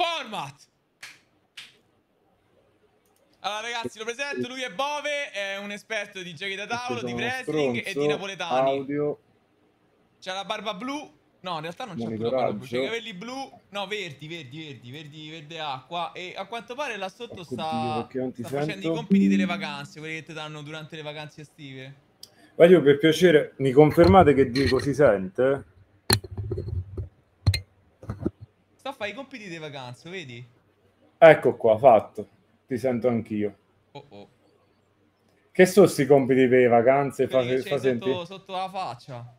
format. Allora ragazzi lo presento, lui è Bove, è un esperto di giochi da tavolo, di wrestling e di napoletani. Audio. C'ha la barba blu, no in realtà non c'è più la barba blu, c'ha i capelli blu, no verdi, verdi, verdi, verdi, verde acqua e a quanto pare là sotto sta, sta facendo i compiti delle vacanze, quelli che ti danno durante le vacanze estive. Ma io per piacere mi confermate che Diego si sente? fare i compiti di vacanza, vedi? Ecco qua, fatto. Ti sento anch'io. Oh oh. Che sono questi compiti per le vacanze? Fa, fa sotto, senti... sotto la faccia.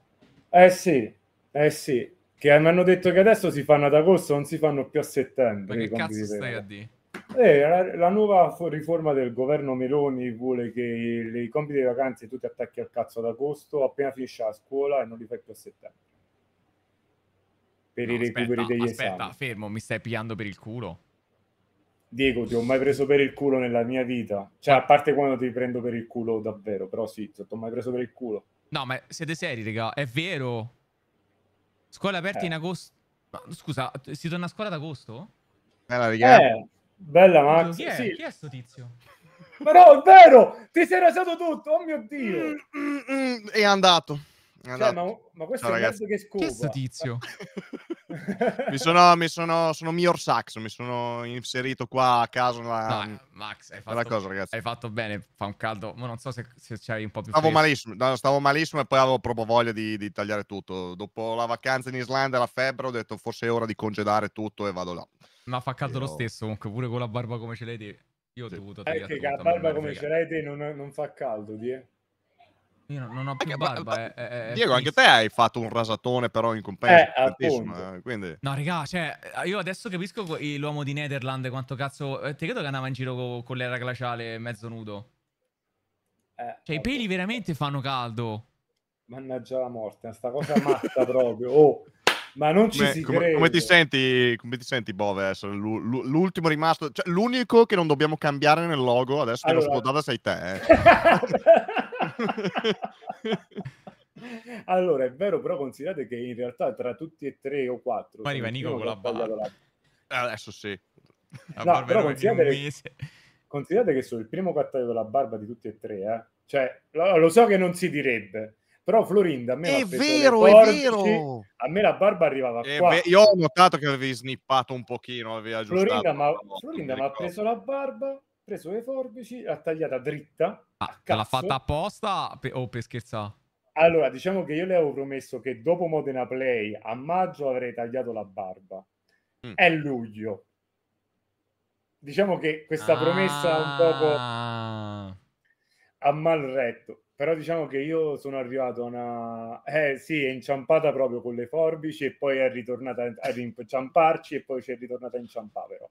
Eh sì, eh sì. Che mi hanno detto che adesso si fanno ad agosto, non si fanno più a settembre. Ma che cazzo stai a dire? Eh, la, la, nuova riforma del governo Meloni vuole che i, i compiti di vacanze tu ti attacchi al cazzo ad agosto appena finisce la scuola e non li fai più a settembre per no, i recuperi aspetta, degli aspetta, esami. Aspetta, fermo, mi stai pigliando per il culo. Diego, ti ho mai preso per il culo nella mia vita? Cioè, a parte quando ti prendo per il culo davvero, però sì, ti ho mai preso per il culo. No, ma siete seri, raga, è vero. Scuola aperta eh. in agosto. Ma, Scusa, si torna a scuola ad agosto? Eh, eh, bella Max. Chi è? Sì. Chi è sto tizio? Però è vero, ti sei rasato tutto, oh mio Dio. Mm, mm, mm, mm è andato. Ah, cioè, ma, ma, questo no, è ragazzi. che scopa. Chi è sto tizio? mi sono, mi sono, sono Mior Saxo, mi sono inserito qua a caso nella, no, mm, Max, hai fatto, cosa, ragazzi. Hai fatto bene, fa un caldo, ma non so se, se c'hai un po' più... Stavo freddo. malissimo, no, stavo malissimo e poi avevo proprio voglia di, di, tagliare tutto. Dopo la vacanza in Islanda e la febbre ho detto forse è ora di congedare tutto e vado là. Ma fa caldo Io... lo stesso comunque, pure con la barba come ce l'hai te. Io ho sì. dovuto eh, tagliare eh, che tutto. la barba come ce l'hai te non, non fa caldo, die. Eh. Io non ho più barba. Ma, ma, eh, è, eh, eh, è, Diego, anche te hai fatto un rasatone, però in compenso. Eh, quindi... No, raga, cioè, io adesso capisco l'uomo di Netherland quanto cazzo. Eh, te credo che andava in giro con, l'era glaciale mezzo nudo. Eh, cioè, i peli veramente fanno caldo. Mannaggia la morte, sta cosa matta proprio. Oh. Ma non ci come, si come, come, ti senti, come ti senti, Bove? Essere l'ultimo rimasto, cioè l'unico che non dobbiamo cambiare nel logo adesso allora... che lo spodata sei te. Eh. allora, è vero, però considerate che in realtà tra tutti e tre o quattro... Poi arriva Nico con la barba. La... Eh, adesso sì. La no, però considerate, che... considerate che sono il primo che ha tagliato la barba di tutti e tre, eh? Cioè, lo, lo so che non si direbbe, però Florinda a me è vero, porte, è vero. A me la barba arrivava eh, qua. Beh, io ho notato che avevi snippato un pochino, avevi aggiustato. Florinda, ma, Florinda mi ha preso la barba preso le forbici, l'ha tagliata dritta. Ah, l'ha fatta apposta o oh, per scherzare? Allora, diciamo che io le avevo promesso che dopo Modena Play a maggio avrei tagliato la barba. Mm. È luglio. Diciamo che questa ah. promessa un poco ah. a mal retto. Però diciamo che io sono arrivato a una... Eh sì, è inciampata proprio con le forbici e poi è ritornata a rinciamparci e poi c'è ritornata a inciampare però.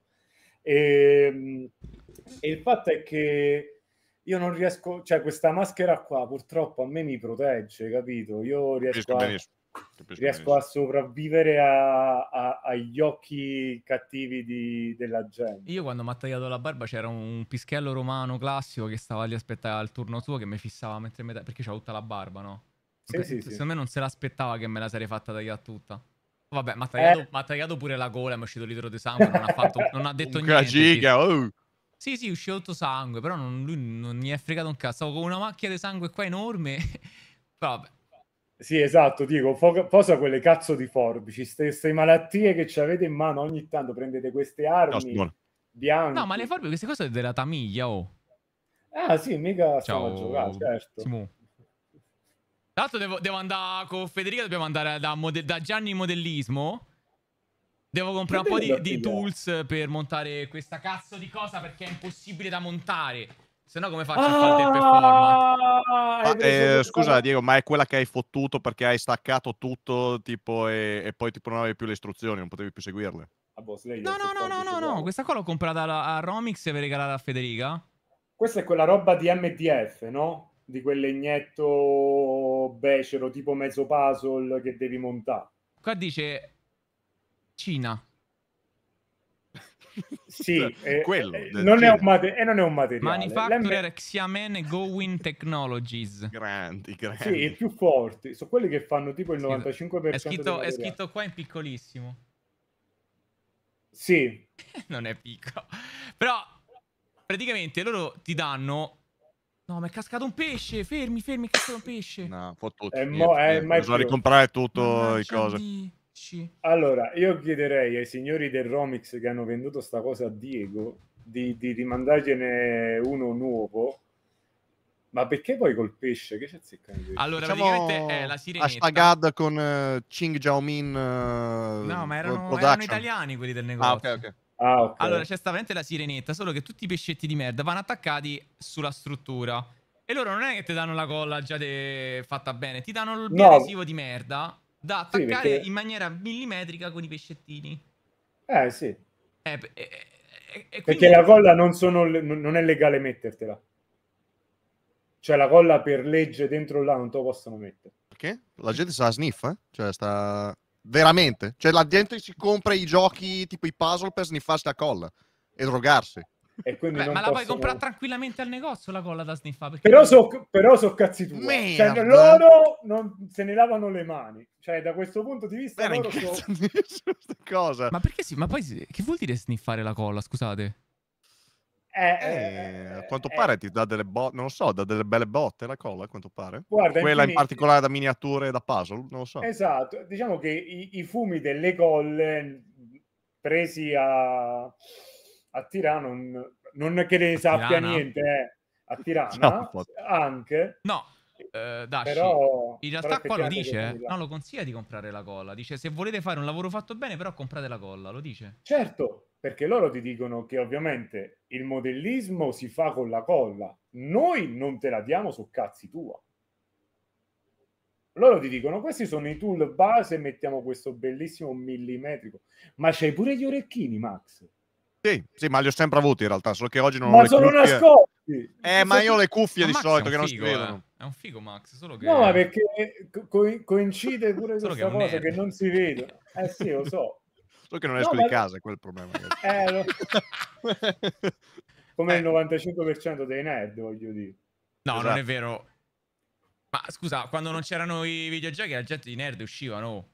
E, ehm, e il fatto è che io non riesco, cioè questa maschera qua purtroppo a me mi protegge, capito? Io riesco, a, riesco a, sopravvivere a, a, agli occhi cattivi di, della gente. Io quando mi ha tagliato la barba c'era un pischello romano classico che stava lì a aspettare il turno suo che mi fissava mentre me... perché c'ha tutta la barba, no? Sì, sì, secondo sì. me non se l'aspettava che me la sarei fatta tagliare tutta. Vabbè, Matariado, eh. tagliato pure la gola, mi è uscito litro di sangue, non ha, fatto, non ha detto niente. giga, oh. Sì, sì, è uscito tutto sangue, però non, lui non gli è fregato un cazzo. Stavo con una macchia di sangue qua enorme, vabbè. Sì, esatto, dico, fo- posa quelle cazzo di forbici, queste malattie che ci avete in mano ogni tanto, prendete queste armi no, bianche. No, ma le forbici, queste cose sono della tamiglia, oh. Ah sì, mica Ciao, stiamo a giocare, certo. Simone. Tra l'altro devo, devo, andare con Federica, dobbiamo andare da, da Gianni Modellismo. Devo comprare un po' di, di, tools per montare questa cazzo di cosa perché è impossibile da montare. Se no come faccio a fare del performance? Ah, eh, eh, scusa Diego, ma è quella che hai fottuto perché hai staccato tutto tipo, e, e poi tipo non avevi più le istruzioni, non potevi più seguirle. Ah, boh, no, no, no, no, no, no, questa qua l'ho comprata a, Romix e vi regalata a Federica. Questa è quella roba di MDF, no? di quel legnetto becero tipo mezzo puzzle che devi montare. Qua dice Cina. sì, eh, quello. Eh, non, è mate- eh, non, è un materiale. Manufacturer L'M- Xiamen Going Technologies. Grandi, grandi. Sì, i più forti. Sono quelli che fanno tipo il 95%. È scritto, è scritto qua in piccolissimo. Sì. non è piccolo. Però praticamente loro ti danno No, ma è cascato un pesce. Fermi, fermi, è cascato un pesce. No, può tutto. È eh, mo- eh, eh, è mai Bisogna più. ricomprare tutto le cose. Di... Allora, io chiederei ai signori del Romix che hanno venduto sta cosa a Diego di, di rimandargliene uno nuovo. Ma perché poi col pesce? Che c'è ziccato? Allora, diciamo praticamente è la sirenetta. Hashtagad con uh, Ching Xiaomin. Uh, no, ma erano, erano, italiani quelli del ah, negozio. Ah, ok, ok. Ah, okay. Allora c'è sta veramente la sirenetta, solo che tutti i pescetti di merda vanno attaccati sulla struttura. E loro non è che ti danno la colla già de... fatta bene, ti danno il biadesivo di merda da attaccare sì, perché... in maniera millimetrica con i pescettini. Eh sì. Eh, eh, eh, quindi... Perché la colla non, sono, non, è legale mettertela. Cioè la colla per legge dentro là non te lo possono mettere. Perché? La gente sa sniffa, eh? Cioè sta... Veramente. Cioè la gente si compra i giochi tipo i puzzle per sniffarsi la colla e drogarsi. E Beh, ma la puoi comprare tranquillamente al negozio la colla da sniffare. Però sono so cazzi tu. Cioè, loro non, se ne lavano le mani. Cioè, da questo punto di vista... Beh, loro so... cosa. Ma perché sì? Ma poi che vuol dire sniffare la colla? Scusate. Eh eh, eh, eh, a eh, quanto pare ti dà delle botte, non lo so, dà delle belle botte la colla, a quanto pare. Guarda, Quella in particolare da miniature e da puzzle, non lo so. Esatto, diciamo che i, i fumi delle colle presi a, a Tirano, non è che ne sappia Tirana. niente, eh. a Tirana no, anche. No, eh, Dashi, però, in realtà però qua lo dice, eh. non lo consiglia di comprare la colla. Dice, se volete fare un lavoro fatto bene, però comprate la colla, lo dice. Certo, perché loro ti dicono che ovviamente il modellismo si fa con la colla. Noi non te la diamo su cazzi tua. Loro ti dicono, questi sono i tool base, mettiamo questo bellissimo millimetrico. Ma c'hai pure gli orecchini, Max. Sì, sì, ma li ho sempre avuti in realtà, solo che oggi non ma ho le cuffie. Ma sono nascosti! Eh, ma io ho le cuffie ma di Max solito che non si vedono. Eh. È un figo Max, solo che... No, ma perché eh, co- coincide pure con questa cosa nerd. che non si vede. Eh sì, lo so. Solo che non esco no, di casa, è quel problema. eh, lo... Come eh. il 95% dei nerd, voglio dire. No, esatto. non è esatto. vero. Ma scusa, quando non c'erano i videogiochi la gente di nerd uscivano.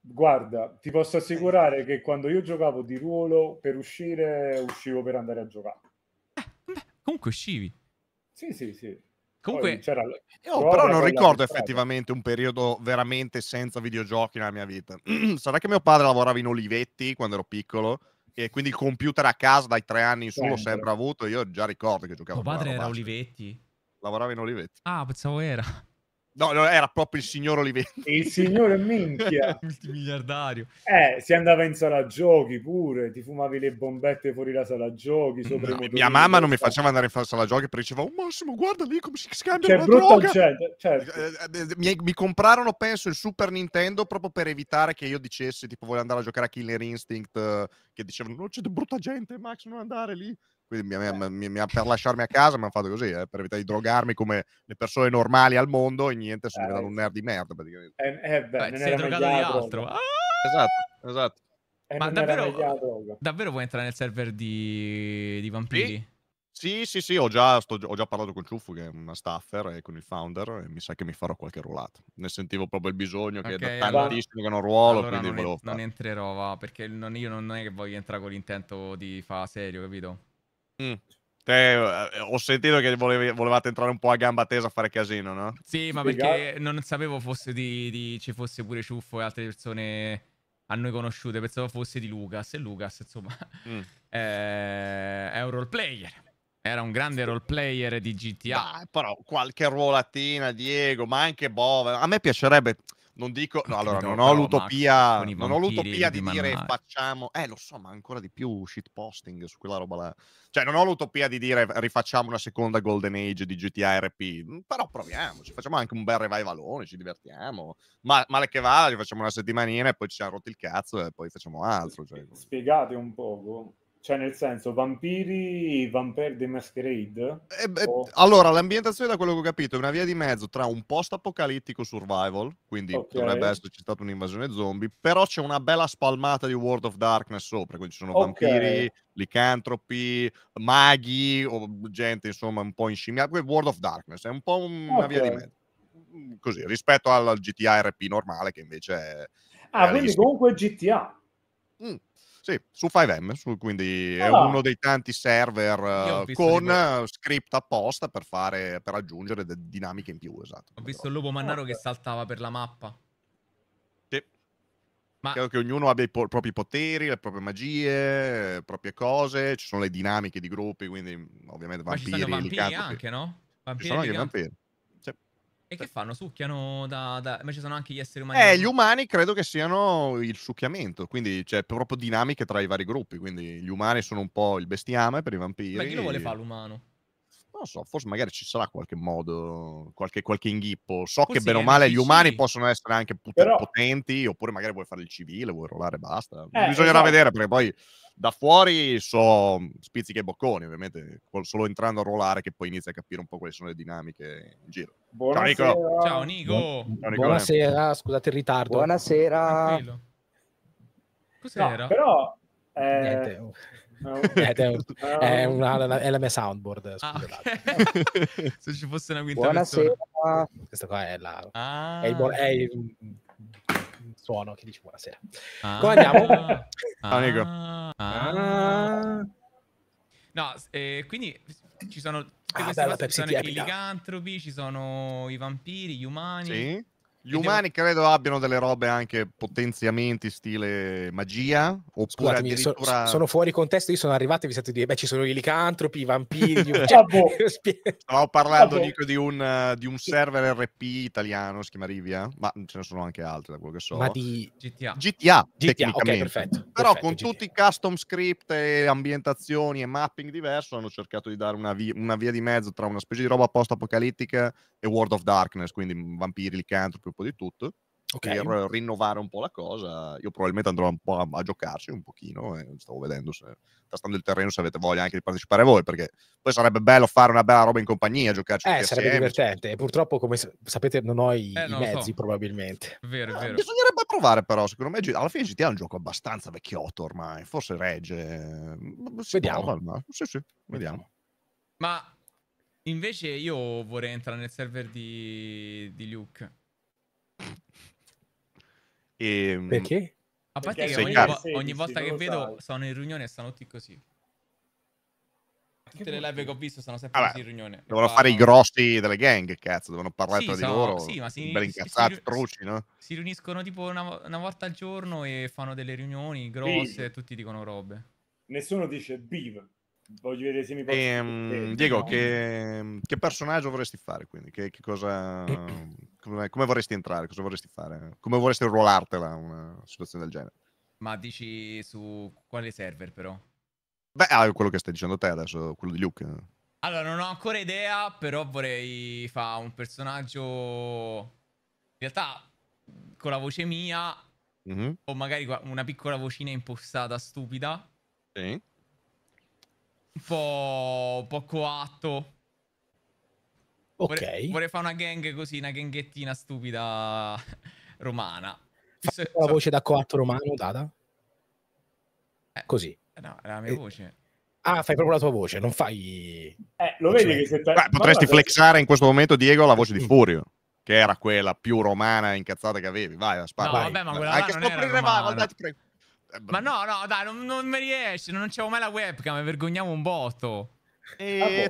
Guarda, ti posso assicurare che quando io giocavo di ruolo per uscire, uscivo per andare a giocare. Eh, comunque uscivi. Sì, sì, sì. Comunque, eh, oh, Io, cioè, però non ricordo effettivamente un periodo veramente senza videogiochi nella mia vita. Sarà che mio padre lavorava in Olivetti quando ero piccolo e quindi il computer a casa dai tre anni in su l'ho sempre avuto. Io già ricordo che giocavo. Tuo padre era Olivetti? Lavorava in Olivetti. Ah, pensavo era. No, no, era proprio il signor Olivetti. Il signore minchia. Multimiliardario. Eh, si andava in sala giochi pure, ti fumavi le bombette fuori la sala giochi. Sopra no, mia mamma non mi faceva andare in sala giochi perché diceva, oh Massimo, guarda lì come si scambia C'è cioè, droga. Certo, certo. Mi, mi, comprarono, penso, il Super Nintendo proprio per evitare che io dicessi, tipo, voglio andare a giocare a Killer Instinct, che dicevano, no, c'è brutta gente, Max, non andare lì. Quindi mi, mi, mi, per lasciarmi a casa mi hanno fatto così, eh, per evitare di drogarmi come le persone normali al mondo e niente, sono eh, diventato un nerd di merda Eh, eh, beh, beh, si è drogato di altro. Ah! Esatto, esatto. Eh, Ma davvero, davvero vuoi entrare nel server di, di vampiri? Sì? Sì, sì, sì, ho già, sto, ho già, parlato con Ciuffu, che è una staffer, e con il founder, e mi sa che mi farò qualche ruolata. Ne sentivo proprio il bisogno, okay, che da tantissimo allora, che non ruolo, allora quindi non, volevo non entrerò, va, perché non, io non è che voglio entrare con l'intento di fa serio, capito? Mm. Te, eh, ho sentito che volevi, volevate entrare un po' a gamba tesa a fare casino, no? Sì, ma perché non sapevo fosse di, di, ci fosse pure Ciuffo e altre persone a noi conosciute. Pensavo fosse di Lucas. E Lucas, insomma, mm. eh, è un role player. Era un grande role player di GTA. Ah, però qualche ruolatina, Diego, ma anche Bova. A me piacerebbe non dico, no, allora, non ho l'utopia, non ho l'utopia di, di dire facciamo, eh lo so, ma ancora di più shitposting su quella roba là. Cioè, non ho l'utopia di dire rifacciamo una seconda Golden Age di GTA RP, mm, però proviamoci, facciamo anche un bel revivalone, ci divertiamo. Ma male che vada, ci facciamo una settimanina e poi ci siamo rotti il cazzo e poi facciamo altro. Cioè. Spiegate un poco cioè, nel senso, vampiri, vampire di masquerade? Eh, beh, o... Allora, l'ambientazione, da quello che ho capito, è una via di mezzo tra un post-apocalittico survival, quindi okay. dovrebbe esserci stata un'invasione zombie, però c'è una bella spalmata di World of Darkness sopra, quindi ci sono okay. vampiri, licantropi, maghi, o gente, insomma, un po' in inscimmiata. World of Darkness, è un po' una okay. via di mezzo. Mm, così, rispetto al, al GTA RP normale, che invece è... Ah, è quindi comunque GTA. Mm. Sì, su 5M, su, quindi oh. è uno ah! dei tanti server eh, con eh, script apposta per, fare, per aggiungere de- dinamiche in più. Esatto. Ho visto il lupo mannaro oh, che saltava per la mappa. Sì. Ma... Credo che ognuno abbia i po- propri poteri, le proprie magie, le proprie cose. Ci sono le dinamiche di gruppi, quindi ovviamente vampiri. Ma ci sono vampiri anche, no? Vampiri ci sono anche vampiri. E che cioè fanno? Succhiano da, da... Ma ci sono anche gli esseri umani? Eh, gli umani credo che siano il succhiamento, quindi c'è proprio dinamiche tra i vari gruppi, quindi gli umani sono un po' il bestiame per i vampiri. Ma chi lo vuole fare l'umano? non so, forse magari ci sarà qualche modo, qualche, qualche inghippo. So Così che bene o male gli umani possono essere anche put- Però... potenti, oppure magari vuoi fare il civile, vuoi rollare e basta. Eh, Bisognerà esatto. vedere, perché poi da fuori so spizzichi e bocconi, ovviamente, solo entrando a rollare che poi inizia a capire un po' quali sono le dinamiche in giro. Buonasera. Ciao Nico. Ciao Nico. Buonasera, scusate il ritardo. Buonasera. Tranquillo. Cos'era? No, però eh, Niente. Oh. No. Ed è, una, è, la mia soundboard. Ah, okay. Se ci fosse una quinta Buonasera. Questo qua è la... Ah. È il, ah. è il suono che dice buonasera. Ah. Come andiamo? Ah. Amico. Ah. ah. No, eh, quindi ci sono tutte ah, queste bella, cose, ci sono i licantropi, ci sono i vampiri, gli umani. Sì. Gli umani non... credo abbiano delle robe anche potenziamenti stile magia, oppure Scusatemi, addirittura... so, sono fuori contesto, io sono arrivato e vi siete dire, beh ci sono i licantropi, i vampiri... Boh. Stavo parlando dico, di, un, di, un, server RP italiano, si chiama Rivia, ma ce ne sono anche altri da quello che so. Ma di GTA. GTA, GTA ok, perfetto. Però perfetto, con GTA. tutti i custom script e ambientazioni e mapping diverso hanno cercato di dare una via, una via di mezzo tra una specie di roba post-apocalittica e World of Darkness, quindi vampiri, licantropi un po' di tutto. Okay. Per rinnovare un po' la cosa, io probabilmente andrò un po' a, a giocarci un pochino. E eh, stavo vedendo se tastando il terreno se avete voglia anche di partecipare voi, perché poi sarebbe bello fare una bella roba in compagnia, giocarci. Eh, sarebbe assieme, divertente. E purtroppo, come sapete, non ho i, eh, non i mezzi, so. probabilmente. Vero, eh, vero. Bisognerebbe provare, però. Secondo me, alla fine GTA è un gioco abbastanza vecchiotto ormai. Forse regge. Mm, si vediamo. Prova, ma... Sì, sì, vediamo. Ma invece io vorrei entrare nel server di, di Luke. E, ehm, Perché? A parte che ogni, vo ogni, volta che vedo sono in riunione e sono tutti così. Tutte le live che ho visto sono sempre Vabbè, in riunione. Devono fare i grossi delle gang, cazzo, devono parlare sì, tra sono, di loro. Sì, ma si, ben si, truci, no? Si riuniscono tipo una, una, volta al giorno e fanno delle riunioni grosse Beav. e tutti dicono robe. Nessuno dice Biv. Voglio vedere se mi posso... Ehm, Diego, che, che, personaggio vorresti fare, quindi? Che, che cosa... come, come, vorresti entrare? Cosa vorresti fare? Come vorresti ruolartela una situazione del genere? Ma dici su quale server però? Beh, ah, quello che stai dicendo te adesso, quello di Luke. Allora, non ho ancora idea, però vorrei fare un personaggio... In realtà, con la voce mia, mm-hmm. o magari una piccola vocina impostata stupida. Sì. Un po', un po coatto. Ok. Vorrei, vorrei fare una gang così, una ganghettina stupida romana. Fai la voce da coatto romano, Dada? Eh, così. Eh no, è la mia eh. voce. Ah, fai proprio la tua voce, non fai... Eh, lo non vedi cioè che se... Beh, potresti Guarda, flexare in questo momento, Diego, la voce di mm. Furio che era quella più romana incazzata che avevi. Vai, la spalla. No, vabbè, ma quella Anche scoprire, vai, dai, ti prego. Eh, ma no, no, dai, non, non mi riesce, non c'avevo mai la webcam, mi vergognavo un botto. Tappalo, eh, ah,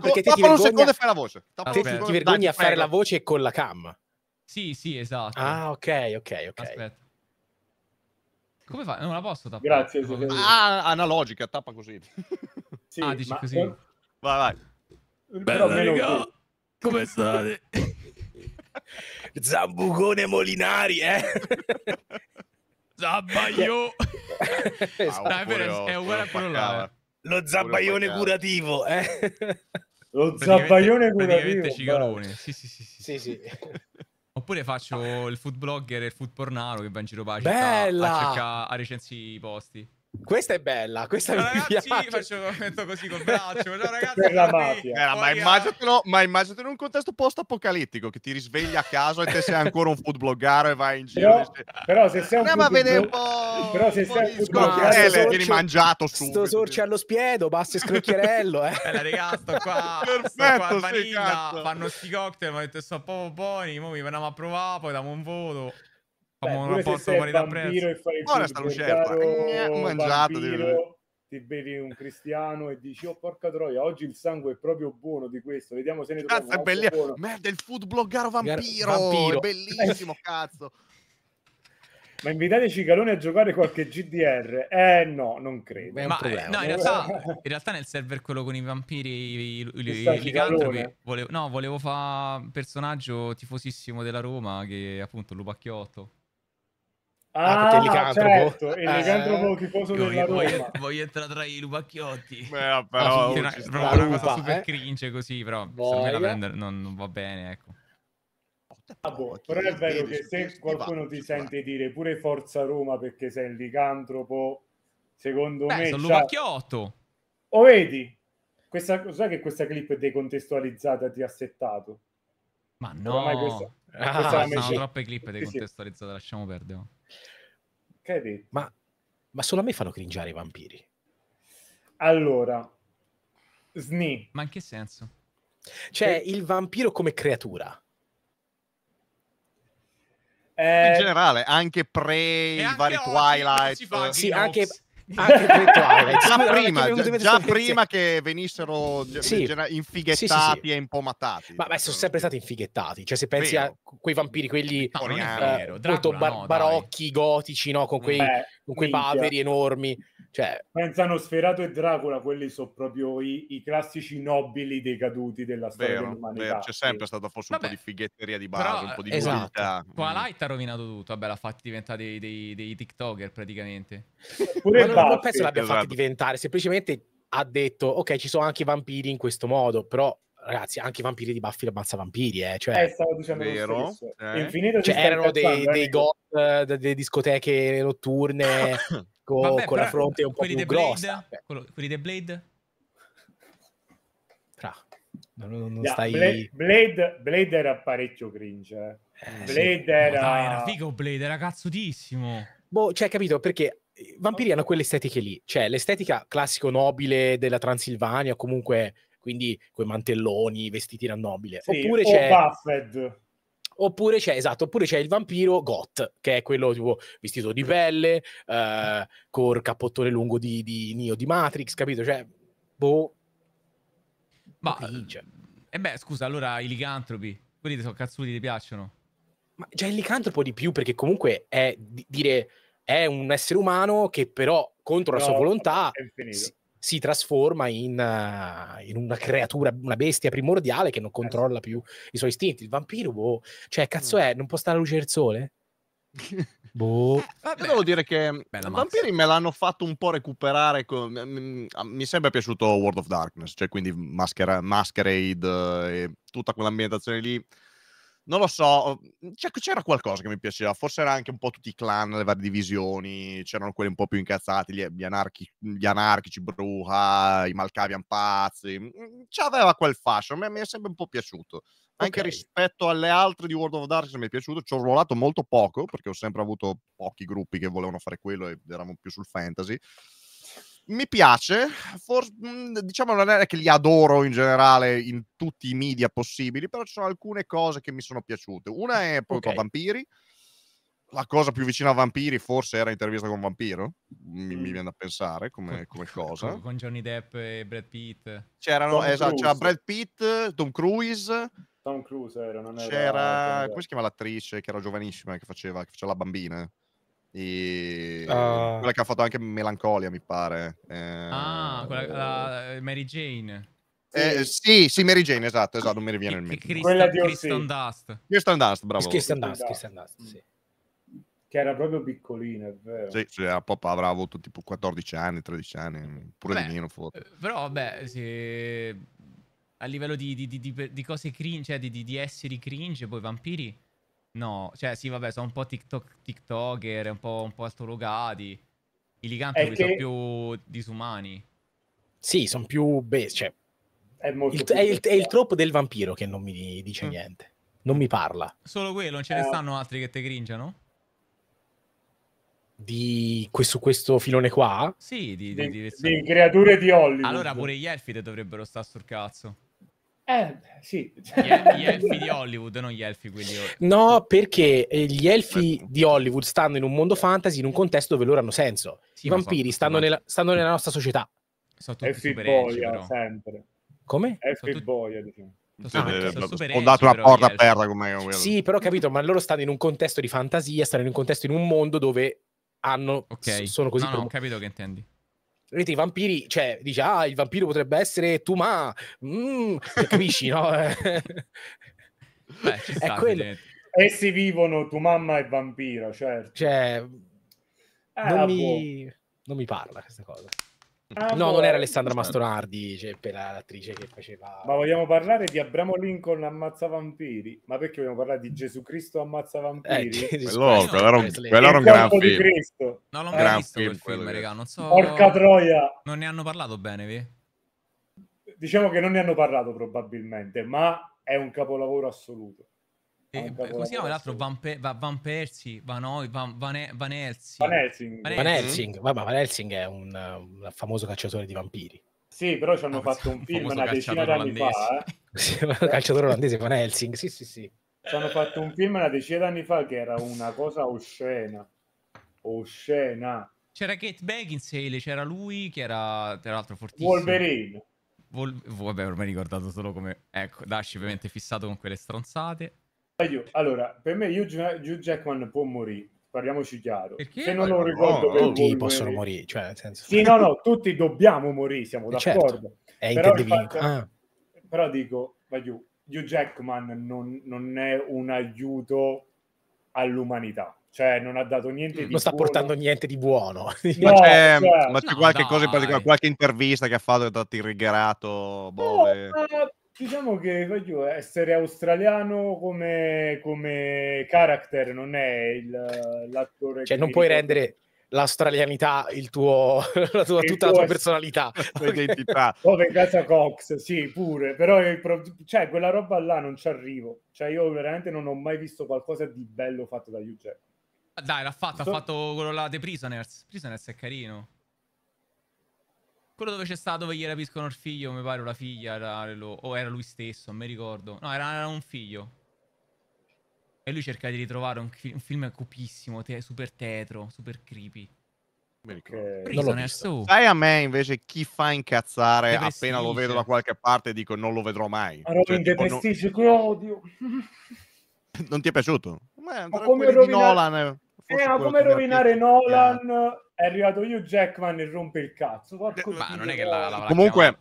boh. tappa, ah, ti un secondo e fai la voce. Tappa ah, te ti vergogni Dai, a fare la voce con la cam. Sì, sì, esatto. Ah, ok, ok, ok. Aspetta. Come fa? Non la posso tappare. Grazie. Ah, analogica, tappa così. sì, ah, dici ma... così. Vai, vai. Bella, Però raga. Come state? Zambugone Molinari, eh? Zabbaio! Dai, è, è uguale a quello là. Eh. Lo zabbaione curativo, eh? Lo zabbaione curativo. Cicolone. Sì, sì, sì. sì. sì, sì. Oppure faccio il food blogger e il food pornaro che va in giro per la città a, cercare, a recensi i posti. Questa è bella, questa allora, mi ragazzi, piace. faccio un commento così col braccio. No, ragazzi, per la mafia. ma, immaginatelo, ma immaginatelo in un contesto post-apocalittico che ti risvegli a caso e te sei ancora un food bloggaro e vai in giro. Però, se... sei un un po'. Però se sei un scrocchiarello, vieni mangiato su. Sto sorci cioè. allo spiedo, basta e scrocchiarello. Eh. Bella, sto qua. Perfetto, sto qua vanilla, fanno sti cocktail, ma ho detto, sto proprio buoni. Mo' mi vanno a provare, poi diamo un voto. Come una botta fuori da prezzo. Buona sta lucerpa. Eh, mangiato. Vampiro, ti bevi un cristiano e dici oh porca troia oggi il sangue è proprio buono di questo vediamo se ne troviamo cazzo è bellissimo merda il food bloggaro vampiro, vampiro. bellissimo cazzo ma invitate Cicalone a giocare qualche GDR? Eh no, non credo. Ma, eh, no, in, realtà, in realtà, nel server quello con i vampiri, i, i, i licantropi, volevo, no, volevo fare un personaggio tifosissimo della Roma che è appunto Lupacchiotto. Ah, ah licantropo. certo, il licantropo eh, tifoso della Roma. Voglio entrare tra i lupacchiotti. Beh, però, no, una, proprio una cosa super eh? cringe così, però prendere, non, non, va bene, ecco. Ah, boh, però è vero che se qualcuno ti sente dire pure Forza Roma perché sei il licantropo, secondo Beh, me... sono lupacchiotto! O vedi, questa, sai che questa clip è decontestualizzata ti ha settato? Ma no! Ormai questa, ah, questa ah, sono troppe clip decontestualizzate, sì, sì. lasciamo perdere. Che hai detto? Ma, ma solo a me fanno cringiare i vampiri. Allora, Sni. Ma in che senso? Cioè, e... Eh. il vampiro come creatura. Eh... In generale, anche pre i vari Twilight. Sì, anche, anche per Twilight. Eh, già, prima, già, già prima, che venissero sì. infighettati sì, sì, e impomatati. Ma, ma, sono sempre stati infighettati. Cioè, se pensi Vero. a quei vampiri, quelli eh, molto bar- no, barocchi, gotici, no? con quei. Beh con quei Minchia. paperi enormi. Cioè... Pensano Sferato e Dracula, quelli sono proprio i, i classici nobili dei caduti della storia vero, vero. C'è sempre stato forse Vabbè. un po' di fighetteria di base, Però, un po' di esatto. nullità. Twilight mm. ha rovinato tutto, vabbè l'ha fatti diventare dei, dei, dei TikToker praticamente. Pure Ma non, non penso l'abbia esatto. fatti diventare, semplicemente ha detto ok ci sono anche i vampiri in questo modo però ragazzi, anche i vampiri di Buffy ammazza vampiri, eh, cioè, eh, stavo dicendo vero, eh. cioè, erano dei, dei ecco. god delle discoteche notturne co, Vabbè, con la fronte un po' più grossa. Eh. quello, quelli di Blade? Tra. Non, non, yeah, stai... Blade, Blade, Blade, era parecchio cringe. Eh, eh Blade sì. era... No, dai, era figo Blade, era cazzutissimo. Boh, cioè, capito, perché i vampiri hanno quelle estetiche lì, cioè l'estetica classico nobile della Transilvania, comunque quindi coi mantelloni, vestiti da nobile. Sì, oppure c'è... Buffett. Oppure c'è, esatto, oppure c'è il vampiro Got, che è quello tipo vestito di pelle, eh, col cappottone lungo di, di Neo di Matrix, capito? Cioè, boh... Ma... Dice. Cioè. Eh beh, scusa, allora i licantropi, quelli che sono cazzuti, ti piacciono? Ma già cioè, il licantropo di più, perché comunque è di- dire è un essere umano che però contro no, la sua volontà È si, si trasforma in, uh, in, una creatura, una bestia primordiale che non certo. controlla più i suoi istinti. Il vampiro, boh, cioè, cazzo mm. è, non può stare alla luce del sole? boh. Eh, vabbè, devo dire che mm, i vampiri me l'hanno fatto un po' recuperare. Con... Mi è sempre piaciuto World of Darkness, cioè quindi Masquerade eh, e tutta quell'ambientazione lì non lo so, mhmm, c'era qualcosa che mi piaceva, forse era anche un po' tutti i clan, le varie divisioni, c'erano quelli un po' più incazzati, gli, gli, anarchi, gli anarchici, Bruja, i Malkavian pazzi, mhmm, c'aveva quel fascio, mi, mi è sempre un po' piaciuto. Anche okay. rispetto alle altre di World of Darkness mi è piaciuto, ci ho ruolato molto poco, perché ho sempre avuto pochi gruppi che volevano fare quello e eravamo più sul fantasy, mi piace, for- mm, diciamo non è che li adoro in generale in tutti i media possibili, però ci sono alcune cose che mi sono piaciute. Una è proprio okay. Vampiri, la cosa più vicina a Vampiri forse era intervista con Vampiro, mi, mi mm. viene da pensare come, come cosa. Con Johnny Depp e Brad Pitt. C'erano, esatto, c'era Brad Pitt, Tom Cruise. Tom Cruise era, non era... C'era, come si chiama l'attrice che era giovanissima, che faceva, che faceva la bambina? E... Uh... Ah. Quella che ha fatto anche Melancolia, mi pare. Eh... Ah, quella, la, eh, Mary Jane. Eh, sì, sì, Mary Jane, esatto, esatto, non mi riviene il mente. Quella di Kristen Dust. Kristen Dust, bravo. Kristen Dust, Kristen Dust, sì. Che era proprio piccolina, è vero. Sì, sì ah, avrà avuto tipo 14 anni, 13 anni, pure beh, di meno forse. Eh, però, beh, se... a livello di, di, di, di cose cringe, cioè di, esseri cringe, poi vampiri No, cioè sì, vabbè, sono un po' TikTok, TikToker, un po', un po astrologati. I licantropi che... sono più disumani. Sì, sono più... Beh, cioè... È, il, è, il, è il troppo del vampiro che non mi dice mm. niente. Non mi parla. Solo quello, non ce ne eh. stanno altri che te gringiano? Di questo, questo filone qua? Sì, di, di, di, di creature di Hollywood. Allora pure gli elfi dovrebbero stare sul cazzo. Eh, sì. Gli, elfi di Hollywood, non gli elfi quelli... No, perché eh, gli elfi ecco. di Hollywood stanno in un mondo fantasy, in un contesto dove loro hanno senso. Sì, I vampiri so, stanno, so, nella, stanno, nella, nostra società. Sono tutti elfi boia, però. sempre. Come? Diciamo. Elfi tutti... boia, diciamo. Sfondato una porta a terra come Sì, però capito, ma loro stanno in un contesto di fantasia, stanno in un contesto, in un mondo dove hanno... Okay. sono così... No, no, ho capito che intendi vedete i vampiri, cioè dice ah il vampiro potrebbe essere tu ma, mm, cioè, capisci no? Beh, è quello. Essi vivono, tu mamma è vampiro, certo. Cioè, eh, non, mi, boh. non mi parla questa cosa no, non era Alessandra Mastonardi, cioè, per l'attrice che faceva. Ma vogliamo parlare di Abramo Lincoln ammazza vampiri? Ma perché vogliamo parlare di Gesù Cristo ammazza vampiri? Eh, quello, quello, era un, quello era un gran film. Di Cristo. No, l'ho gran visto film, quel film, raga, non so. Porca troia. Non ne hanno parlato bene, vi? Diciamo che non ne hanno parlato probabilmente, ma è un capolavoro assoluto. Eh, come si chiama l'altro? Van, Pe- Van Persie, Van, Oy, Van, Van, Van Helsing. Van Helsing. Van Helsing, Van Helsing è un, un, famoso cacciatore di vampiri. Sì, però ci hanno fatto un film una decina d'anni fa. Eh. sì, olandese Van Helsing, sì, sì, sì. Ci hanno fatto un film una decina d'anni fa che era una cosa oscena. Oscena. C'era Kate Beckinsale, c'era lui che era tra l'altro fortissimo. Wolverine. Vol- vabbè, ormai ricordato solo come... Ecco, Dash ovviamente fissato con quelle stronzate. Allora, per me Hugh Jackman può morire, parliamoci chiaro. Perché? Se non lo ricordo, no, tutti possono morire. cioè, nel senso... Sì, no, no, tutti dobbiamo morire, siamo eh, certo. d'accordo. Certo. Però, infatti, ah. però, dico, Hugh Jackman non, non, è un aiuto all'umanità. Cioè, non ha dato niente di Non sta buono. portando niente di buono. No, ma, cioè, c'è, cioè, ma c'è no, qualche dai. cosa in particolare, qualche intervista che ha fatto che ti rigerato. Boh, no, eh. Diciamo che voglio essere australiano come, come character non è il, l'attore. Cioè, non puoi ricordo. rendere l'australianità il tuo, la tua, il tutta tuo la tua personalità, la tua identità. Come casa Cox, sì, pure, però cioè, quella roba là non ci arrivo. Cioè, io veramente non ho mai visto qualcosa di bello fatto da Hugh ah, Jackman. Dai, l'ha fatto, so... ha fatto quello là The Prisoners. Prisoners è carino. Quello dove c'è stato dove gli rapiscono il figlio, mi pare, o la figlia, era lo... o era lui stesso, non mi ricordo. No, era, era un figlio. E lui cerca di ritrovare un, un film cupissimo, te super tetro, super creepy. Okay. Prisoner, su. Sai a me invece chi fa incazzare appena lo vedo da qualche parte dico non lo vedrò mai. cioè, tipo, non... odio. non ti è piaciuto? ma eh, come, rovinare... Nolan, eh, eh ma come rovinare Nolan è arrivato io Jackman e rompe il cazzo. Ma non è che la, la comunque,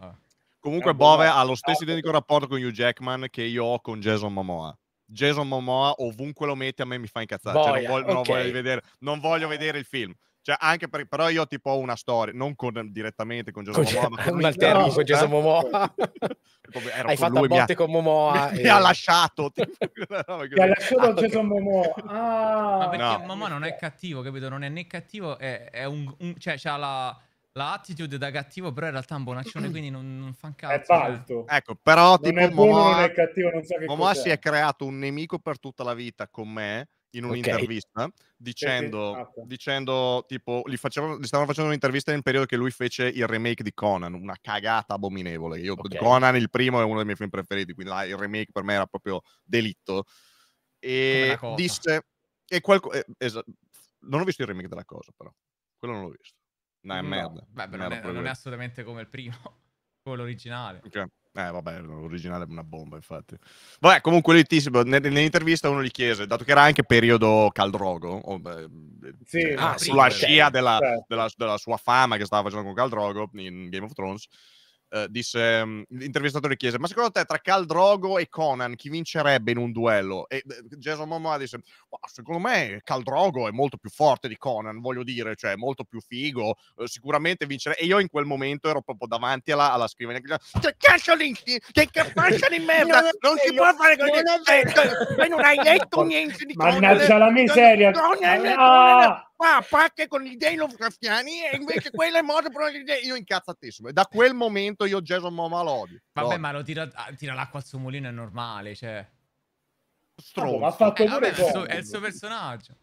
comunque Bove ha lo stesso identico rapporto con Hugh Jackman che io ho con Jason Momoa. Jason Momoa ovunque lo mette a me mi fa incazzare, Boia, cioè, non, voglio, okay. non, voglio vedere, non voglio vedere il film. Cioè, anche per, però io tipo ho una storia, non con, direttamente con Gesù Momoa, ma con un con Gesù eh? Momoa. Hai fatto lui, botte ha, con Momoa mi, e... mi ha lasciato. ti ha lasciato ah, Gesù Momoa. Ah. Ma perché no. Momoa non è cattivo, capito? Non è né cattivo, è, è un, un, cioè c'ha la la attitude da cattivo, però in realtà è un bonaccione, quindi non, non fa un cazzo. È palto. Eh. Ecco, però non tipo Momoa, non è cattivo, non so che Momoa si è creato un nemico per tutta la vita con me, in un'intervista okay. dicendo, esatto. dicendo, tipo, gli, facevano, gli, stavano facendo un'intervista nel periodo che lui fece il remake di Conan, una cagata abominevole. Io, okay. Conan, il primo, è uno dei miei film preferiti, quindi là, il remake per me era proprio delitto. E disse... E qualco, eh, es- non ho visto il remake della cosa, però. Quello non l'ho visto. No, è no. merda. Beh, merda non, è, non, è, assolutamente come il primo, come l'originale. Okay. Eh, vabbè, l'originale è una bomba, infatti. Vabbè, comunque lui boh, nell'intervista uno gli chiese, dato che era anche periodo Caldrogo, oh, beh, sì, cioè, ah, sulla sì, scia sì, della, certo. della, della, sua fama che stava facendo con Caldrogo in Game of Thrones, eh, disse, mm, l'intervistatore chiese, ma secondo te tra Cal Drogo e Conan chi vincerebbe in un duello? E eh, Jason Momoa disse, oh, secondo me Cal Drogo è molto più forte di Conan, voglio dire, cioè molto più figo, eh, sicuramente vincerebbe. E io in quel momento ero proprio davanti alla, alla scrivania, che cazzo dici? Che cazzo di merda? Non, si può fare così! Non, cioè, non hai detto niente di Conan! Mannaggia la miseria! Conan, ah, qua a pacche con i dei Lovecraftiani e invece quella è morta per gli dei. Io incazzatissimo. E da quel momento io Jason Momoa lo Vabbè, no. ma lo tira, ah, tira l'acqua al suo mulino, è normale, cioè. Stronzo. ha fatto eh, vabbè, è, il suo, è il suo personaggio.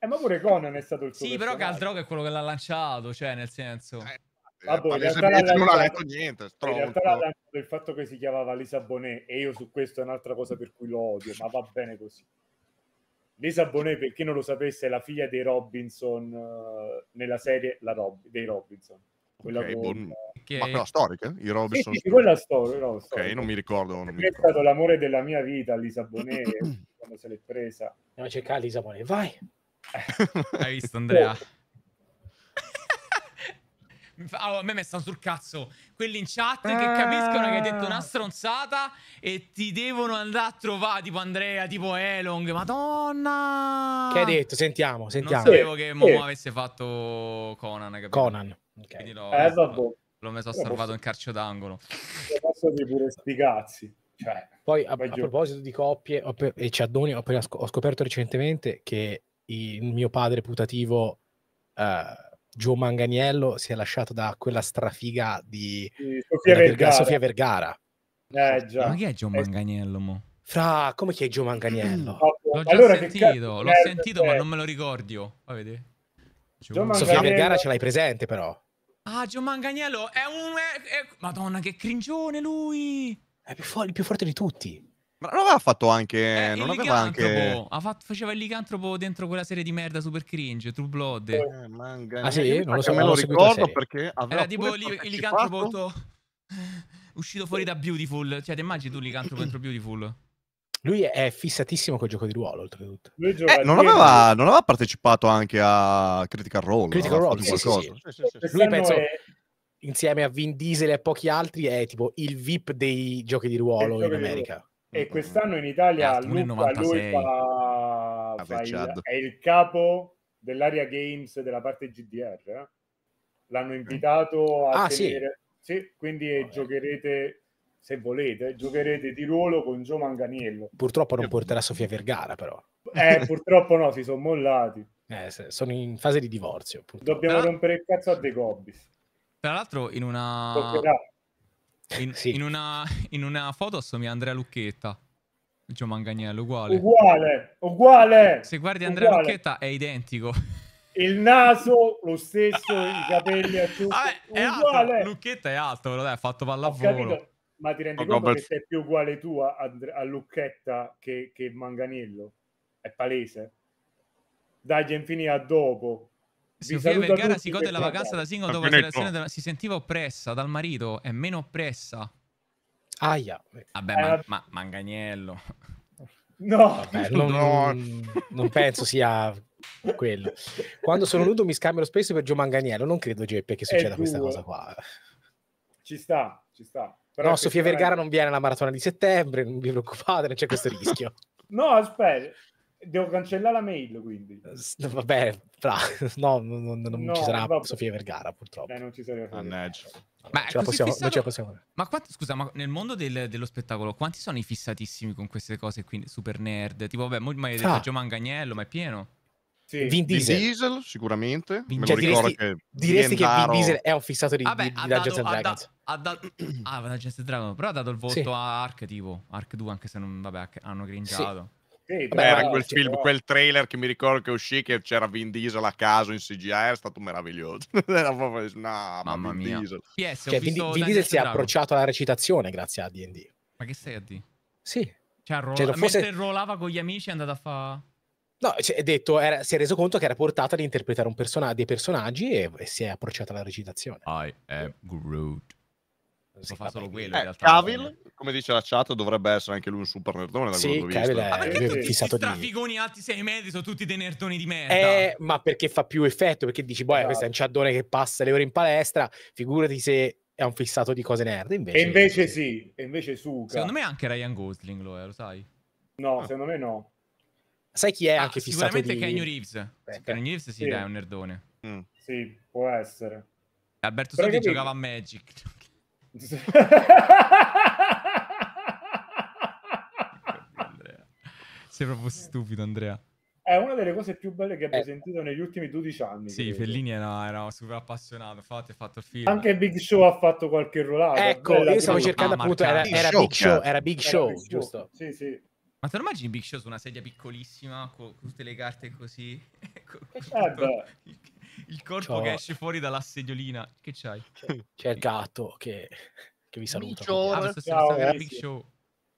Eh, ma pure Conan è stato il suo Sì, però Caldrogo è quello che l'ha lanciato, cioè, nel senso... Eh, eh Vabbè, in realtà non ha letto niente, stronzo. In realtà il fatto che si chiamava Lisa Bonet e io su questo è un'altra cosa per cui lo odio, ma va bene così. Lisa Bonet, per chi non lo sapesse, è la figlia dei Robinson uh, nella serie la Rob- dei Robinson. Quella okay, con... bon... che... Ma quella storica? I Robinson? Sì, sì, quella storica. No, ok, non mi ricordo. Non mi è ricordo. stato l'amore della mia vita, Lisa Bonet, quando se l'è presa. Andiamo a cercare Lisa Bonet, vai! Hai visto Andrea? Boh. Oh, a me mi stanno sul cazzo quelli in chat che ah. capiscono che hai detto una stronzata e ti devono andare a trovare, tipo Andrea, tipo Elong, madonna! Che hai detto? Sentiamo, sentiamo. Non sapevo eh, che Momo eh. avesse fatto Conan, capito? Conan, ok. L'ho, eh, vabbè. L'ho messo a salvato in carcio d'angolo. Posso dire pure sti cazzi. Cioè, Poi a, a proposito di coppie e ciaddoni, ho, scoperto recentemente che il mio padre putativo... Uh, Gio Manganiello si è lasciato da quella strafiga di, di Sofia, Vergara. Sofia, Vergara. Eh, già. Ma chi è Gio eh Manganiello? Mo? Fra, come chi è Gio Manganiello? l'ho allora, sentito, l'ho sentito, ma non me lo ricordo. Oh. Sofia Vergara ce l'hai presente, però. Ah, Gio Manganiello è un. È, è... Madonna, che cringione lui! È il più, fu- più forte di tutti. Ma non aveva fatto anche... Eh, non aveva anche... Fatto, faceva il licantropo dentro quella serie di merda super cringe, True Blood. Eh, eh manga... Ah sì? Non lo so, me lo ricordo perché aveva Era tipo il licantropo to... uscito fuori da Beautiful. Cioè, ti immagini tu il licantropo dentro Beautiful? Lui è fissatissimo col gioco di ruolo, oltretutto. Lui Eh, non, aveva, non, aveva, partecipato anche a Critical Role. Critical Role, sì, sì, sì. Lui penso... È insieme a Vin Diesel e pochi altri, è tipo il VIP dei giochi di ruolo in America. E mm, mm, mm. quest'anno in Italia Luca, lui fa, fa il, è il capo dell'area games della parte GDR. Eh? L'hanno invitato a ah, tenere... Sì. sì quindi Vabbè. giocherete se volete, giocherete di ruolo con Gio Manganiello. Purtroppo non porterà Sofia Vergara, però. Eh, purtroppo no, si sono mollati. Eh, sono in fase di divorzio. Purtroppo. Dobbiamo rompere il cazzo a De Gobbis. Tra l'altro, in una... Toccherà in, sì. in, una, in una, foto assomiglia Andrea Lucchetta. Gio Manganiello, uguale. Uguale, uguale. Se guardi Andrea uguale. Lucchetta è identico. Il naso, lo stesso, i capelli è tutto. Ah, è Lucchetta è alto, però dai, ha fatto pallavolo. Ma ti rendi Ho conto che sei più uguale tu a, a Lucchetta che, che Manganiello? È palese. Dai, infine a dopo. Sofia Vergara si gode la vacanza da single dopo la della... Si sentiva oppressa dal marito, è meno oppressa. Aia. Vabbè, eh, ma, ma, Manganiello. No, Vabbè, non, no. non penso sia quello. Quando sono nudo mi scambio spesso per Gio Manganiello. Non credo, Geppe, che succeda questa cosa qua. Ci sta, ci sta. Però no, Sofia Vergara è... non viene alla maratona di settembre, non vi preoccupate, non c'è questo rischio. no, aspetta, Devo cancellare la mail, quindi. Vabbè, fra, no, non, non no, ci sarà vabbè. Sofia Vergara, purtroppo. Eh, non ci sarà. Mannaggia. Ma, cioè, ce possiamo, fissato... non ce possiamo. ma quanti, scusa, ma nel mondo del, dello spettacolo, quanti sono i fissatissimi con queste cose qui, super nerd? Tipo, vabbè, mo, ma è ah. Gio Mangagnello, ma è pieno. Sì. Vin, Diesel. Vin Diesel sicuramente. Vin... Me cioè, diresti, che diresti che Vin Diesel è un fissato di, Vabbè, di, Dungeons dato, Dragons. Ha, da, ha dato, ah, Dungeons Dragons, però ha dato il voto sì. a Ark, tipo, Ark 2, anche se non, vabbè, hanno gringiato. Sì. Sì, Vabbè, era quel film, quel trailer che mi ricordo che uscì, che c'era Vin Diesel a caso in CGI, è stato meraviglioso. era proprio, no, mamma Vin mia. Diesel. Yes, cioè, Vin, Vin Diesel si è approcciato alla recitazione grazie a D&D. Ma che sei a D? Sì. Cioè, rola... cioè fosse... mentre rolava con gli amici è andato a fare... No, cioè, è detto, era, si è reso conto che era portata ad interpretare person- dei personaggi e, e, si è approcciata alla recitazione. I am Groot. Eh, sì, fa solo quello eh, realtà, Cavill, eh. come dice la chat, dovrebbe essere anche lui un super nerdone. Da sì, Cavill visto. è fissato di figoni alti 6 metri sono tutti dei nerdoni di merda. Eh, ma perché fa più effetto? Perché dici, boh, esatto. questo è un esatto. ciaddone che passa le ore in palestra, figurati se è un fissato di cose nerd. Invece, e invece sì, e invece suca. Secondo me anche Ryan Gosling lo è, lo sai? No, ah. secondo me no. Sai chi è ah, anche fissato sicuramente di... Kenny Reeves. Beh, Kenny Reeves sì, sì. Dai, è un nerdone. Mm. Sì, può essere. Alberto Sordi giocava a Magic. Sei proprio stupido, Andrea. È una delle cose più belle che abbia eh. sentito negli ultimi 12 anni. Sì, credo. Fellini era, era, super appassionato, infatti ha fatto il film. Anche Big Show ha fatto qualche ruolato. Ecco, io stavo prima. cercando ah, appunto, era, era, Big Show, era Big Show, era Big Show giusto? Sì, sì. Ma te lo immagini Big Show su una sedia piccolissima, con, tutte le carte così? con, eh tutto, il corpo Ciao. che esce fuori dalla sediolina. Che c'hai? Cioè, c'è il gatto che, che vi saluta. Ah, Ciao, Big Show.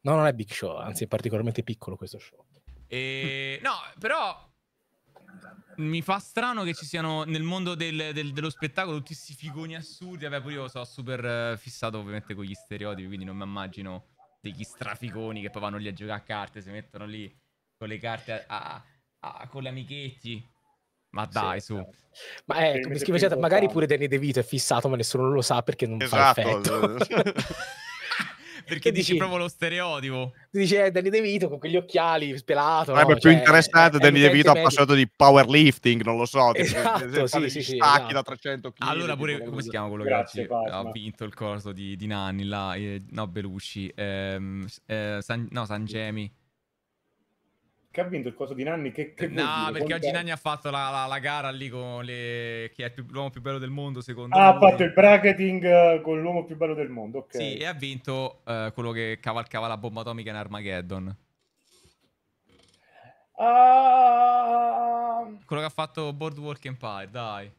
No, non è Big Show, anzi è particolarmente piccolo questo show. E... No, però mi fa strano che ci siano nel mondo del, del, dello spettacolo tutti questi figoni assurdi. Vabbè, pure io sono super eh, fissato ovviamente con gli stereotipi, quindi non mi immagino degli strafigoni che poi vanno lì a giocare a carte, si mettono lì con le carte a, a, a, con gli amichetti. Ma dai, esatto. sì, su. Ma è, come si chiama, magari pure Danny DeVito è fissato, ma nessuno lo sa perché non esatto. fa effetto. perché dici, proprio lo stereotipo. Tu dici eh, Danny DeVito con quegli occhiali spelato. Sarebbe eh, no? più cioè, interessante Danny DeVito appassionato di powerlifting, non lo so. Esatto, tipo, sì, sì, sì, stacchi esatto. da 300 kg. Allora pure, come si chiama quello Grazie, che ha vinto il corso di, di Nanni, là, eh, no Belushi, ehm, eh, San, no Sangemi che ha vinto il coso di Nanni. Che, che eh, no, perché oggi Nanni ha fatto la, la, la, gara lì con le... chi è più, l'uomo più bello del mondo, secondo me. Ah, ha fatto il bracketing eh, con l'uomo più bello del mondo, ok. Sì, e ha vinto uh, quello che cavalcava la bomba atomica in Armageddon. Uh... Quello che ha fatto Boardwalk Empire, dai.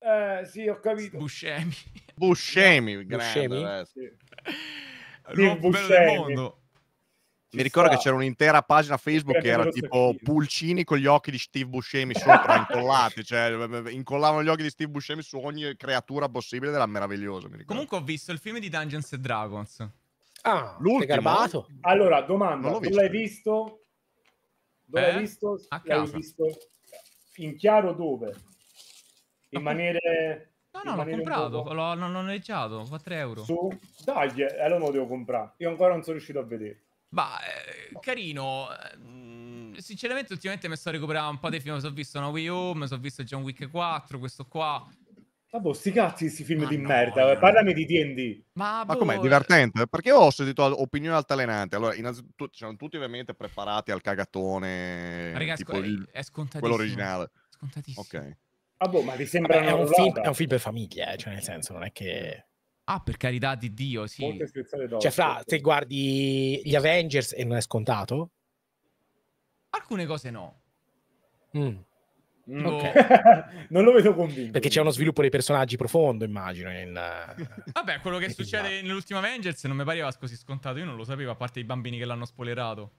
Eh, sì, ho capito. Buscemi. Buscemi, grande. Buscemi? Sì. L'uomo più bello del mondo. Ci mi ricordo sta. che c'era un'intera pagina Facebook che era tipo sentire. pulcini con gli occhi di Steve Buscemi sopra incollati, cioè incollavano gli occhi di Steve Buscemi su ogni creatura possibile era meraviglioso. Comunque ho visto il film di Dungeons and Dragons. Ah, l'ultimo. Allora, domanda, l'ho tu l'hai visto? Dove l'hai eh? visto? A l'hai casa. visto in chiaro dove? In maniera No, no, l'ho comprato, l'ho, l'ho noleggiato, 4 euro. Su? Dai, eh, allora me lo devo comprare. Io ancora non sono riuscito a vedere. Ma eh, carino, eh, sinceramente ultimamente mi sto recuperando un po' dei film, mi sono visto una Wii U, mi sono visto John Wick 4, questo qua. Ma boh, sti cazzi questi film ma di no, merda, no. Eh. parlami di D&D. Ma, boh... com'è, divertente? Eh. Perché ho sentito opinioni altalenanti. Allora, innanzitutto, c'erano tutti ovviamente preparati al cagatone, ragazzi, tipo è, il, è quello originale. Scontatissimo. Ok. Ah boh, ma vi sembra Vabbè, è, un film, è, un film, per famiglia, cioè nel senso non è che... Ah, per carità di Dio, sì. Cioè, fra, se guardi gli Avengers e non è scontato? Alcune cose no. Mm. Mm. Okay. non lo vedo convinto. Perché c'è uno sviluppo dei personaggi profondo, immagino. Nel... Eh, Vabbè, quello che succede nell'ultima Avengers non mi pareva così scontato. Io non lo sapevo, a parte i bambini che l'hanno spoilerato.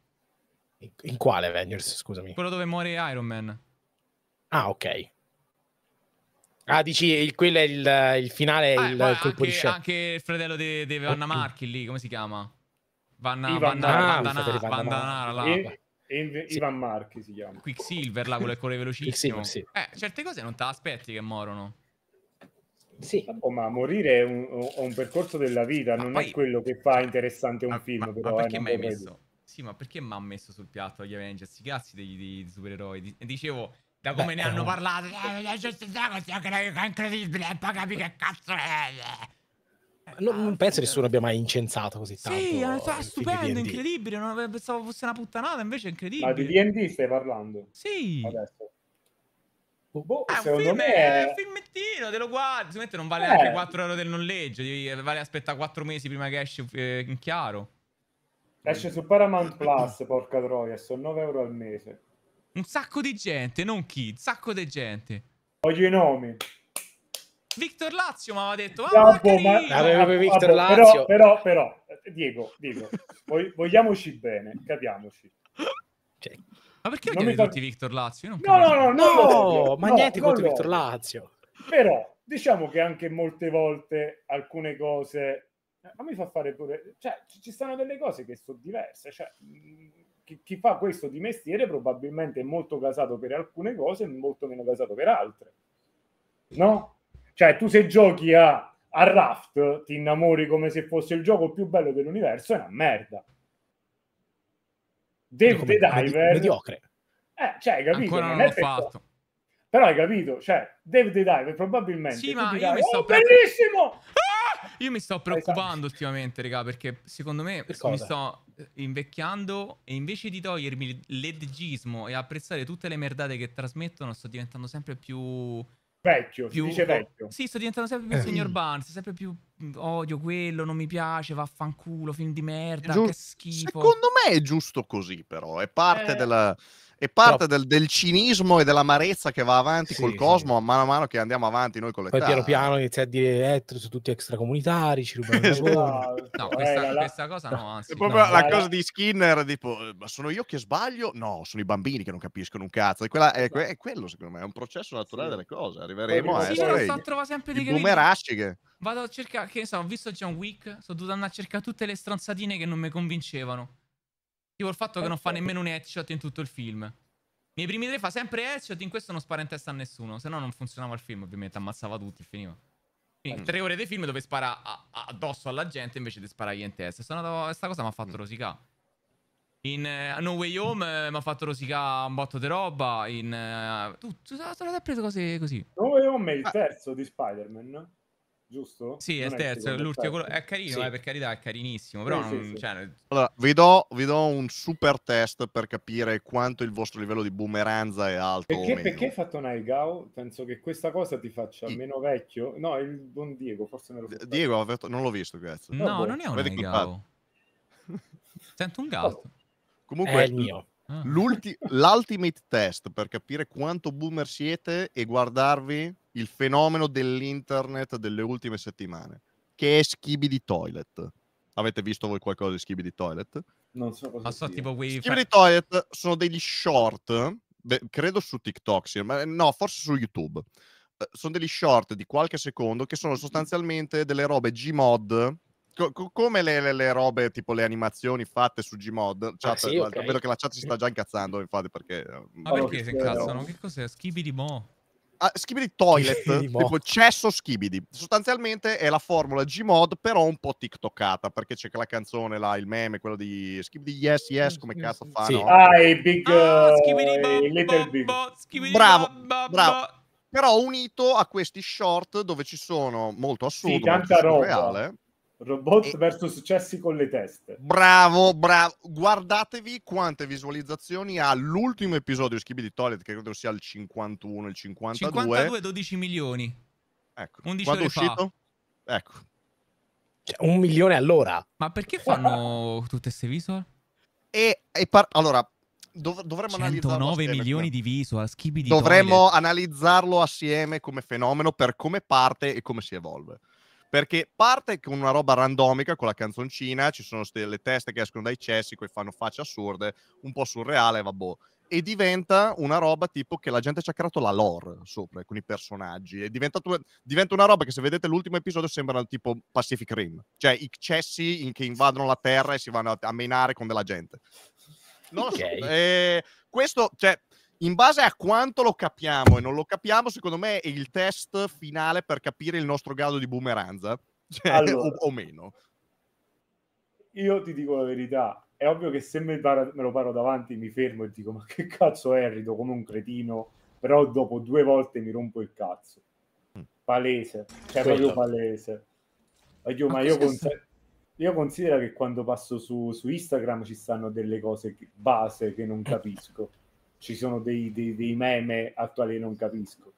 In, in quale Avengers, scusami? Quello dove muore Iron Man. Ah, ok. Ah, dici, il, quello è il, il finale, ah, il, colpo anche, di scena. Anche il fratello di, di Vanna Marchi lì, come si chiama? Vanna, Ivan, Vanna, ah, Vanna, Vanna, Vanna, Vanna, Ivan Marchi si chiama. Quicksilver, là, quello è quello velocissimo. Sì. Eh, certe cose non te aspetti che morono. Sì. Oh, ma morire è un, un, percorso della vita, ma non poi... è quello che fa interessante un ma, film. Ma, però, ma perché eh, mi hai messo? Sì, ma perché mi ha messo sul piatto gli Avengers? I cazzi degli, dei, supereroi. Dicevo, da come Beh, ne hanno parlato, eh, è incredibile, e poi capi che cazzo è. Eh. Non, non, penso nessuno abbia mai incensato così tanto. Sì, è stupendo, incredibile. Non pensavo fosse una puttanata, invece è incredibile. Ma di DD stai parlando? Sì. Adesso. Boh, ah, un film, me... è un filmettino, te lo guardi. Sicuramente non vale eh. anche 4 euro del noleggio. vale aspetta 4 mesi prima che esce eh, in chiaro. Esce su Paramount Plus, porca troia, sono 9 euro al mese. Un sacco di gente, non chi, un sacco di gente. Voglio i nomi. Victor Lazio mi aveva detto, ah, ma, Gabbo, ma... Vabbè, Victor Lazio. Però, però, però, Diego, Diego vogliamoci bene, capiamoci. Cioè, ma perché non mi tutti Victor Lazio? no, no, no, no, no, no, ma niente no, contro Victor Lazio. Però, diciamo che anche molte volte alcune cose... Ma mi fa fare pure... Cioè, ci, ci stanno delle cose che sono diverse, cioè... Mh chi, chi fa questo di mestiere probabilmente è molto casato per alcune cose e molto meno casato per altre. No? Cioè, tu se giochi a, a Raft ti innamori come se fosse il gioco più bello dell'universo, è una merda. Dave the Diver... Mediocre. Eh, cioè, capito? Ancora non, non l'ho fatto. Però hai capito, cioè, Dave the Diver probabilmente... Sì, ma io dai, mi sto oh, per... bellissimo! Io mi sto esatto. preoccupando ultimamente, raga, perché secondo me per mi sto eh, invecchiando e invece di togliermi l'edgismo e apprezzare tutte le merdate che trasmettono, sto diventando sempre più... Vecchio, più... dice vecchio. Sì, sto diventando sempre più eh. signor Barnes, sempre più mm, odio quello, non mi piace, vaffanculo, film di merda, Giu- che schifo. Secondo me è giusto così, però, è parte eh. della e parte del, del, cinismo e dell'amarezza che va avanti sì, col cosmo sì. a mano a mano che andiamo avanti noi con le Poi piano piano inizia a dire elettro, eh, sono tutti extracomunitari, ci rubano il lavoro. Esatto. No, eh, questa, questa cosa no, anzi. È proprio no, la vai, cosa vai. di Skinner, tipo, eh, ma sono io che sbaglio? No, sono i bambini che non capiscono un cazzo. E quella, è, è, quello secondo me, è un processo naturale sì. delle cose. Arriveremo Poi, a sì, essere... Io trovo sempre dei boomerasci che vado a cercare, che ne so, ho visto John Wick, sono dovuto andare a cercare tutte le stronzatine che non mi convincevano. Tipo il fatto che non fa ecco. nemmeno un headshot in tutto il film. Nei primi tre fa sempre headshot, in questo non spara in testa a nessuno. Se no non funzionava il film, ovviamente. Ammazzava tutti e finiva. Quindi, eh. tre ore di film dove spara addosso alla gente invece di sparargli in testa. Sono andato, questa cosa mi ha fatto mm. rosicare. In uh, No Way Home uh, eh, mi ha fatto rosicare un botto di roba. In, uh, tu, tu, preso cose così. No Way Home è il ah. terzo ah. di Spider-Man giusto? Sì, non è il terzo, l'ultimo colore. È carino, sì. eh, per carità, è carinissimo, però sì, non... sì, cioè... Allora, vi do, vi do, un super test per capire quanto il vostro livello di boomeranza è alto Perché, perché hai fatto Naigao? Penso che questa cosa ti faccia I... meno vecchio. No, il Don Diego, forse me lo D- Diego, fatto... non l'ho visto, grazie. No, no boh. non è un Naigao. Sento un oh. gatto. Oh. Comunque... È il mio. Ah. l'ultimate test per capire quanto boomer siete e guardarvi il fenomeno dell'internet delle ultime settimane, che è Schibi di Toilet. Avete visto voi qualcosa di Schibi di Toilet? Non so cosa so, tipo quei... Skibi di Toilet sono degli short, beh, credo su TikTok, sì, ma eh, no, forse su YouTube. Eh, sono degli short di qualche secondo che sono mm-hmm. sostanzialmente delle robe Gmod Co- come le, le, le, robe, tipo le animazioni fatte su Gmod, chat, cioè, ah, sì, okay. vedo che la chat si sta già incazzando, infatti, perché... Eh, Ma perché oh, si incazzano? Che cos'è? Schibidi mo'. Ah, Skibidi Toilet, tipo cesso Schibidi. Sostanzialmente è la formula Gmod, però un po' tiktokata, perché c'è la canzone là, il meme, quello di Schibidi Yes Yes, come cazzo fa, sì. no? Ah, ah, i Big... Ah, Skibidi eh, bo, Little bo, Big. bravo, bravo. Però unito a questi short dove ci sono, molto assurdo, sì, tanta roba. Robot e... verso successi con le teste. Bravo, bravo. Guardatevi quante visualizzazioni ha l'ultimo episodio Skibby di Toilet, che credo sia il 51, il 52. 52, 12 milioni. Ecco. 11 Quando è uscito? Fa. Ecco. Cioè, un milione all'ora. Ma perché fanno tutte queste visual? E, e par- allora, dov- dovremmo 109 milioni di visual, Dovremmo toilet. analizzarlo assieme come fenomeno per come parte e come si evolve perché parte con una roba randomica con la canzoncina, ci sono le teste che escono dai cessi, poi fanno facce assurde, un po' surreale, vabbè. Boh. E diventa una roba tipo che la gente ci ha creato la lore sopra con i personaggi. E diventa, una roba che, se vedete l'ultimo episodio, sembra tipo Pacific Rim, cioè i cessi in che invadono la terra e si vanno a menare con della gente. Non okay. so, eh, questo, cioè, in base a quanto lo capiamo e non lo capiamo, secondo me è il test finale per capire il nostro grado di boomeranza, cioè, allora, o, o, meno. Io ti dico la verità, è ovvio che se me, para, me lo paro davanti mi fermo e dico ma che cazzo è, rido come un cretino, però dopo due volte mi rompo il cazzo. Mm. Palese, cioè Quello. proprio palese. Io, ma, ma io, cons- io considero che quando passo su, su Instagram ci stanno delle cose che, base che non capisco ci sono dei, dei, dei meme attuali che non capisco.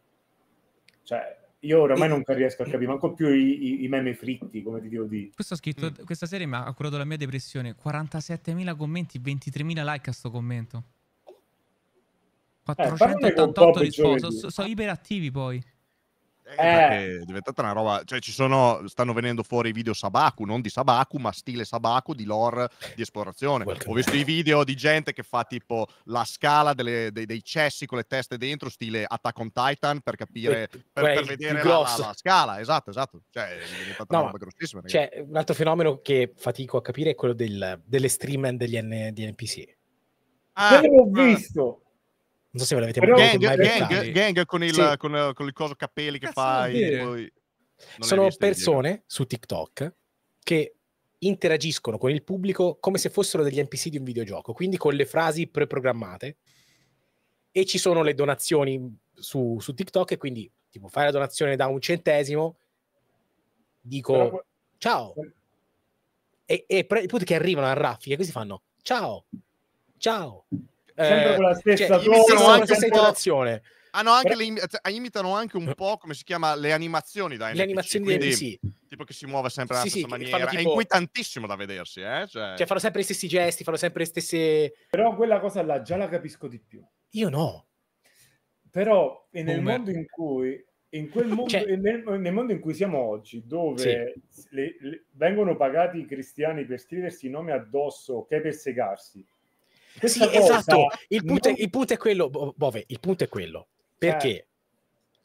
Cioè, io oramai non riesco a capire, manco più i, i, i meme fritti, come ti devo dire. Questo scritto, mm. questa serie mi ha curato la mia depressione. 47.000 commenti, 23.000 like a sto commento. 488 eh, risposte, sono so iperattivi poi. Eh. è diventata una roba, cioè ci sono, stanno venendo fuori i video Sabaku, non di Sabaku, ma stile Sabaku di lore di esplorazione. Ho visto i video di gente che fa tipo la scala delle, dei, dei, cessi con le teste dentro, stile Attack on Titan, per capire, per, per vedere la, la, la, scala, esatto, esatto. Cioè, è diventata no, una roba grossissima. Ragazzi. Cioè, un altro fenomeno che fatico a capire è quello del, delle stream degli, N, degli NPC. Ah, l'ho eh. visto. Non so se ve l'avete mai gang, mai gang, gang con il, sì. con, con il coso capelli che fai. Poi... Sono persone idea. su TikTok che interagiscono con il pubblico come se fossero degli NPC di un videogioco, quindi con le frasi preprogrammate. E ci sono le donazioni su, su TikTok, e quindi tipo fai la donazione da un centesimo, dico Però... ciao. E, e pre- che arrivano a raffica, questi fanno ciao, ciao, eh, sempre con la cioè, stessa cioè, cosa anche situazione hanno ah, anche Però... le, cioè, imitano anche un eh. po' come si chiama le animazioni da NPC, le animazioni quindi, sì. tipo che si muove sempre alla sì, stessa sì, maniera tipo... è inquietantissimo da vedersi eh? cioè... cioè... fanno sempre gli stessi gesti fanno sempre le stesse Però quella cosa là già la capisco di più io no però è nel Boomer. mondo in cui in quel mondo, cioè... nel, nel, mondo in cui siamo oggi, dove le, le, vengono pagati i cristiani per scriversi i nomi addosso che per segarsi, sì, esatto. Il punto, no. è, il punto, è quello, Bove, il punto è quello. Cioè? Perché eh.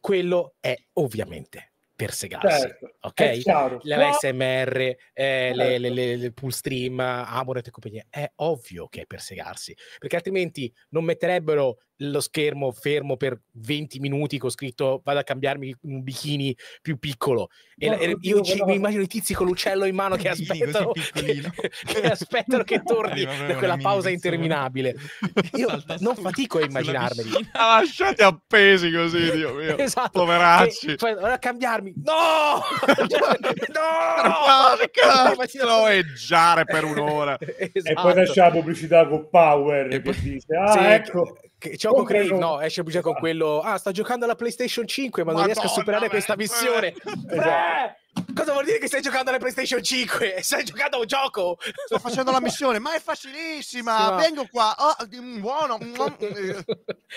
quello è ovviamente persegarsi, certo, ok? Chiaro, L'ASMR, eh, certo. le, le, le, pull stream, Amoret e compagnia, è ovvio che è persegarsi, perché altrimenti non metterebbero lo schermo fermo per 20 minuti con scritto vado a cambiarmi un bikini più piccolo e, no, e io ci, mi immagino i tizi con l'uccello in mano che aspettano che, che, aspettano che torni da quella pausa interminabile io non fatico a immaginarmeli ah, lasciate appesi così Dio mio esatto. poveracci e, cioè, cioè cambiarmi mi... No! Cioè, no! Porca! Noeggiare cioè, per un'ora. esatto. E poi esce esatto. la pubblicità con Power e poi... che dice, ah, sì, ecco... Che, che, con Craig, no, esce bugia con esatto. quello, ah, sta giocando alla PlayStation 5, ma Madonna, non riesco a superare me, questa eh. missione. Esatto. Cosa vuol dire che stai giocando alla PlayStation 5? Stai giocando a un gioco? Sto facendo la missione, ma è facilissima. Sì, ma... Vengo qua. Oh, buono. Mm, mm, mm.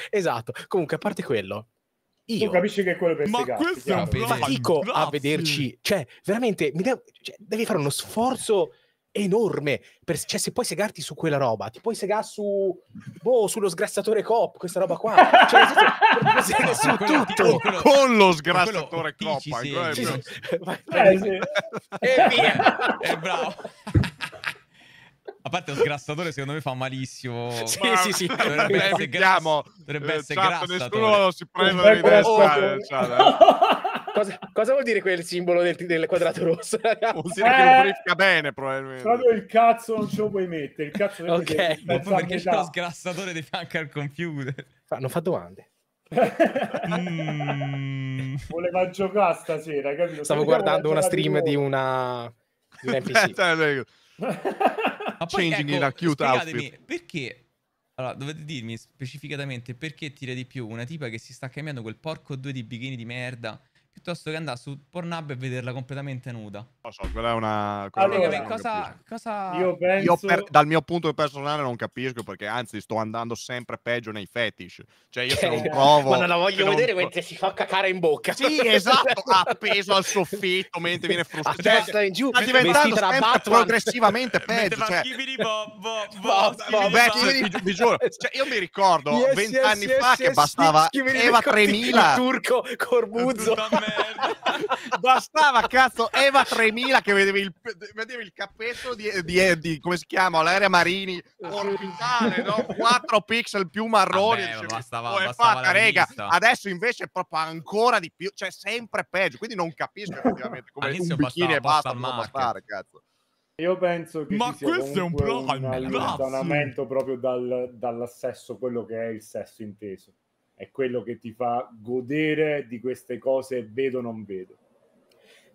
esatto. Comunque, a parte quello, io. Tu capisci che è quello per Ma gatti, questo è un fatico Grazie. a vederci. Cioè, veramente, devo, cioè, devi fare uno sforzo enorme. Per, cioè, se puoi segarti su quella roba, ti puoi segare su boh, sullo sgrassatore cop, questa roba qua. Cioè, senso, su quello, tutto quello, con lo sgrassatore cop. Sì, sì. Eh, e via. E eh, bravo. A parte lo sgrassatore, secondo me fa malissimo. Sì, Ma... sì, sì. Dovrebbe essere grasso. Dovrebbe eh, essere chat, cioè, grassatore. Nessuno si prende di grassare. Eh, cioè, cosa, cosa, vuol dire quel simbolo del, del quadrato rosso? Ragazzi? Vuol dire eh, che lo eh, purifica bene, probabilmente. Proprio il cazzo non ce lo puoi mettere. Il cazzo non okay. Ma poi perché c'è lo sgrassatore di fianco al computer. Ah, non fa domande. mm. Voleva giocare stasera, capito? Stavo Perché guardando una stream di una, di una NPC. Cioè, ma poi, changing ecco, in a outfit. perché... Allora, dovete dirmi specificatamente perché tira di più una tipa che si sta cambiando quel porco due di bikini di merda piuttosto che andare su Pornhub e vederla completamente nuda. Lo so, quella è una... Quella allora, è una cosa, cosa... Io penso... Io per, dal mio punto di personale non capisco perché anzi sto andando sempre peggio nei fetish. Cioè io se non provo... Ma non la voglio vedere non... mentre si fa cacare in bocca. Sì, esatto, appeso al soffitto mentre viene frustrato. Cioè, sta in giù, sta diventando sempre Batman. progressivamente peggio. Cioè... Bo, bo, bo, giuro. Cioè, io mi ricordo vent'anni fa che bastava Eva 3000... Turco Corbuzzo. Bastava, cazzo, Eva 3000 che vedevi il, vedevi il cappello di, di, di, come si chiama, l'area Marini orbitale, no? 4 pixel più marroni. Vabbè, dicevi, bastava, bastava oh, fatta, rega. Adesso invece è proprio ancora di più, cioè sempre peggio, quindi non capisco effettivamente come All'inizio un bastava, basta, basta, bastare, cazzo. Io penso che Ma questo è un, un allontanamento proprio dal, dall'assesso, quello che è il sesso inteso è quello che ti fa godere di queste cose vedo non vedo.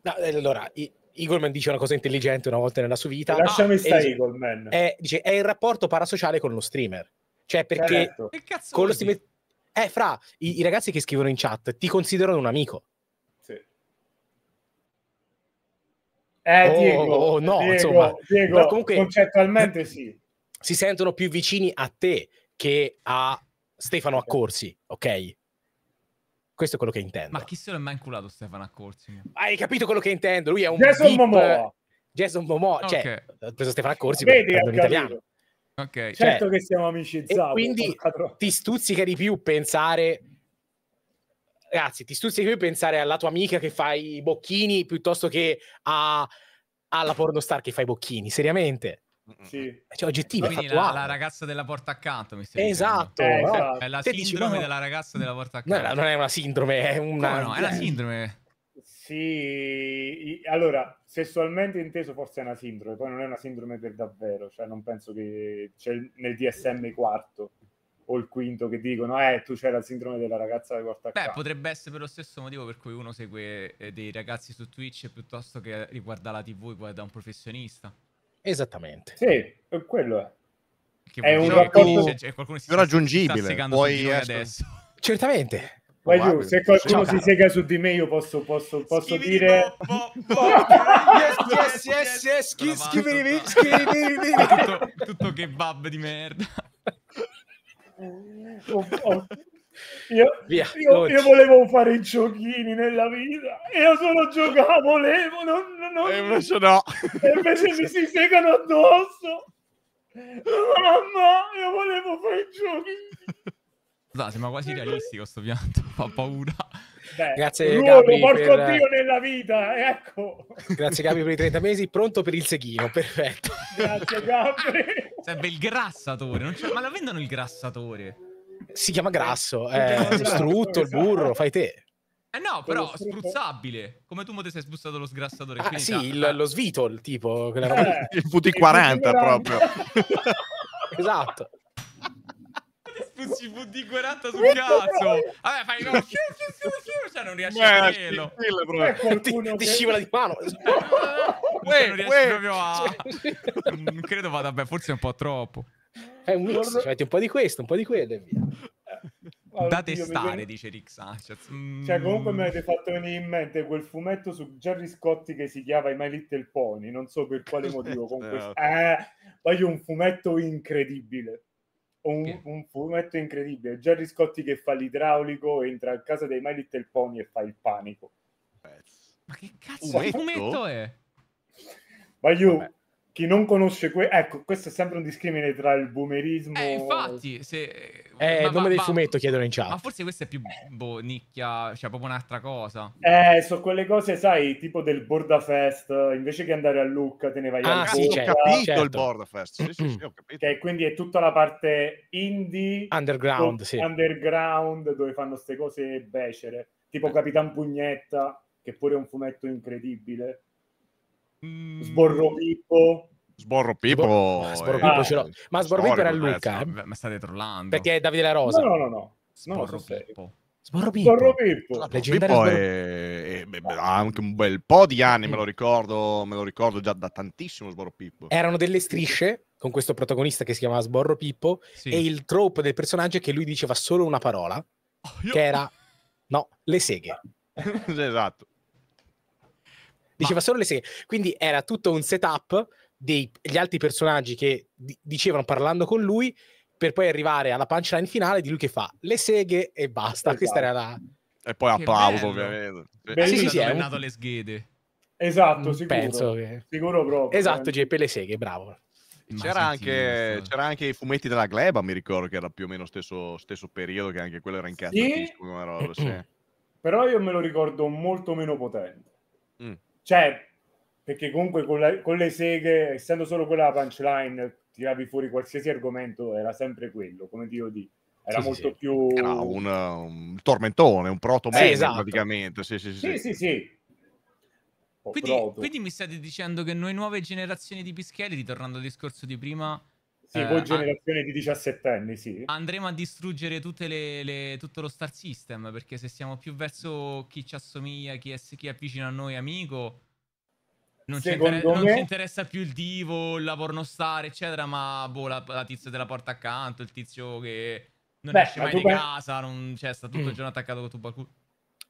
No, eh, allora, i- Eagleman dice una cosa intelligente una volta nella sua vita. Lasciami ah, Eagleman. È, dice, è il rapporto parasociale con lo streamer. Cioè, perché... Certo. Che con lo streamer... Eh, fra, i, i, ragazzi che scrivono in chat ti considerano un amico. Sì. Eh, oh, Diego, oh, oh no, Diego, insomma. Diego, comunque, concettualmente sì. Si sentono più vicini a te che a Stefano Accorsi, ok? Questo è quello che intendo. Ma chi se l'è mai inculato Stefano Accorsi? Hai capito quello che intendo? Lui è un Jason VIP, Momoa. Jason Momoa, okay. cioè, ho preso Stefano Accorsi Vedi, per un italiano. Okay. Certo cioè, che siamo amicizzati. Quindi ti stuzzica di più pensare ragazzi, ti stuzzica di più pensare alla tua amica che fa i bocchini piuttosto che a alla pornostar che fa i bocchini, seriamente. Sì. Cioè, oggettivo, Quindi la, la, ragazza della porta accanto, mi esatto, eh, esatto. È la sindrome dici, della ragazza della porta accanto. No, non è una sindrome, è una... No, no, è la sindrome. Sì, allora, sessualmente inteso forse è una sindrome, poi non è una sindrome per davvero, cioè non penso che c'è nel DSM quarto o il quinto che dicono eh tu c'era la sindrome della ragazza della porta accanto. Beh, potrebbe essere per lo stesso motivo per cui uno segue eh, dei ragazzi su Twitch piuttosto che riguarda la TV, guarda un professionista. Esattamente. Sì, eh, quello è. Che è un rapporto c'è, c'è qualcuno si più raggiungibile. Poi adesso. Certamente. Vai giù, se qualcuno Ciao, si sega su di me io posso, posso, posso dire... Yes, yes, yes, yes, Tutto, che kebab di merda. Io, Via, io, io, volevo fare i giochini nella vita, io solo giocavo, volevo, non, non, e invece no. E invece mi si segano addosso. Mamma, io volevo fare i giochini. Dai, sembra quasi realistico sto pianto, fa paura. Beh, grazie Gabri porco per... Dio nella vita, ecco. Grazie Gabri per i 30 mesi, pronto per il seghino, perfetto. Grazie Gabri. Serve il grassatore, ma la vendono il grassatore? Si chiama grasso, è eh, il esatto. burro, fai te. Eh no, però spruzzabile. Come tu mi ti sei spruzzato lo sgrassatore. Ah, sì, il, lo svitol, tipo. Quella roba. Eh, il VT40 proprio. esatto. il VT40 sul cazzo. Vabbè, fai no. cioè, non riesci a vederlo. Eh, ti, ti scivola di mano. Uè, eh, non riesci proprio a... Cioè. Non credo vada bene, forse è un po' troppo. È un mix, cioè, metti un po' di questo, un po' di quello e via. Eh, da testare, dice Rick Sanchez. Mm. Cioè, comunque mi avete fatto venire in mente quel fumetto su Jerry Scotti che si chiama I My Little Pony. Non so per quale motivo. Comunque, eh, no. eh, voglio un fumetto incredibile. Un, un, fumetto incredibile. Jerry Scotti che fa l'idraulico, entra a casa dei My Little Pony e fa il panico. Ma che cazzo fumetto? fumetto è? Voglio chi non conosce que- ecco, questo è sempre un discrimine tra il boomerismo eh, infatti se eh, il nome ma, del ma, fumetto chiedono in chat ma forse questo è più boh, nicchia cioè proprio un'altra cosa eh sono quelle cose sai tipo del Bordafest invece che andare a Lucca te ne vai ah, a sì, Lucca certo, ho certo. capito certo. il Bordafest sì, sì, sì, ho capito che quindi è tutta la parte indie underground, sì. underground dove fanno queste cose becere tipo eh. Capitan Pugnetta che pure è un fumetto incredibile Mm. Sborro Pippo. Sborro Pippo. Sborro Pippo ce l'ho. Ma Sborro Pippo era Luca. Eh. Ma state trollando. Perché è Davide La Rosa. No, no, no. no. Sborro no, Pippo. Sborro Pippo. Sborro Pippo. Sborro Pippo Sborro... È... ha anche un bel po' di anni, me lo ricordo, me lo ricordo già da tantissimo Sborro Pippo. Erano delle strisce con questo protagonista che si chiamava Sborro Pippo sì. e il trope del personaggio è che lui diceva solo una parola, oh, io... che era, no, le seghe. esatto. Diceva Ma... solo le seghe. Quindi era tutto un setup degli altri personaggi che d- dicevano parlando con lui per poi arrivare alla punchline finale di lui che fa le seghe e basta. Esatto. Questa era la... E poi che applauso, bello. ovviamente. Bellissimo. Sì, sì, sì, è un... nato le schede. Esatto, sicuro. Penso che... Sicuro proprio. Esatto, GP le seghe, bravo. C'era anche, c'era anche, i fumetti della Gleba, mi ricordo che era più o meno stesso, stesso periodo, che anche quello era incazzatissimo. Sì? sì. Però io me lo ricordo molto meno potente. Cioè, perché comunque con, la, con le seghe, essendo solo quella punchline, tiravi fuori qualsiasi argomento, era sempre quello, come Dio di. Era sì, molto sì. più... Era un, un, tormentone, un proto eh, esatto. praticamente. Sì, sì, sì. sì, sì oh, quindi, quindi, mi state dicendo che noi nuove generazioni di Pischelli, tornando al discorso di prima, Tipo eh, generazione an- di 17 anni, sì. Andremo a distruggere le, le, tutto lo star system, perché se siamo più verso chi ci assomiglia, chi è, chi è vicino a noi, amico, non, ci, inter- me... non ci, interessa più il divo, il la star, eccetera, ma boh, la, la tizia della porta accanto, il tizio che non Beh, esce mai di pensi... casa, non, cioè, sta tutto mm. il giorno attaccato con tu balcone.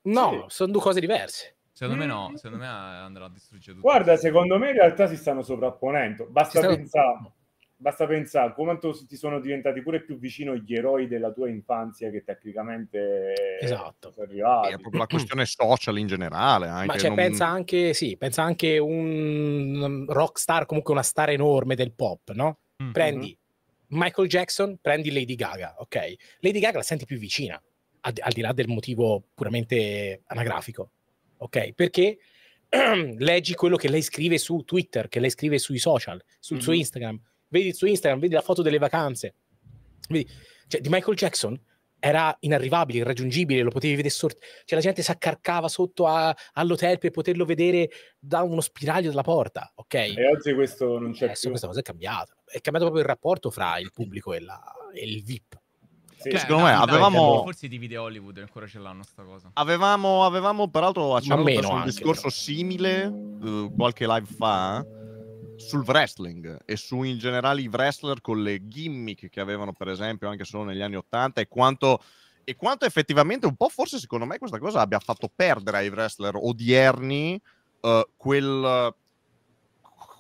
No, sì. sono due cose diverse. Secondo me no, mm. secondo me andrà a distruggere tutto. Guarda, secondo me in realtà si stanno sovrapponendo. Basta stanno... pensare basta pensare quanto ti sono diventati pure più vicino gli eroi della tua infanzia che tecnicamente esatto. sono arrivati. È proprio la questione social in generale. Anche, Ma cioè, non... pensa, anche, sì, pensa anche un rock star, comunque una star enorme del pop, no? Mm -hmm. Prendi mhm. Michael Jackson, prendi Lady Gaga, ok? Lady Gaga la senti più vicina, al, al di là del motivo puramente anagrafico, ok? Perché leggi quello che lei scrive su Twitter, che lei scrive sui social, sul mm -hmm. suo mhm. Instagram vedi su Instagram, vedi la foto delle vacanze. Vedi, cioè, di Michael Jackson era inarrivabile, irraggiungibile, lo potevi vedere sort- cioè la gente si accarcava sotto a- all'hotel per poterlo vedere da uno spiraglio dalla porta, ok? E oggi questo non c'è Adesso più. questa cosa è cambiata, è cambiato proprio il rapporto fra il pubblico e, la- e il VIP. Sì. Beh, secondo me dai, avevamo dai, forse i TV Hollywood ancora ce l'hanno sta cosa. Avevamo, avevamo peraltro accennato un discorso simile uh, qualche live fa eh sul wrestling e su in generale i wrestler con le gimmick che avevano per esempio anche solo negli anni 80 e quanto, e quanto effettivamente un po' forse secondo me questa cosa abbia fatto perdere ai wrestler odierni uh, quel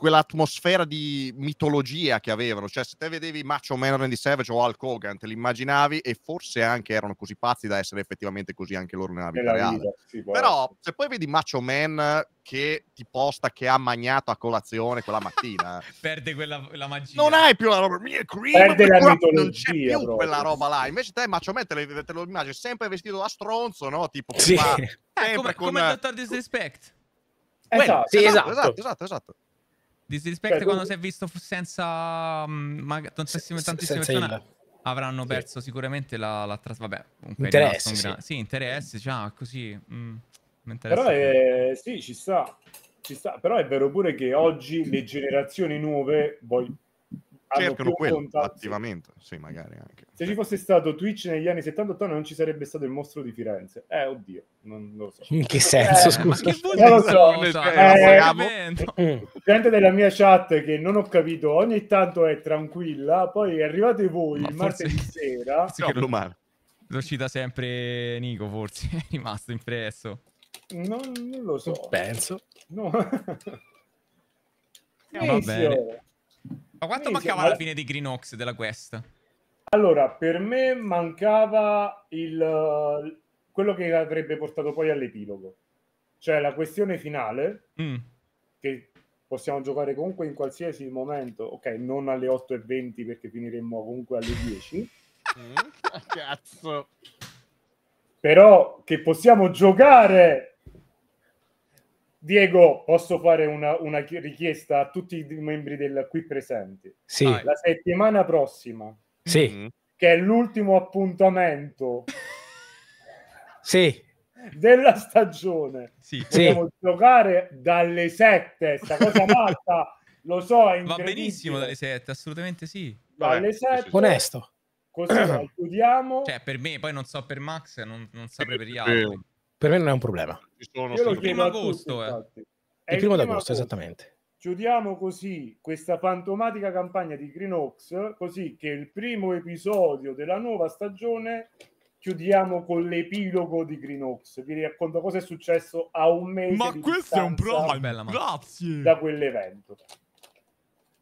quell'atmosfera di mitologia che avevano. Cioè, se te vedevi Macho Man Randy Savage o Hulk Hogan, te li immaginavi e forse anche erano così pazzi da essere effettivamente così anche loro nella vita, reale. Vita, sì, Però, se poi vedi Macho Man che ti posta che ha magnato a colazione quella mattina, eh. perde quella la magia. Non hai più la roba, cream, Perde la non c'è più proprio. quella roba là. Invece te Macho Man te, le, te lo immagini sempre vestito da stronzo, no? Tipo, sì. fa, eh, ah, come, con, come Dottor Disrespect. Esatto. Sì, esatto. esatto, esatto, esatto. esatto. Disrespect cioè, quando tu... si è visto senza... Mm, ma, non si è tantissime persone avranno sì. perso sicuramente la, la tras... Vabbè, comunque interesse, sì. Gran... sì, interesse, cioè, così... Mm, Però è... sì, ci sta. Ci sta. Però è vero pure che oggi le generazioni nuove, voglio cercano quello contatti. attivamente. Sì, magari anche. Se ci fosse stato Twitch negli anni 70-80 non ci sarebbe stato il mostro di Firenze. Eh, oddio, non lo so. In che senso, eh, scusa? Che non lo so. Eh, cioè, eh, eh gente della mia chat che non ho capito, ogni tanto è tranquilla, poi arrivate voi Ma il forse... martedì sera. Sì, no, che lo, mar- lo cita sempre Nico, forse, è rimasto impresso. Non, non lo so. Penso. No. va bene. Ma quanto Inizia, mancava ma... alla fine di Green Ox della quest? Allora, per me mancava il, quello che avrebbe portato poi all'epilogo, cioè la questione finale, mm. che possiamo giocare comunque in qualsiasi momento, ok, non alle 8.20 perché finiremmo comunque alle 10. mm, cazzo. Però che possiamo giocare Diego, posso fare una, una, richiesta a tutti i membri del qui presenti? Sì. la settimana prossima, sì. Mm-hmm. che è l'ultimo appuntamento sì. della stagione, sì. dobbiamo sì. giocare dalle 7. Sta cosa fatta, lo so, è Va benissimo dalle 7, assolutamente sì. Dalle 7. Onesto. Così chiudiamo. Cioè, per me, poi non so per Max, non, non saprei per gli altri. Per me non è un problema. Io lo primo agosto, tutti, eh. È il primo d'agosto, esattamente. Chiudiamo così questa fantomatica campagna di Green Oaks, così che il primo episodio della nuova stagione chiudiamo con l'epilogo di Green Oaks. Vi racconto cosa è successo a un mese. Ma questo è un pro, grazie. Da quell'evento.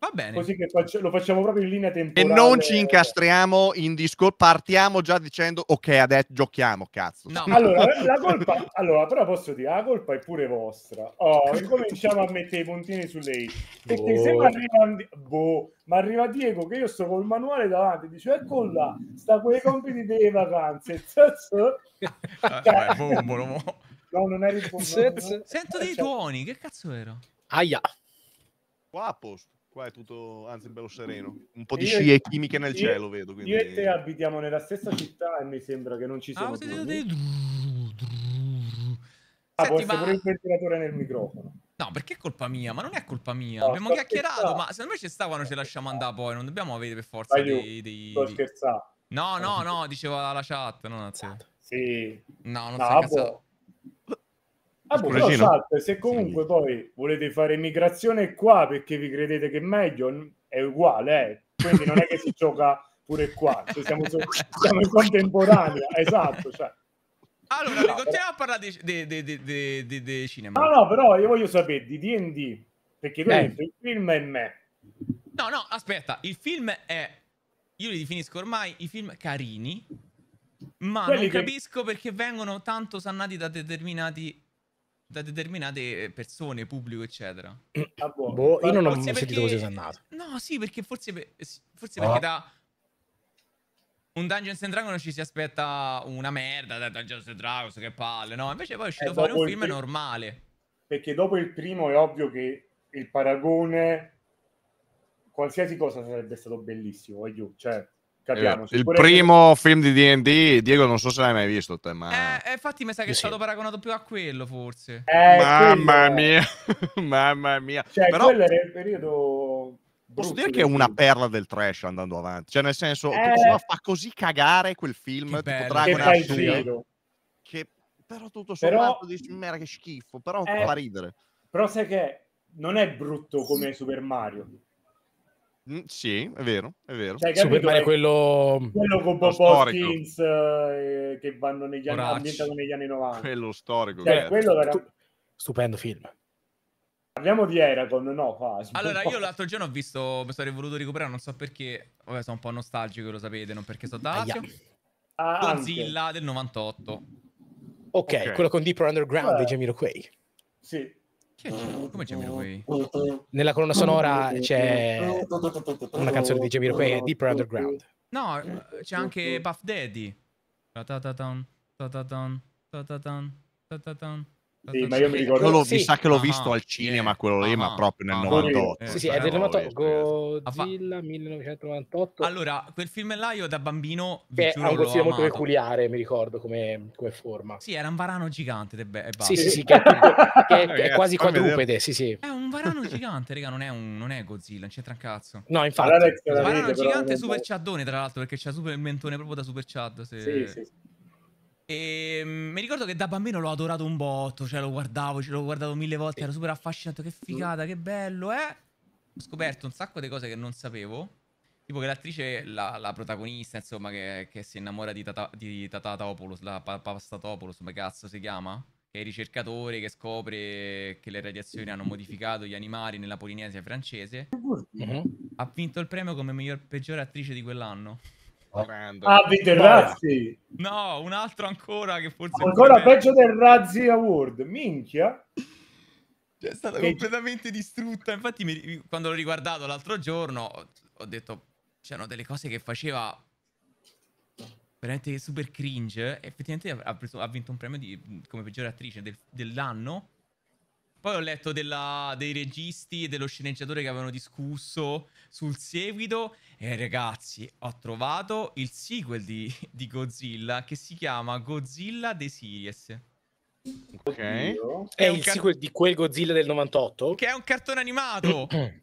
Va bene. Così che faccio, lo facciamo proprio in linea temporale. E non ci incastriamo in discorso, partiamo già dicendo ok, adesso giochiamo, cazzo. No. Allora, la colpa, allora, però posso dire, la colpa è pure vostra. Oh, cominciamo a mettere i puntini su lei. Perché boh. se mi boh. arriva, boh, ma arriva Diego che io sto col manuale davanti, dice ecco là, sta quei compiti delle vacanze. Vabbè, cioè, boh, No, non è risposto. Sento dei cioè, tuoni, che cazzo ero? Aia. Qua a posto. Qua è tutto, anzi, bello sereno. Un po' di scie chimiche nel io, cielo, vedo. Quindi... Io e te abitiamo nella stessa città e mi sembra che non ci siano ah, problemi. Ah, Senti, ma... il ventilatore nel microfono. No, perché è colpa mia? Ma non è colpa mia. No, Abbiamo chiacchierato, ma secondo me ci sta quando ci lasciamo andare poi. Non dobbiamo avere per forza Vai dei... dei... scherzando. No, no, no, diceva la chat, non a te. Sì. No, non no, sto Ah, boh, però chat, se comunque sì. poi volete fare migrazione qua perché vi credete che è meglio, è uguale, eh. quindi non è che si gioca pure qua, cioè siamo, su, siamo, in contemporanea, esatto. Cioè. Allora, no, continuiamo a parlare di, cinema. No, no, però io voglio sapere di D&D, perché tu eh. il film è me. No, no, aspetta, il film è, io li definisco ormai i film carini, ma Quelli non che... capisco perché vengono tanto sannati da determinati da determinate eh, persone, pubblico, eccetera. Ah, boh. boh, io non ho mai sentito perché... così sannato. No, sì, perché forse, forse oh. perché da un Dungeons and Dragons ci si aspetta una merda da Dungeons and Dragons, che palle, no? Invece poi è uscito eh, fuori un film pr- normale. Perché dopo il primo è ovvio che il paragone, qualsiasi cosa sarebbe stato bellissimo, voglio, cioè... Capiamoci. Eh, il primo che... film di D&D, Diego, non so se l'hai mai visto te, ma... Eh, eh infatti mi sa che è stato paragonato più a quello, forse. Eh, Mamma quello... mia! Mamma mia! Cioè, Però... quello era il periodo... Posso dire che è una perla del trash andando avanti. Cioè, nel senso, eh... tipo, fa così cagare quel film, che tipo Dragon Age che però tutto sommato però... che schifo, però eh... fa ridere. Però sai che non è brutto come Super Mario. Mm, sì, è vero, è vero. Cioè, Super Mario è quello... quello con Bob Hoskins eh, che vanno negli anni, ambientato negli anni 90. Quello storico. Cioè, quello era... Stupendo film. Parliamo di Eragon, no? Quasi. Allora, io l'altro giorno ho visto, mi sarei voluto recuperare, non so perché, vabbè sono un po' nostalgico, lo sapete, non perché sono da Lazio. Ah, Godzilla anche. del 98. Ok, quello con Deeper Underground eh. di Jamiro Sì, chi è Jamiroquai? Come Jamiroquai? Nella colonna sonora c'è una canzone di Jamie Jamiroquai, Deeper Underground. No, c'è anche Buff Daddy. Sì, ma io mi ricordo. Quello, sì. Mi sa che l'ho ah, visto ah. al cinema eh, quello lì, ah, ma ah, proprio nel ah, 98. Ah. Sì, sì, è del cioè, 98. Godzilla 1998. Allora, quel film là io da bambino. Vi è un Godzilla molto peculiare, mi ricordo come, come, forma. Sì, era un varano gigante. Be- sì, sì, sì, che, è, che che è quasi quadrupede. Sì, sì. È un varano gigante, raga, non è, un, non è Godzilla, non c'entra un cazzo. No, infatti. Un Varano gigante, super ciaddone, tra l'altro, perché c'ha super il mentone proprio da super ciad. Se... Sì, sì. E ehm, mi ricordo che da bambino l'ho adorato un botto, cioè lo guardavo, ce l'ho guardato mille volte, ero super affascinato, che mm. figata, che bello, eh? Ho scoperto un sacco di cose che non sapevo, tipo che l'attrice, la, la, protagonista, insomma, che, che, si innamora di, tata, di Tatatopoulos, la pa, Pastatopoulos, come cazzo si chiama? Che è il ricercatore che scopre che le radiazioni hanno modificato gli animali nella Polinesia francese, mm -hmm. ha vinto il premio come miglior peggiore attrice di quell'anno. Grande. Abbi ah, Terrazzi. No, un altro ancora che forse... Ancora peggio del Razzi Award, minchia. Cioè, è stata che... completamente distrutta. Infatti, mi... quando l'ho riguardato l'altro giorno, ho detto, c'erano delle cose che faceva veramente super cringe. Effettivamente ha, preso, ha vinto un premio di, come peggiore attrice del, dell'anno poi ho letto della, dei registi e dello sceneggiatore che avevano discusso sul seguito. E ragazzi, ho trovato il sequel di, di Godzilla che si chiama Godzilla The Series. Ok. È, è il sequel di quel Godzilla del 98? Che è un cartone animato.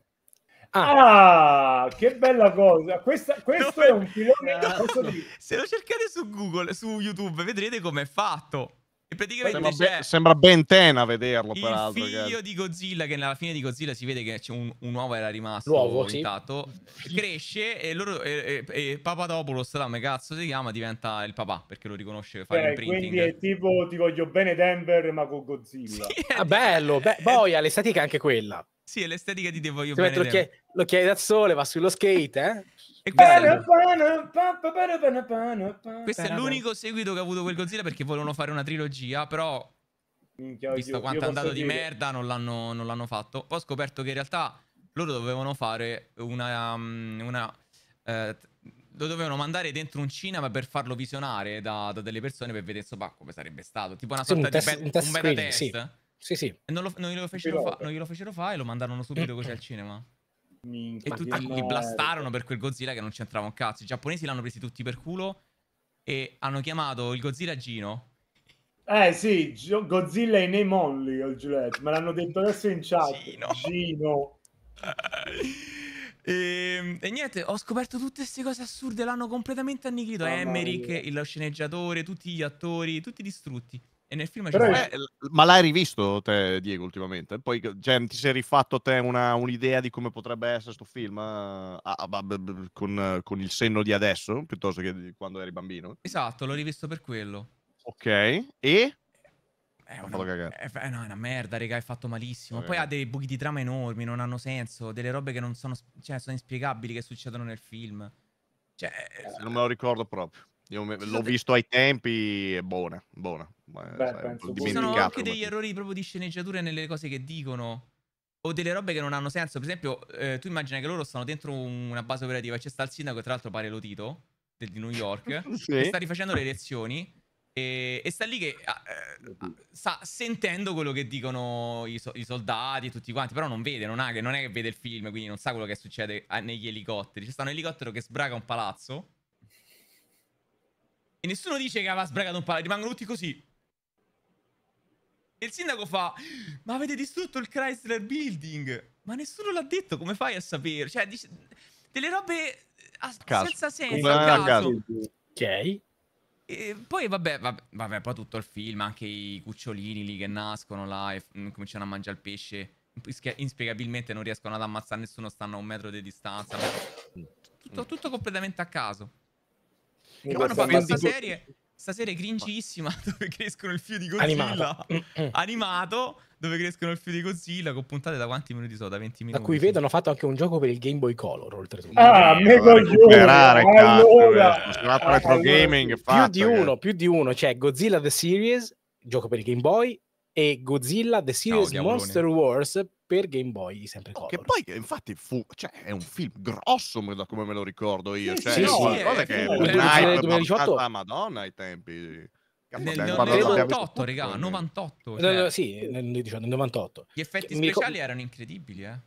Ah. ah. che bella cosa! Questa, questo no, è un filone. No, no. Se lo cercate su Google, su YouTube, vedrete com'è fatto. Sembra, ben, sembra Bentena vederlo, il peraltro. Il figlio che... di Godzilla, che alla fine di Godzilla si vede che un, un, uovo era rimasto L'uovo, intatto, sì. cresce e, loro, e, e, e Papadopoulos, come cazzo si chiama, diventa il papà, perché lo riconosce, fa Beh, Quindi è tipo ti voglio bene Denver, ma con Godzilla. Sì, ah, bello, be- boia, l'estetica è anche quella. Sì, è l'estetica di Te voglio Se bene. L'occhiaio, l'occhiaio da sole va sullo skate, eh? E questo, è l'unico seguito che ha avuto quel Godzilla perché volevano fare una trilogia, però Minchia, visto io, quanto è andato dire. di merda non l'hanno, non l'hanno, fatto. Poi ho scoperto che in realtà loro dovevano fare una... Mm, una eh, lo dovevano mandare dentro un cinema per farlo visionare da, da delle persone per vedere insomma come sarebbe stato. Tipo una sorta sì, un di be- un, test beta screening, test. Sì. Sì, sì. E non, lo, non, glielo fecero fa, non glielo fecero fare e lo mandarono subito così al cinema. Minchia, e tutti li blastarono per quel Godzilla che non c'entrava un cazzo. I giapponesi l'hanno presi tutti per culo e hanno chiamato il Godzilla Gino. Eh sì, Godzilla e name only al Gillette, me l'hanno detto adesso in chat. Gino. Gino. e, ehm, e, niente, ho scoperto tutte queste cose assurde, l'hanno completamente annichilito. Oh, Emmerich, il sceneggiatore, tutti gli attori, tutti distrutti. E nel film Però... c'è... Eh, ma l'hai rivisto te, Diego, ultimamente? Poi cioè, ti sei rifatto te una, un'idea di come potrebbe essere questo film ah, eh, ah, bah, bah, bah, con, con, il senno di adesso, piuttosto che di quando eri bambino? Esatto, l'ho rivisto per quello. Ok, e? È una, è, è una merda, raga, è fatto malissimo. Okay. Poi ha dei buchi di trama enormi, non hanno senso, delle robe che non sono, cioè, sono inspiegabili che succedono nel film. Cioè, non me lo ricordo proprio. Io l'ho visto ai tempi, buona, buona. Beh, ci sono anche degli errori proprio di sceneggiatura nelle cose che dicono o delle robe che non hanno senso. Per esempio, eh, tu immagina che loro stanno dentro una base operativa e c'è sta il sindaco, tra l'altro pare Lotito, del, di New York, sì. che sta rifacendo le elezioni e, e sta lì che ah, eh, sta sentendo quello che dicono i, so, i soldati e tutti quanti, però non vede, non, ha, non, è che vede il film, quindi non sa quello che succede ah, negli elicotteri. C'è sta un elicottero che sbraga un palazzo e nessuno dice che aveva sbragato un palo, rimangono tutti così. E il sindaco fa, ma avete distrutto il Chrysler Building. Ma nessuno l'ha detto, come fai a sapere? Cioè, dice, delle robe ah, a, caso. senza senso, a caso. Ok. E poi vabbè, vabbè, vabbè, poi tutto il film, anche i cucciolini lì che nascono là e mm, cominciano a mangiare il pesce. Inspiegabilmente non riescono ad ammazzare nessuno, stanno a un metro di distanza. Mm. Tutto, tutto completamente a caso. Che hanno fatto questa serie, sta serie gringissima dove crescono il figlio di Godzilla. Animato. animato dove crescono il figlio di Godzilla con puntate da quanti minuti sono? Da 20 minuti. Da cui vedono fatto anche un gioco per il Game Boy Color oltretutto. Ah, eh, me coglione! Allora, allora. Retro allora. gaming, più di uno, più di uno, cioè Godzilla The Series, gioco per il Game Boy e Godzilla The Series no, Monster Wars per Game Boy sempre oh, Che poi infatti fu, cioè, è un film grosso come me lo ricordo io, sì, cioè, sì, sì, è, che è, è, è, è, 2018 la Madonna ai tempi. Nel, nel, 98, raga, 98. Eh. Cioè. No, no, cioè. sì, nel, nel 98. Gli effetti Mi speciali co- erano incredibili, eh.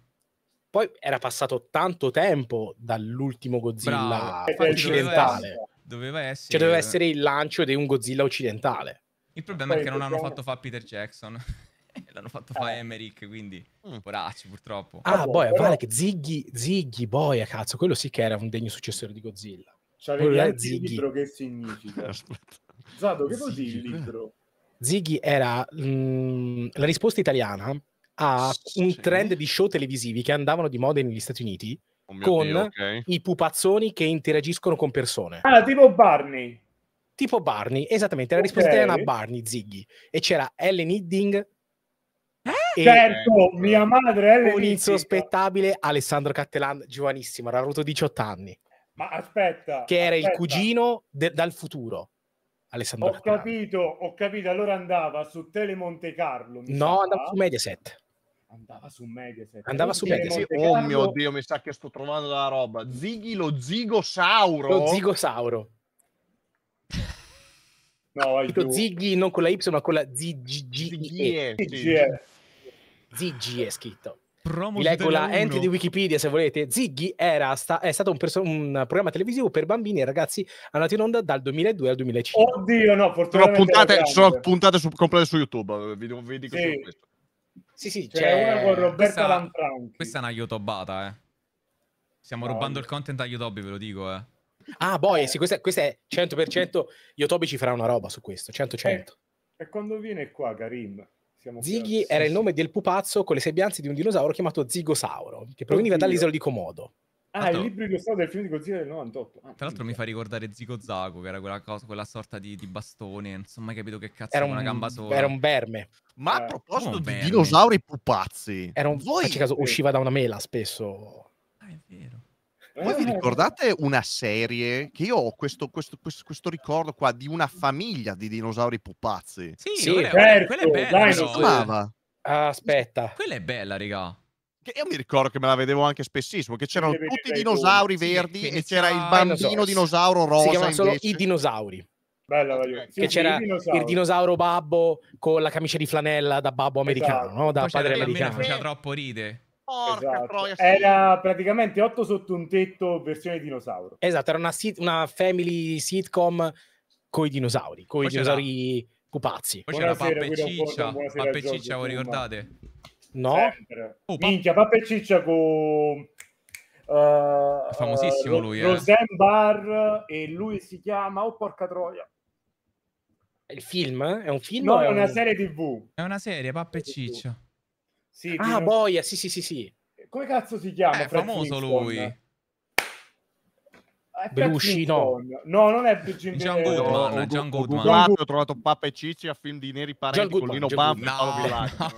Poi era passato tanto tempo dall'ultimo Godzilla Bravo, occidentale. Doveva essere... Doveva essere... Cioè, doveva essere il lancio di un Godzilla occidentale. Il problema è che non hanno fatto fa Peter Jackson. L'hanno fatto fa Emerick, eh. quindi mm. poracci purtroppo. Ah, ah boia, boh, però... vale che Ziggy, Ziggy, boia, cazzo, quello sì che era un degno successore di Godzilla. C'aveva il libro che significa. Zato, che cos'è il libro? Ziggy era mh, mm, la risposta italiana a un trend di show televisivi che andavano di moda negli Stati Uniti oh con Dio, okay. i pupazzoni che interagiscono con persone. Ah, tipo Barney. Tipo Barney, esattamente, la okay. risposta italiana a Barney, Ziggy. E c'era Ellen Hidding. Eh? Certo, e, mia madre Ellen Un insospettabile Alessandro Cattelan, giovanissimo, era avuto 18 anni. Ma aspetta. Che era aspetta. il cugino de- dal futuro. Alessandro ho Cattelan. capito, ho capito. Allora andava su Tele Monte Carlo. No, sa. andava su Mediaset. Andava su Mediaset. Andava su Mediaset. Oh mio Dio, mi sa che sto trovando la roba. Zighi lo zigosauro. Lo zigosauro. No, hai detto Ziggy non con la Y, ma con la ZGGE. Ziggy è scritto. Vi leggo la entry di Wikipedia se volete. Ziggy era sta- è stato un, perso- un, programma televisivo per bambini e ragazzi andato in onda dal 2002 al 2005. Oddio, no, fortunatamente. Sono puntate, sono puntate su, complete su YouTube. Vi, vi dico sì. questo. Sì, sì, c'è, c'è una con Roberta questa, Lanfranchi. Questa è una Yotobata, eh. Stiamo no, rubando no. il content a Yotobi, ve lo dico, eh. Ah, boia, eh. sì, questo è, questo è 100%. Yotobi ci farà una roba su questo, 100%. Eh, e quando viene qua Karim? Zighi era il nome del pupazzo con le sembianze di un dinosauro chiamato Zigosauro, che proveniva Oddio. dall'isola di Comodo. Ah, il libro illustrato del film di Godzilla del 98. Ah, Tra l'altro mi fa ricordare Zigozago, che era quella, cosa, quella sorta di, di, bastone, insomma hai capito che cazzo era un, una gamba sola. Era un verme. Ma a eh. proposito di dinosauri pupazzi, era un, voi... caso, usciva da una mela spesso. Ah, è vero. Voi vi eh. ricordate una serie che io ho questo, questo, questo, questo ricordo qua di una famiglia di dinosauri pupazzi? Sì, sì quella, certo, quella è bella. Dai, no. Eh. Aspetta. Quella è bella, raga. Che io mi ricordo che me la vedevo anche spessissimo, che c'erano tutti i dinosauri tu. verdi sì, e c'era il bambino dinosauro rosa. Si chiamano solo i dinosauri. Bella, voglio. Sì, c'era il dinosauro. il dinosauro. babbo con la camicia di flanella da babbo americano, esatto. no? da Poi padre americano. Faceva troppo ride. Porca esatto. troia, sì. Era praticamente 8 sotto un tetto versione dinosauro. Esatto, era una, sit- una family sitcom con i dinosauri, con i dinosauri pupazzi. Poi c'era Pappa e Ciccia, Pappa Ciccia, voi ricordate? No. Oh, uh, pa- Minchia, Pappa e Ciccia con... Uh, è famosissimo uh, lui, eh. Rosen Bar e lui si chiama Oh porca troia. Il film? È un film? No, è una un... serie tv. È una serie, Pappa e Ciccia. Sì, ah, non... boia, sì, sì, sì, sì. Come cazzo si chiama? Eh, è Fred famoso Flintstone? lui. Eh, Belushi, no. No, non è più Jim John Goodman. John Goodman. Ho trovato Pappa e Cicci a film di Neri Parenti con Lino Baffi no.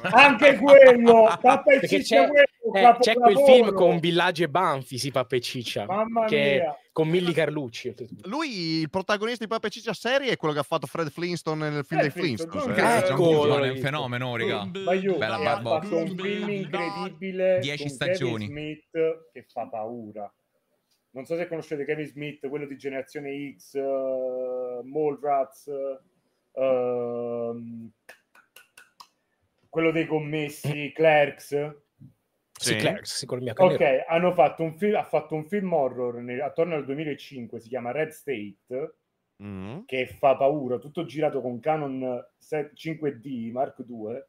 Anche quello! Pappa e Cicci è quello! eh, c'è quel film con Villaggi e Banfi, si Pape Ciccia, Mamma che mia. con Milli Carlucci. Lui, il protagonista di Pape Ciccia serie, è quello che ha fatto Fred Flintstone nel film eh, dei Flintstone. Cioè, ecco, è un fenomeno, raga. Bella barba. un film incredibile. 10 stagioni. Smith che fa paura. Non so se conoscete Kevin Smith, quello di Generazione X, uh, eh, Mallrats, uh, ehm, quello dei commessi, Clerks sì, Clerks, secondo me. Ok, hanno fatto un film, ha fatto un film horror nel, attorno al 2005, si chiama Red State, mm. che fa paura, tutto girato con Canon 5D Mark II.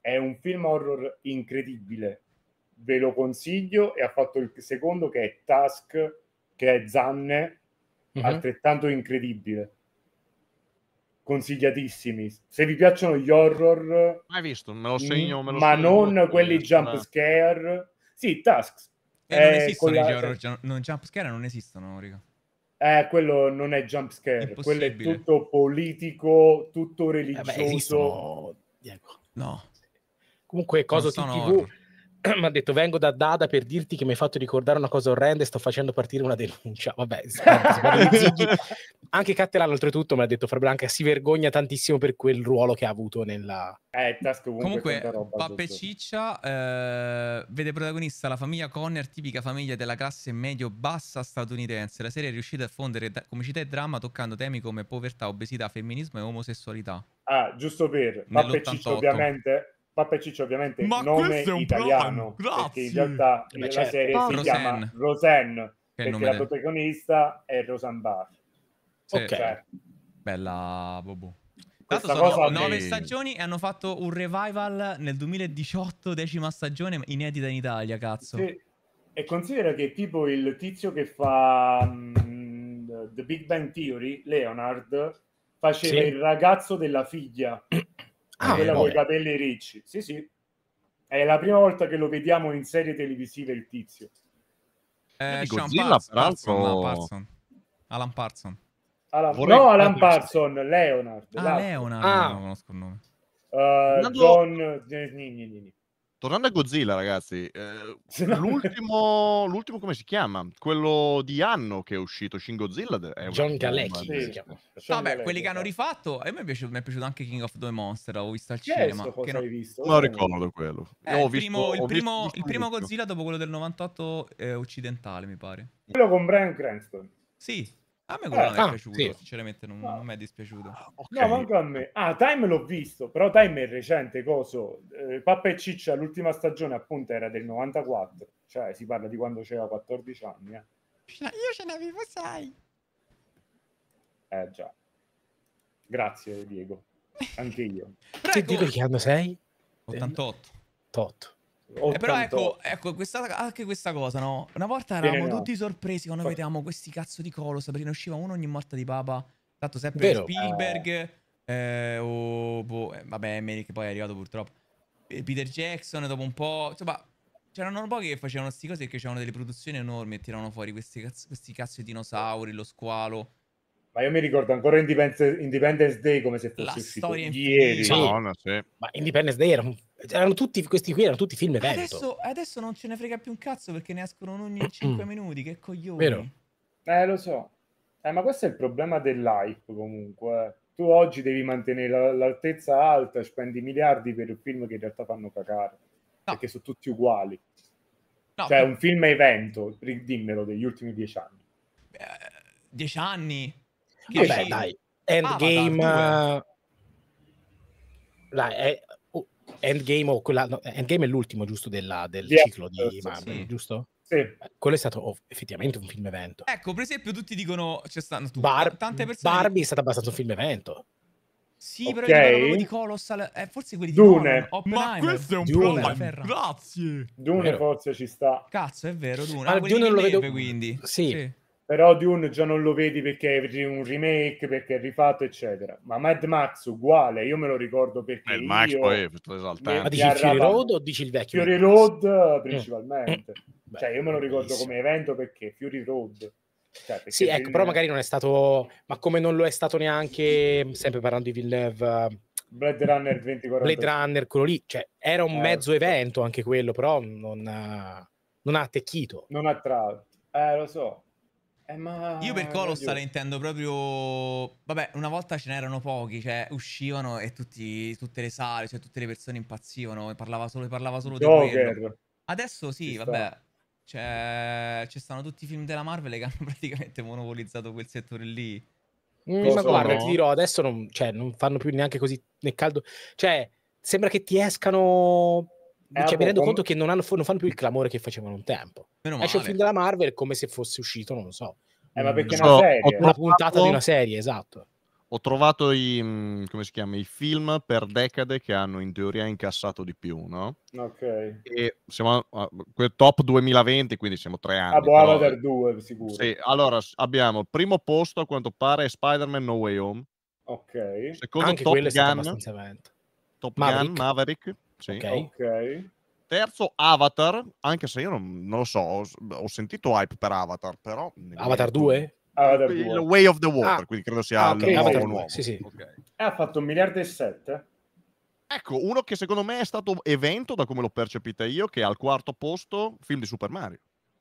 È un film horror incredibile, ve lo consiglio, e ha fatto il secondo che è Task, che è Zanne, mm-hmm. altrettanto incredibile consigliatissimi. Se vi piacciono gli horror, mai visto, me lo mm, segno, me lo ma segno, non quelli eh, jump eh. scare. Sì, Tasks. Eh, non eh, esistono gli horror, non, jump scare non esistono, riga. Eh, quello non è jump scare, quello è tutto politico, tutto religioso. Eh beh, esistono... No. Comunque, cosa TV, horror. mi ha detto vengo da Dada per dirti che mi hai fatto ricordare una cosa orrenda e sto facendo partire una denuncia. Vabbè, anche Cattelano oltretutto mi ha detto Fra Frablanca si vergogna tantissimo per quel ruolo che ha avuto nella... Eh, comunque, roba, Pappe giusto. Ciccia eh, vede protagonista la famiglia Conner, tipica famiglia della classe medio-bassa statunitense. La serie è riuscita a fondere comicità e dramma toccando temi come povertà, obesità, femminismo e omosessualità. Ah, giusto per Pappe Ciccia ovviamente Papa Ciccio ovviamente Ma nome è un italiano, ah, perché in realtà eh, Beh, la certo. serie si Rosen. chiama Rosen, perché la protagonista è Rosanne Barr. Sì. Ok. Cioè, bella, Bobo. Tanto sono nove stagioni e hanno fatto un revival nel 2018, decima stagione, inedita in Italia, cazzo. Sì. E considera che tipo il tizio che fa mh, mm, The Big Bang Theory, Leonard, faceva sì. il ragazzo della figlia Ah, quella con i capelli ricci. Sì, sì. È la prima volta che lo vediamo in serie televisive il tizio. Eh, eh diciamo Godzilla, peraltro... Parson. Alan Parson. Alan... No, Alan Parson, Leonard. Ah, Leonard. Ah. Non conosco il nome. Uh, John... Nini, nini tornando a Godzilla, ragazzi, eh, l'ultimo, l'ultimo, come si chiama? Quello di anno che è uscito, Shin Godzilla. È John Galecki sì. si chiama. Vabbè, Galecki, quelli che hanno eh. rifatto, e mi è, piaciuto, mi è piaciuto anche King of the Monster, l'ho visto al che cinema. Che non... Visto? non ricordo quello. Eh, il, primo, visto, il, primo, visto, il primo Godzilla dopo quello del 98 eh, occidentale, mi pare. Quello con Brian Cranston. Sì, a me quello eh, non è ah, piaciuto, sì. sinceramente non, non mi è dispiaciuto. Ah, okay. No, manco a me. Ah, Time l'ho visto, però Time è recente, coso. Eh, Pappa e Ciccia l'ultima stagione appunto era del 94, cioè si parla di quando c'era 14 anni. Eh. Io ce ne avevo 6. Eh già. Grazie Diego, anche io. Senti perché hanno 6? 88. 88. Eh però ecco, ecco questa, anche questa cosa, no? Una volta eravamo Viene tutti no. sorpresi quando Fa... vedevamo questi cazzo di colos, perché ne usciva uno ogni morta di papa. Tanto sempre Vero. Spielberg eh. Eh, o... Boh, eh, vabbè, Emmerich poi è arrivato purtroppo. Eh, Peter Jackson dopo un po'... Insomma, c'erano pochi che facevano queste cose perché c'erano delle produzioni enormi e tiravano fuori questi cazzo, questi cazzo di dinosauri, lo squalo. Ma io mi ricordo ancora Independence, Independence Day come se fosse uscito ieri. Sì. No, no, sì. Ma Independence Day erano, erano, tutti questi qui, erano tutti film evento. Adesso, adesso non ce ne frega più un cazzo perché ne escono ogni 5 mm. minuti, che coglioni. Vero. Eh, lo so. Eh, ma questo è il problema dell'hype comunque. Eh. Tu oggi devi mantenere l'altezza alta, spendi miliardi per film che in realtà fanno cacare, no. perché sono tutti uguali. No, cioè, per... un film evento, dimmelo, degli ultimi dieci anni. Eh, dieci anni? Vabbè, ci... Ah, dai, Endgame... Avatar, dai, è... oh, Endgame, o quella... no, Endgame è l'ultimo, giusto, della, del yeah, ciclo di Marvel, sì. giusto? Sì. Quello è stato oh, effettivamente un film evento. Ecco, per esempio, tutti dicono. C'è stanno tu, Bar- tante persone. Barbie è stato abbastanza un film evento. Sì, okay. però di Colossal, eh, forse quelli di Dune. Nolan, Ma questo è un Dune. Plan. Grazie. Dune forse ci sta. Cazzo, è vero, Dune. Ah, Dune lo vedo quindi. Sì. sì. Però Dune già non lo vedi perché è un remake, perché è rifatto, eccetera. Ma Mad Max uguale, io me lo ricordo perché Mad Max poi è tutto esaltante. Ma dici il Fury Road o dici il vecchio? Fury Road mm. Mm. principalmente. Mm. cioè io me lo ricordo bellissimo. come evento perché Fury Road... Cioè, sì, ecco, film... però magari non è stato... Ma come non lo è stato neanche, sempre parlando di Villeneuve... Blade Runner 24 Blade Runner, quello lì, cioè era un eh, mezzo evento anche quello, però non, non ha attecchito. Non ha tra... Eh, lo so. Eh, ma... Io per Colossal intendo proprio... Vabbè, una volta ce n'erano pochi, cioè uscivano e tutti, tutte le sale, cioè tutte le persone impazzivano e parlava solo, parlava solo di quello. Adesso sì, ci vabbè. Cioè, ci stanno tutti i film della Marvel che hanno praticamente monopolizzato quel settore lì. Mm, ma so, guarda, no? ti dirò, adesso non, cioè, non fanno più neanche così nel caldo. Cioè, sembra che ti escano eh, cioè, mi rendo com- conto che non, hanno, non, fanno più il clamore che facevano un tempo. Esce un film della Marvel come se fosse uscito, non lo so. Eh, ma perché so, una, trovato... una puntata di una serie, esatto. Ho trovato i, mm, chiama, i, film per decade che hanno in teoria incassato di più, no? Ok. E siamo a, a, top 2020, quindi siamo tre anni. A buona del 2, sicuro. Sì, allora abbiamo il primo posto a quanto pare è Spider-Man No Way Home. Ok. Secondo Anche Top Gun, Top Maverick. Gun, Maverick. Sì. Okay. ok. Terzo Avatar, anche se io non, non lo so, ho, ho, sentito hype per Avatar, però... Avatar 2? Avatar 2. Il Way of the Water, ah. quindi credo sia ah, okay. Avatar nuovo. 2. Sì, sì. Okay. ha fatto un miliardo e sette. Ecco, uno che secondo me è stato evento, da come l'ho percepita io, che è al quarto posto film di Super Mario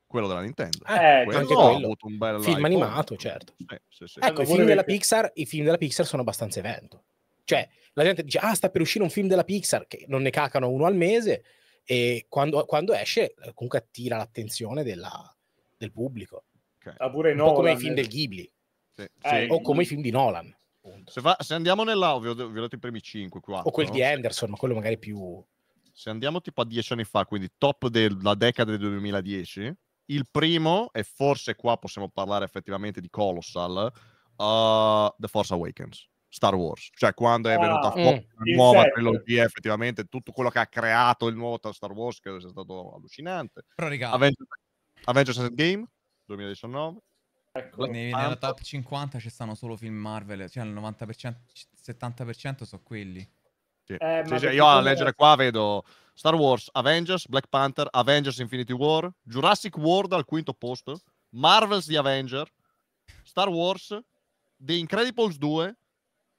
quello della Nintendo. Ah, eh, quello anche quello. avuto un bel film animato, certo. Eh, sì, sì. Ecco, i film, che... Pixar, i film, della Pixar, sono abbastanza evento. Cioè, la gente dice, ah, sta per uscire un film della Pixar, che non ne cacano uno al mese, e quando, quando esce eh, comunque attira l'attenzione della, del pubblico. Okay. Ah, pure un Nolan, come i film eh. del Ghibli. Sì, eh, sì. o come i film di Nolan. Se, fa, se, andiamo nella vi ho, vi dato i primi 5, 4. O quel no? di Anderson, ma quello magari più... Se andiamo tipo a 10 anni fa, quindi top della decade del 2010, il primo, e forse qua possiamo parlare effettivamente di Colossal, uh, The Force Awakens. Star Wars, cioè quando è ah, venuta ah, fuori la eh, nuova certo. trilogia, effettivamente tutto quello che ha creato il nuovo Star Wars credo sia stato allucinante. Però, raga, Avengers, Avengers Game 2019. Ecco. Ne, nella top 50 ci stanno solo film Marvel, cioè il 90%, 70% sono quelli. Sì. Eh, sì, sì, io a leggere qua vedo Star Wars, Avengers, Black Panther, Avengers Infinity War, Jurassic World al quinto posto, Marvel's The Avenger, Star Wars, The Incredibles 2,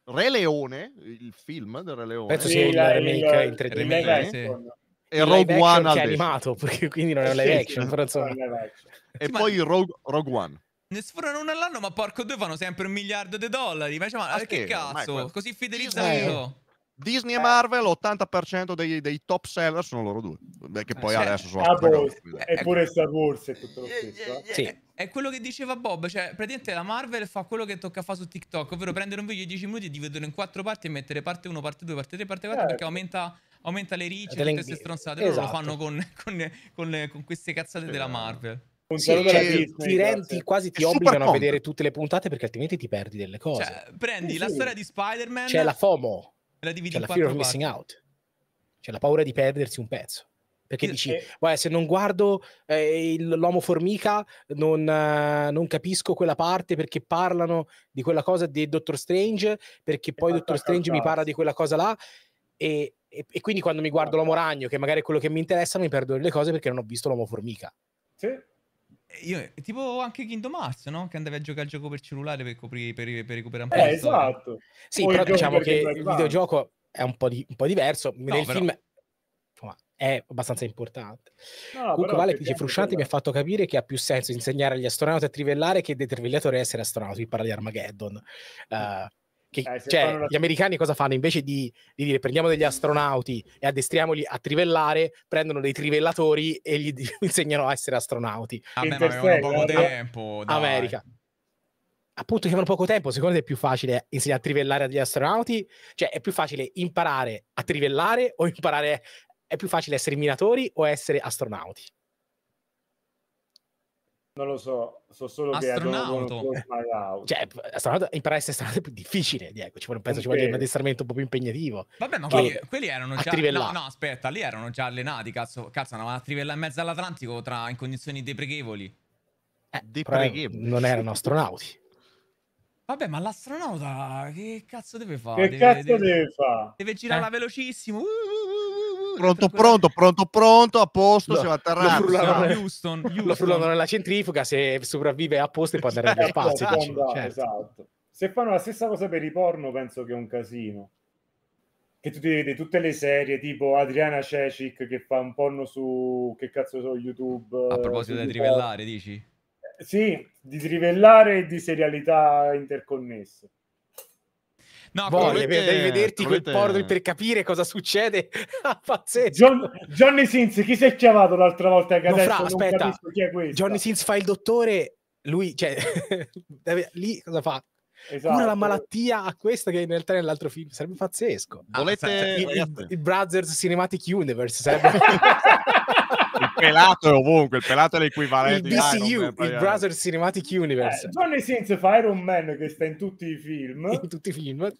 Re Leone, il film del Re Leone. Penso sia il, remake in 3D. Remake, sì. E Rogue One è animato, perché quindi non è eh, un live action, però insomma. E poi Rogue, Rogue One. Ne sforano uno all'anno, ma porco due fanno sempre un miliardo di dollari. Ma, cioè, ma che cazzo? Così fidelizzato. Disney e eh. Marvel, 80% dei, dei, top seller sono loro due. Perché poi eh, adesso sono... Ah, boh, eppure ecco. Star Wars è tutto lo stesso. Eh? Sì. È quello che diceva Bob, cioè praticamente la Marvel fa quello che tocca fare su TikTok, ovvero prendere un video di 10 minuti e dividerlo in quattro parti e mettere parte 1, parte 2, parte 3, parte 4 eh. perché certo. aumenta, aumenta le ricce tutte queste stronzate. Esatto. Loro lo esatto. fanno con, con, con, le, con queste cazzate eh. della Marvel. Sì, cioè, Disney, ti rendi quasi ti obbligano a vedere tutte le puntate perché altrimenti ti perdi delle cose. Cioè, prendi sì. la storia di Spider-Man. C'è la FOMO. La dividi c'è la fear of missing out. C'è la paura di perdersi un pezzo. Perché dici, beh, se non guardo eh, il, l'uomo formica non, eh, non, capisco quella parte perché parlano di quella cosa di Doctor Strange, perché poi esatto, Doctor esatto, Strange mi parla di esatto. quella cosa là e, e, e quindi quando mi guardo l'uomo ragno, che magari è quello che mi interessa, mi perdo le cose perché non ho visto l'uomo formica. Sì. Io, tipo anche Kingdom Hearts, no? Che andava a giocare al gioco per cellulare per, coprire, per, per recuperare un po' eh, di esatto. Storia. Sì, o però diciamo che il videogioco è un po, di, un po diverso. No, nel però... film è abbastanza importante. No, Comunque Vale dice Frusciante mi ha fatto capire che ha più senso insegnare agli astronauti a trivellare che dei trivellatori a essere astronauti, parla di Armageddon. Uh, che, eh, cioè, una... gli americani cosa fanno? Invece di, di, dire prendiamo degli astronauti e addestriamoli a trivellare, prendono dei trivellatori e gli insegnano a essere astronauti. Ah, a me avevano poco tempo. Dai. America appunto che avevano poco tempo, secondo te è più facile insegnare a trivellare agli astronauti? Cioè è più facile imparare a trivellare o imparare è più facile essere minatori o essere astronauti? Non lo so, so solo astronauto. che astronauta. Cioè, astronauta, imparare a essere astronauta è più difficile, Diego. Ci vuole, penso ci voglia un addestramento un po' più impegnativo. Vabbè, ma quelli, quelli, erano già... No, no, aspetta, lì erano già allenati, cazzo. Cazzo, andavano a trivella in mezzo all'Atlantico tra, in condizioni deprechevoli. Eh, deprechevoli. Non erano astronauti. Vabbè, ma l'astronauta che cazzo deve fare? Che deve, cazzo deve, deve fare? Deve girare eh? velocissimo. Uh, uh. uh pronto, pronto, pronto, pronto, a posto, lo, siamo atterrati. Lo frullavano, Houston, Houston. Lo frullavano nella centrifuga, se sopravvive a posto e può andare eh, via a pazzi. Esatto, esatto. Certo. esatto. Se fanno la stessa cosa per i porno, penso che è un casino. Che tu ti vedi tutte le serie, tipo Adriana Cecic che fa un porno su, che cazzo so, YouTube. A proposito eh, di trivellare, dici? Sì, di trivellare e di serialità interconnesse. No, Volle, volete, devi vederti volete... quel porno per capire cosa succede. Ah, pazzesco. John, Johnny Sins, chi si è chiamato l'altra volta? Che no, fra, aspetta, Johnny Sins fa il dottore, lui, cioè, deve, lì cosa fa? Esatto. Cura la malattia a questa che in realtà è nell'altro film sarebbe pazzesco. Ah, volete ah, il, il, il Brothers Cinematic Universe sarebbe il pelato è ovunque, il pelato è l'equivalente il DCU, Man, il Brothers Cinematic Universe. Eh, Johnny Sins fa Iron Man che sta in tutti i film. In tutti i film.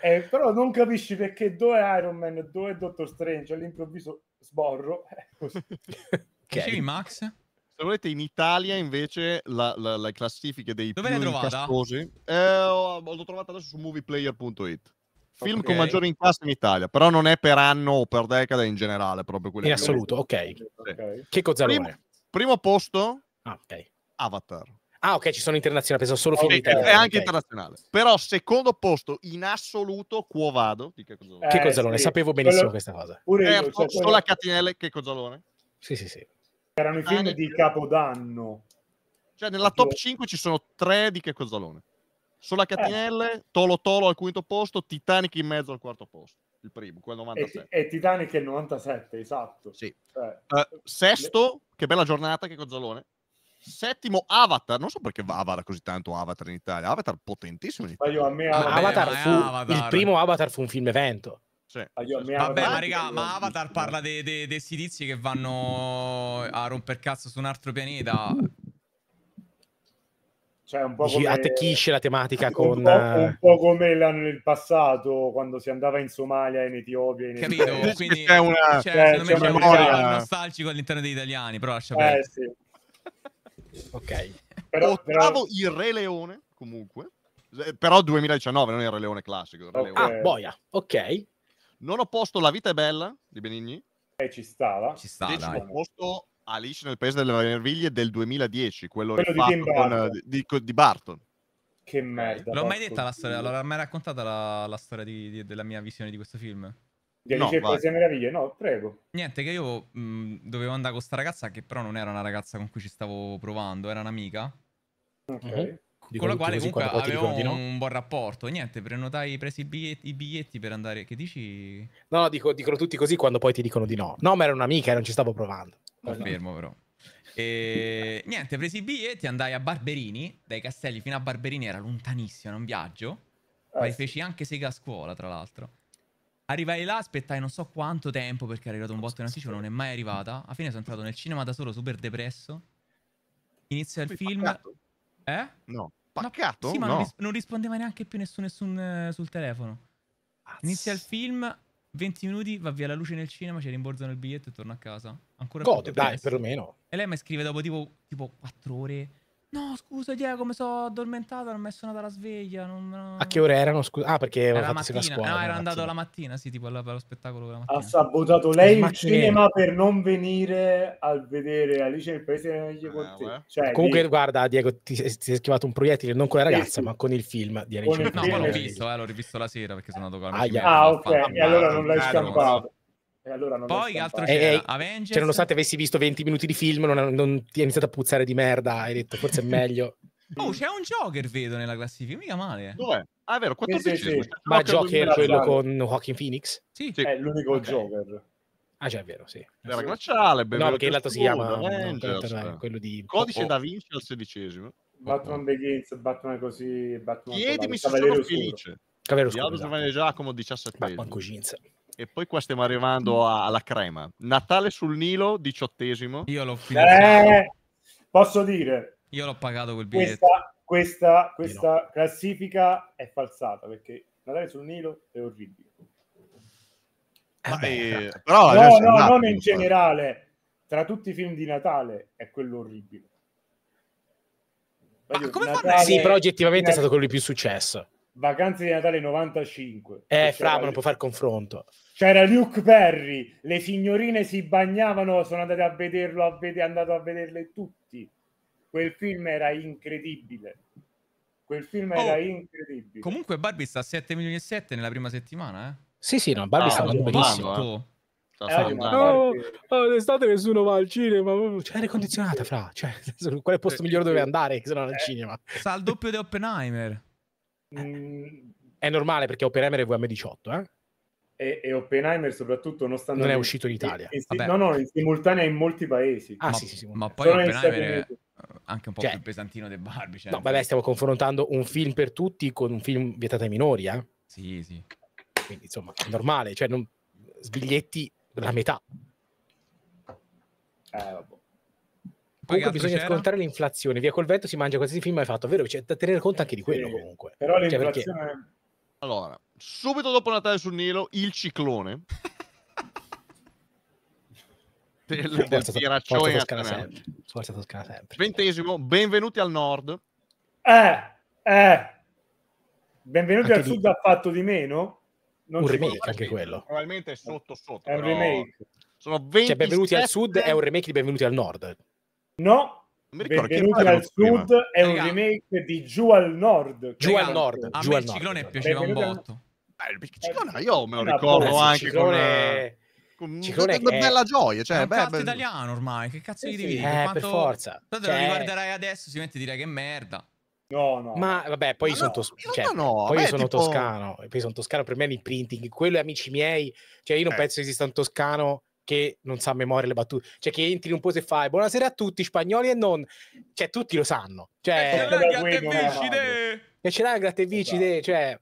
Eh, però non capisci perché dove Iron Man, e dove Doctor Strange all'improvviso sborro. Dicevi Max? Se volete, in Italia invece la, la, la classifica dei Dove più incastosi eh, l'ho trovata adesso su movieplayer.it. Film okay. con maggiore incasso in Italia, però non è per anno o per decada in generale, proprio In assoluto, ok. Che cosa Primo, primo posto, ah, okay. Avatar. Ah, ok, ci sono internazionali, penso solo film italiano. È anche okay. internazionale. Però secondo posto in assoluto Quo Vado di Checozolone. Eh, Checozolone, sì. sapevo benissimo Quello... questa cosa. Terzo, eh, cioè, solo a Catinelle Checozolone. Sì, sì, sì. Erano i film ah, di Capodanno. Cioè, nella top 5 ci sono tre di che cozzalone. a eh. Catinelle, eh. Tolo Tolo al quinto posto, Titanic in mezzo al quarto posto. Il primo, quel 97. E, e Titanic è il 97, esatto. Sì. Eh. Uh, sesto, che bella giornata, che cozzalone Settimo Avatar, non so perché Avatar così tanto Avatar in Italia, Avatar potentissimo in Italia. Ma io, a me Avatar, Avatar fu, Avatar. il primo Avatar fu un film evento. Sì. Vabbè, ma, raga, ma Avatar parla dei de, de silizi che vanno a romper cazzo su un altro pianeta. Cioè, un po' come... Attecchisce la tematica un con... Po', un po' come nel passato, quando si andava in Somalia, in Etiopia, in Etiopia. Capito? Quindi c'è una, cioè, c'è, c'è una memoria nostalgica all'interno degli italiani, però lascia eh, perdere. Sì. Ok. Però, Ottavo però... il Re Leone, comunque. Eh, però 2019, non il Re Leone classico. Re okay. Leone. Ah, boia, ok. Non ho posto La vita è bella di Benigni. E eh, ci stava. Ci stava. Decimo dai. posto Alice nel paese delle meraviglie del 2010, quello, quello rifatto eh, di, con, di, di, Barton. Che merda. L'ho mai detta la storia, l'ho mai raccontata la, la storia di, della mia visione di questo film? Devi no, cercare meraviglie, no, prego. Niente, che io mh, mm, dovevo andare con sta ragazza che però non era una ragazza con cui ci stavo provando, era un'amica. Ok. Mhm. Con la quale comunque avevo ricordi, no? un buon rapporto. Niente, prenotai, presi i biglietti, i biglietti, per andare. Che dici? No, dico, dicono tutti così quando poi ti dicono di no. No, ma era un'amica e non ci stavo provando. Confermo, però. E niente, presi i biglietti, andai a Barberini, dai Castelli fino a Barberini, era lontanissimo, era un viaggio. Poi ah, feci anche sega a scuola, tra l'altro. Arrivai là, aspettai non so quanto tempo perché è arrivato un botto in anticipo, non è mai arrivata. Alla fine sono entrato nel cinema da solo, super depresso. Inizia il Poi film. Paccato. Eh? No. Paccato? No, sì, ma no. non, ris non, rispondeva neanche più nessuno, nessun, eh, sul telefono. Azz. Inizia il film, 20 minuti, va via la luce nel cinema, ci rimborzano il biglietto e torno a casa. Ancora Gode, dai, perlomeno. E lei mi scrive dopo tipo, tipo 4 ore. No, scusa Diego, mi sono addormentato, non mi sono suonata la sveglia. Non... A che ora erano? Scusa, ah, perché era la mattina. Scuola, no, ah, era andato la mattina, sì, tipo allo spettacolo Ha sabotato lei il, cinema per non venire a vedere Alice nel paese degli ah, eh, cioè, Comunque, lì... guarda, Diego, ti, ti è schivato un proiettile non con la ragazza, sì, sì. ma con il film di Alice No, ma l'ho visto, eh, l'ho rivisto la sera perché sono andato con la Ah, ah ok, e allora non l'hai scampato. Allora Poi altro eh, c'era, eh, Avengers. Cioè, nonostante avessi visto 20 minuti di film, non, non ti è iniziato a puzzare di merda. Hai detto, forse è meglio. Oh, c'è un Joker, vedo nella classifica, mica male. Dov'è? Ah, è vero, 14. Sì, sì, sì. Ma Joker quello con Joaquin Phoenix? Sì, sì. è l'unico okay. Joker. Ah, già è vero, sì. Era glaciale, bello. No, perché l'altro si chiama Avengers, no, quello di Codice oh, oh, da Vinci al sedicesimo. Batman oh, oh. Begins, Batman così, Batman Chiedimi se sono felice. Cavaliere Oscuro. Diablo esatto. Giacomo 17. Batman Cugins. E poi qua stiamo arrivando alla crema. Natale sul Nilo, diciottesimo. Io l'ho finanziato. Eh, posso dire? Io l'ho pagato quel biglietto. Questa, questa, questa no. classifica è falsata perché Natale sul Nilo è orribile. Eh, eh esatto. però no, no, non in generale. Tra tutti i film di Natale è quello orribile. Voglio, Natale... Sì, però oggettivamente Natale... è stato quello di più successo. Vacanze di Natale 95. Eh, Fra, ma non può fare confronto. C'era Luke Perry, le signorine si bagnavano, sono andate a vederlo, a vede- andato a vederle tutti. Quel film era incredibile. Quel film oh, era incredibile. Comunque Barbie sta a 7 milioni e 7 nella prima settimana, eh? Sì, sì, no, Barbie ah, sta andando benissimo. Eh, eh no, oh, d'estate nessuno va al cinema. C'è l'aria condizionata, fra. Cioè, qual è il posto eh, migliore dove andare se non al eh. cinema? Sta al doppio di Oppenheimer mh, eh. mm, è normale perché Oppenheimer è VM18, eh? E, e, Oppenheimer soprattutto non, non è uscito in Italia. In, in, no, no, in simultanea in molti paesi. Ah, ma, sì, sì, ma poi Solo Oppenheimer eh, anche un po' cioè, più pesantino del Barbie. Cioè, no, vabbè, stiamo confrontando un film per tutti con un film vietato ai minori, eh? Sì, sì. Quindi, insomma, è normale, cioè non... sbiglietti la metà. Eh, vabbè comunque bisogna c'era? scontare l'inflazione. Via col vento si mangia qualsiasi film hai fatto, vero? C'è cioè, da tenere conto anche di quello sì, comunque. Però cioè, Perché... Allora, subito dopo Natale sul Nilo, il ciclone. del, forza, del forza Toscana sempre. Toscana sempre. Ventesimo, benvenuti al nord. Eh, eh. Benvenuti anche al sud ha fatto di meno. Non un remake anche quello. Probabilmente è sotto sotto. È un remake. Sono 20 cioè, benvenuti al sud è un remake di benvenuti al nord. No, Benvenuti al sud prima. è un Raga. remake di Giù al nord. Giù al nord. A me il ciclone piaceva Benvenuti un botto. Al... Beh, ciclone, eh, io me lo ricordo no, anche ciclone... con... Ciclone eh, con... Che... bella gioia, cioè, è un beh, beh... italiano ormai, che cazzo di eh, sì, dividi? Eh, Quanto... per forza. Se cioè... lo riguarderai adesso, si sicuramente direi che merda. No, no. Ma vabbè, poi ma cioè, sono, no, poi sono toscano. Poi sono toscano, per me l'imprinting, quello è amici miei. Cioè, io non eh. penso esista un toscano che non sa a memoria le battute, cioè che entri in un pose e fai buonasera a tutti, spagnoli e non, cioè tutti lo sanno. Cioè, eh, cioè e ce l'hai Grattevicide, esatto. cioè,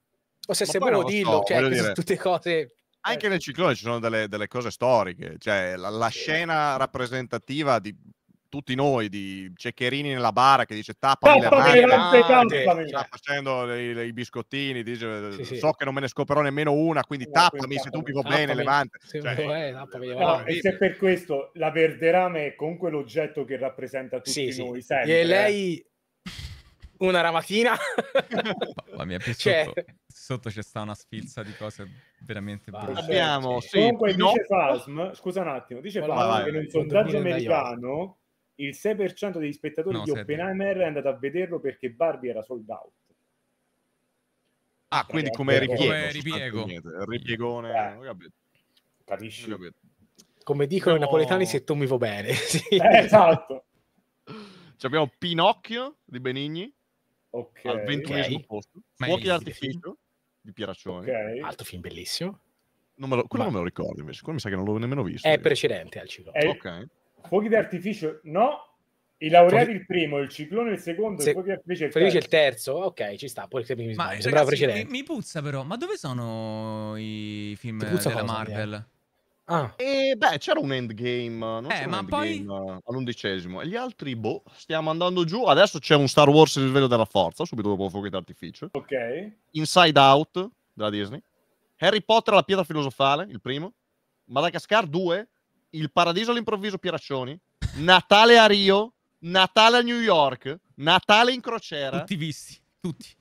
o se Ma sei buono dillo, so, cioè, dire... tutte cose anche eh. nel ciclone ci sono delle, delle cose storiche, cioè la, la, scena rappresentativa di tutti noi di Ceccherini nella bara che dice tappa le mani, ah, sta cioè. facendo i biscottini, dice sì, sì. so che non me ne scoperò nemmeno una, quindi no, tappami se tu mi va bene, levante. Se cioè, è, eh, eh, no, e eh. se per questo la Verderame è comunque l'oggetto che rappresenta tutti sì, noi sempre. E lei una ramatina. Mamma mia, cioè... sotto, c'è sta una sfilza di cose veramente brutte. Abbiamo, sì, Comunque no. dice Fasm, scusa un attimo, dice Fasm che in un sondaggio americano il 6% degli spettatori no, di Oppenheimer è andato a vederlo perché Barbie era sold out. Ah, quindi come eh, ripiego. ripiego. Ripiegone. Ah. Capisci? Come dicono no. i napoletani, se tu mi vuoi bene. sì. eh, esatto. Ci abbiamo Pinocchio di Benigni. Ok. Al ventunesimo okay. posto. Fuochi d'artificio di Pieraccioni. Okay. Altro film bellissimo. Non lo, quello Ma... non me lo ricordo invece, quello mi sa che non l'ho nemmeno visto. È io. precedente al ciclo. È... Ok. Fuochi d'artificio no. I laureati Fuochi... il primo, il ciclone il secondo, Se... il fuochi d'artificio il terzo. il terzo. Ok, ci sta. Poi mi, mi sembrava precedente. Mi, mi, puzza però. Ma dove sono i film della cosa, Marvel? Eh? Ah. E beh, c'era un endgame, non eh, ma poi... Eh, all'undicesimo. E gli altri, boh, stiamo andando giù. Adesso c'è un Star Wars il livello della forza, subito dopo Fuochi d'artificio. Ok. Inside Out della Disney. Harry Potter la pietra filosofale, il primo. Madagascar 2, il paradiso all'improvviso Pieraccioni, Natale a Rio, Natale a New York, Natale in crociera. Tutti visti, tutti.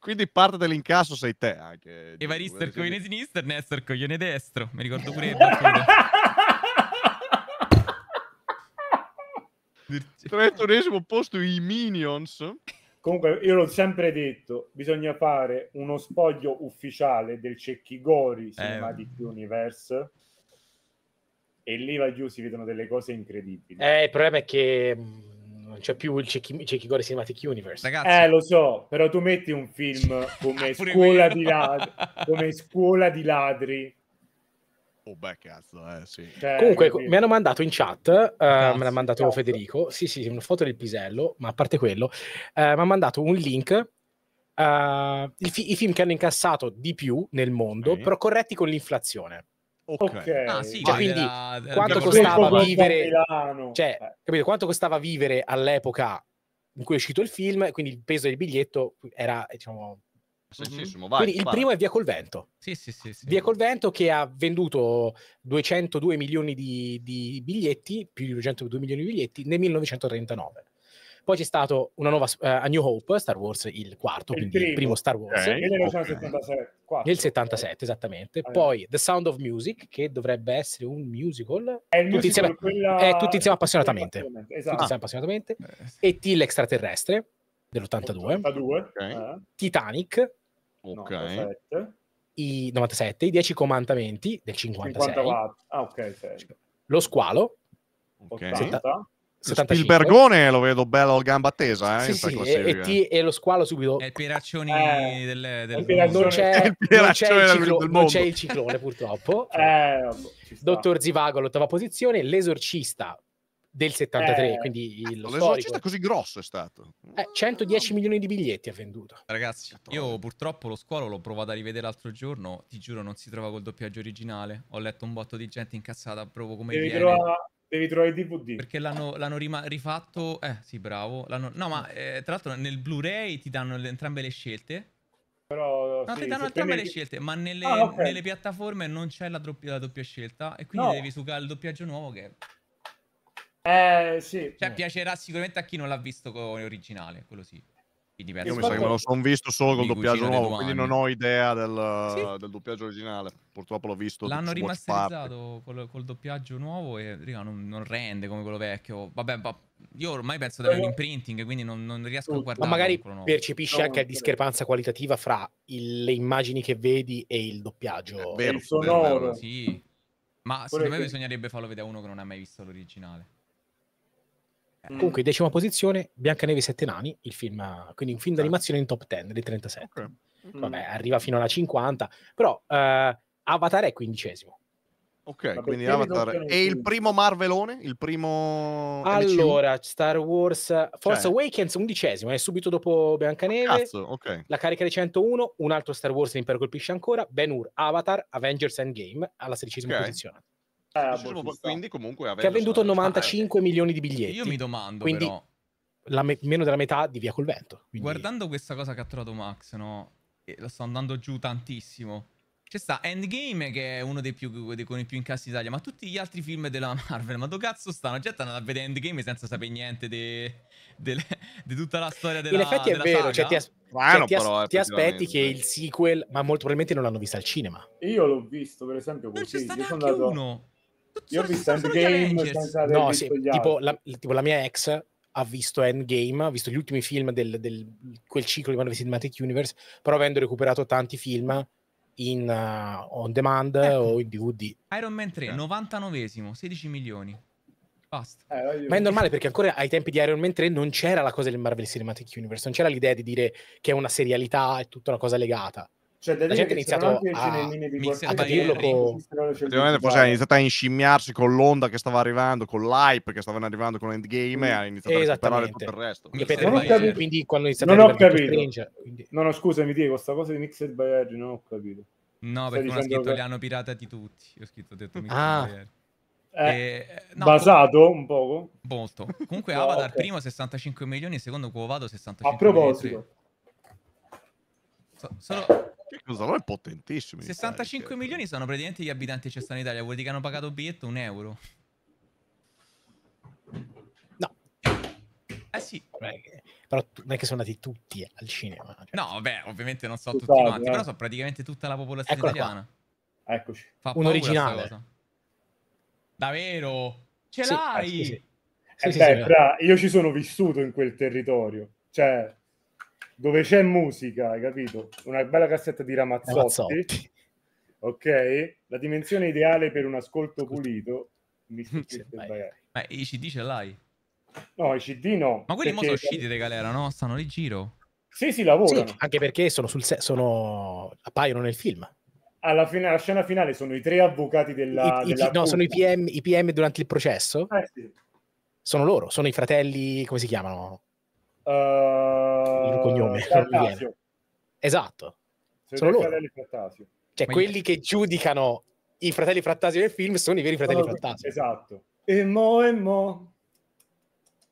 Quindi parte dell'incasso sei te anche. Evaristo coglione sinistro, Nestor coglione destro. Mi ricordo pure il Trentunesimo posto i Minions. Comunque, io l'ho sempre detto, bisogna fare uno spoglio ufficiale del Cecchigori Cinematic eh. Universe e lì va giù si vedono delle cose incredibili. Eh, il problema è che mm, non c'è più il Cecchi Gore Cinematic Universe. Ragazzi. Eh, lo so, però tu metti un film ah, come, scuola, di ladri, come scuola di Ladri. Oh, beh, cazzo, eh, sì. Cioè, Comunque, mi hanno mandato in chat, uh, me l'ha mandato cazzo. Federico, sì, sì, una foto del pisello, ma a parte quello, uh, mi ha mandato un link Uh, fi- i film che hanno incassato di più nel mondo, okay. però corretti con l'inflazione. Ok, okay. Ah, sì, cioè, quindi era, quanto costava vivere, cioè, capito, quanto costava vivere all'epoca in cui è uscito il film, quindi il peso del biglietto era, diciamo, Mm-hmm. Vai, il primo è Via col Vento. Sì, sì, sì, Via col Vento che ha venduto 202 milioni di, di biglietti, più di 202 milioni di biglietti nel 1939. Poi c'è stato una nuova uh, A New Hope, Star Wars il quarto, il quindi primo. il primo Star Wars. Okay. 1977. 4, nel 77, esattamente. Allora. Poi The Sound of Music, che dovrebbe essere un musical. È tutti, musical, insieme, quella... eh, tutti insieme appassionatamente. Esatto. Tutti insieme appassionatamente. Eh. E Till Extraterrestre, dell'82. 82. Okay. Eh. Titanic. Ok. 97. I 97, i 10 comandamenti del 56. 54. Ah, ok. Sei. Lo squalo. Okay. 70, 75. Spielbergone lo vedo bello a gamba tesa, eh, sì, sì, e, ti, e, lo squalo subito. È il Pieraccioni eh, del, del il non c'è, non c'è, il, ciclo, del non c'è il ciclone purtroppo. eh, Dottor Zivago l'ottava posizione, l'esorcista del 73, eh, quindi eh, il lo è così grosso è stato. Eh, 110 milioni di biglietti ha venduto. Ragazzi, io purtroppo lo squalo l'ho provato a rivedere l'altro giorno, ti giuro non si trova col doppiaggio originale. Ho letto un botto di gente incazzata proprio come Devi viene. Trova... Devi trovare il DVD. Perché l'hanno, l'hanno rima- rifatto. Eh, sì, bravo. L'hanno... No, ma eh, tra l'altro nel Blu-ray ti danno le, entrambe le scelte. Però, no, sì, ti danno entrambe prendi... le scelte, ma nelle, ah, okay. nelle, piattaforme non c'è la doppia, la doppia scelta. E quindi no. devi sucare il doppiaggio nuovo che. Eh, sì. Cioè, piacerà sicuramente a chi non l'ha visto con l'originale, quello sì. Io mi sa che me lo sono visto solo col doppiaggio nuovo, quindi non ho idea del, sì. del doppiaggio originale. Purtroppo l'ho visto. L'hanno rimasterizzato col, col, doppiaggio nuovo e riga, non, non, rende come quello vecchio. Vabbè, ma io ormai penso di avere l'imprinting, quindi non, non, riesco a guardare. Ma magari percepisci anche a discrepanza qualitativa fra il, le immagini che vedi e il doppiaggio. È vero, il sonoro. Vero, vero. Sì. Ma quello secondo me che... bisognerebbe farlo vedere a uno che non ha mai visto l'originale. Mm. Comunque, decima posizione, Biancaneve e Sette Nani, il film, quindi un film certo. d'animazione in top 10 dei 37. Okay. Mm. Vabbè, arriva fino alla 50, però uh, Avatar è quindicesimo. Ok, Vabbè, quindi Avatar. E il primo Marvelone? Il primo. Allora, MCU? Star Wars. Force cioè. Awakens, undicesimo, è subito dopo Biancaneve. Cazzo, okay. La carica di 101, un altro Star Wars l'impero colpisce ancora. Ben Hur, Avatar, Avengers Endgame alla sedicesima okay. posizione. Ah, cioè, boh, quindi comunque che ha venduto 95 eh, milioni di biglietti. Io mi domando quindi però... me- meno della metà di Via col Vento. Quindi... Guardando questa cosa che ha trovato Max, no? E lo sto andando giù tantissimo. C'è sta Endgame che è uno dei, più, con i più incassi d'Italia, ma tutti gli altri film della Marvel, ma dove cazzo stanno? Gente è a vedere Endgame senza sapere niente di de, de tutta la storia della Marvel. In effetti è vero, cioè, ti, as- cioè, ti, as- però, ti aspetti che il sequel, ma molto probabilmente non l'hanno vista al cinema. Io l'ho visto per esempio così. Non c'è stato anche andato... uno. Io ho visto Endgame senza no, sì, tipo, la, tipo la mia ex ha visto Endgame, ha visto gli ultimi film del, del quel ciclo di Marvel Cinematic Universe, però avendo recuperato tanti film in uh, on demand ecco. o in DVD. Iron Man 3, eh. 99esimo, 16 milioni. Basta. Eh, Ma è normale perché ancora ai tempi di Iron Man 3 non c'era la cosa del Marvel Cinematic Universe, non c'era l'idea di dire che è una serialità, è tutta una cosa legata. Cioè, da la gente ha iniziato a, a patirlo con... Effettivamente poi è a inscimmiarsi con l'onda che stava arrivando, con l'hype che stavano arrivando con l'endgame mm. e ha mm, iniziato a recuperare tutto il resto. Non ho capito. Quindi quando non ho capito. Stringe, quindi... No, no, scusami dico questa cosa di Mixed by Harry non ho capito. No, perché non ho scritto che... li hanno piratati tutti. ho scritto ho detto Mixed ah. by Harry. Eh, eh no, basato un poco molto comunque no, Avatar okay. primo 65 milioni secondo Cuovato 65 a proposito milioni, so, solo Cosa è potentissimo. 65 certo. milioni sono praticamente gli abitanti che stanno in Italia, vuol dire che hanno pagato biglietto un euro. No. Eh sì. però non è che sono andati tutti eh, al cinema. Cioè. No, beh, ovviamente non so tutti Tutto quanti, eh. però so praticamente tutta la popolazione Eccola italiana. Qua. Eccoci. Fa un originale. Davvero? Ce sì, eh, l'hai? Eh, sì, sì. Eh, beh, fra, io ci sono vissuto in quel territorio. Cioè, dove c'è musica, hai capito? Una bella cassetta di Ramazzotti. Ramazzotti. Ok? La dimensione ideale per un ascolto pulito. Ma i CD ce l'hai? No, i CD no. Ma quelli perché... sono usciti dai galera, no? Stanno lì giro. Sì, sì, lavorano. Sì, anche perché sono sul se- sono... appaiono nel film. Alla, fine, alla scena finale sono i tre avvocati della... I, della i, no, sono i PM, i PM durante il processo. Eh, sì. Sono loro, sono i fratelli, come si chiamano? Uh, il eh, cognome. Esatto. Se sono loro. Frattasio. Cioè, Ma quelli io. che giudicano i fratelli Frattasio nel film sono i veri fratelli sono... Frattasio. Esatto. E mo e mo.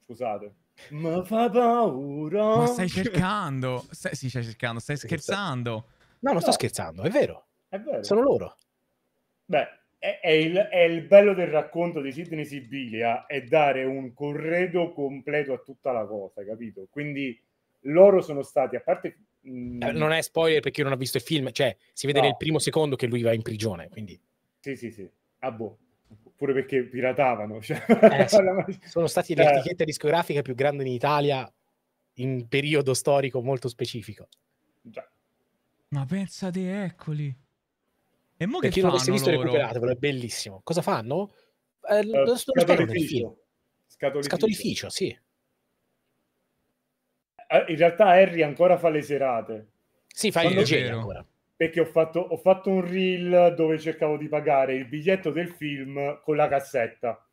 Scusate. Ma fa paura. Ma stai cercando. Stai, sì, stai cercando. Stai scherzando. No, non no. sto scherzando, è vero. È vero. Sono loro. Beh, è il, è il, bello del racconto di Sidney Sibilia è dare un corredo completo a tutta la cosa, capito? Quindi loro sono stati, a parte... Mh... Mm, eh, non è spoiler perché io non ho visto il film, cioè si vede no. nel primo secondo che lui va in prigione, quindi... Sì, sì, sì. Ah, boh. Pure perché piratavano. Cioè... Eh, sono stati eh. Cioè l'etichetta discografica più grande in Italia in periodo storico molto specifico. Già. Ma pensate, eccoli. E mo che chi non l'avesse visto loro? recuperatevelo, è bellissimo. Cosa fanno? Eh, uh, lo, lo scatolificio. scatolificio. Scatolificio, sì. Eh, in realtà Harry ancora fa le serate. Sì, fa Quando il DJ ancora. Perché ho fatto, ho fatto un reel dove cercavo di pagare il biglietto del film con la cassetta.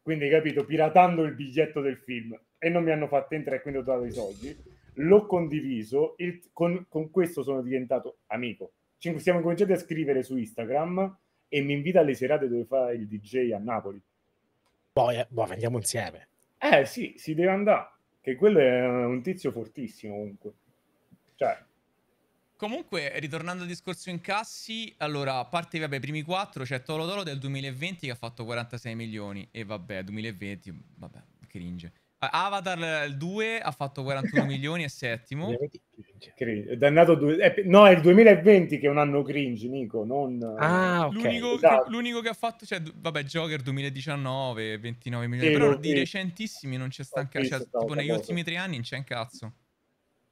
Quindi, capito, piratando il biglietto del film. E non mi hanno fatto entrare, quindi ho dato i soldi. L'ho condiviso. Il, con, con questo sono diventato amico ci siamo cominciati a scrivere su Instagram e mi invita alle serate dove fa il DJ a Napoli. Poi, eh, boh, andiamo insieme. Eh sì, si deve andare, che quello è un tizio fortissimo comunque. Cioè, Comunque, ritornando al discorso incassi, allora, a parte vabbè, i primi quattro, c'è Tolo Tolo del 2020 che ha fatto 46 milioni e vabbè, 2020, vabbè, cringe. Avatar 2 ha fatto 41 milioni e settimo. Cringe. Dannato due... Eh, no, è il 2020 che è un anno cringe, Nico. Non... Ah, okay. l'unico, esatto. che, l'unico, che ha fatto, cioè, vabbè, Joker 2019, 29 milioni. Sì, però sì. di recentissimi non c'è stanca. Cioè, tipo negli cosa. ultimi tre anni non c'è un cazzo.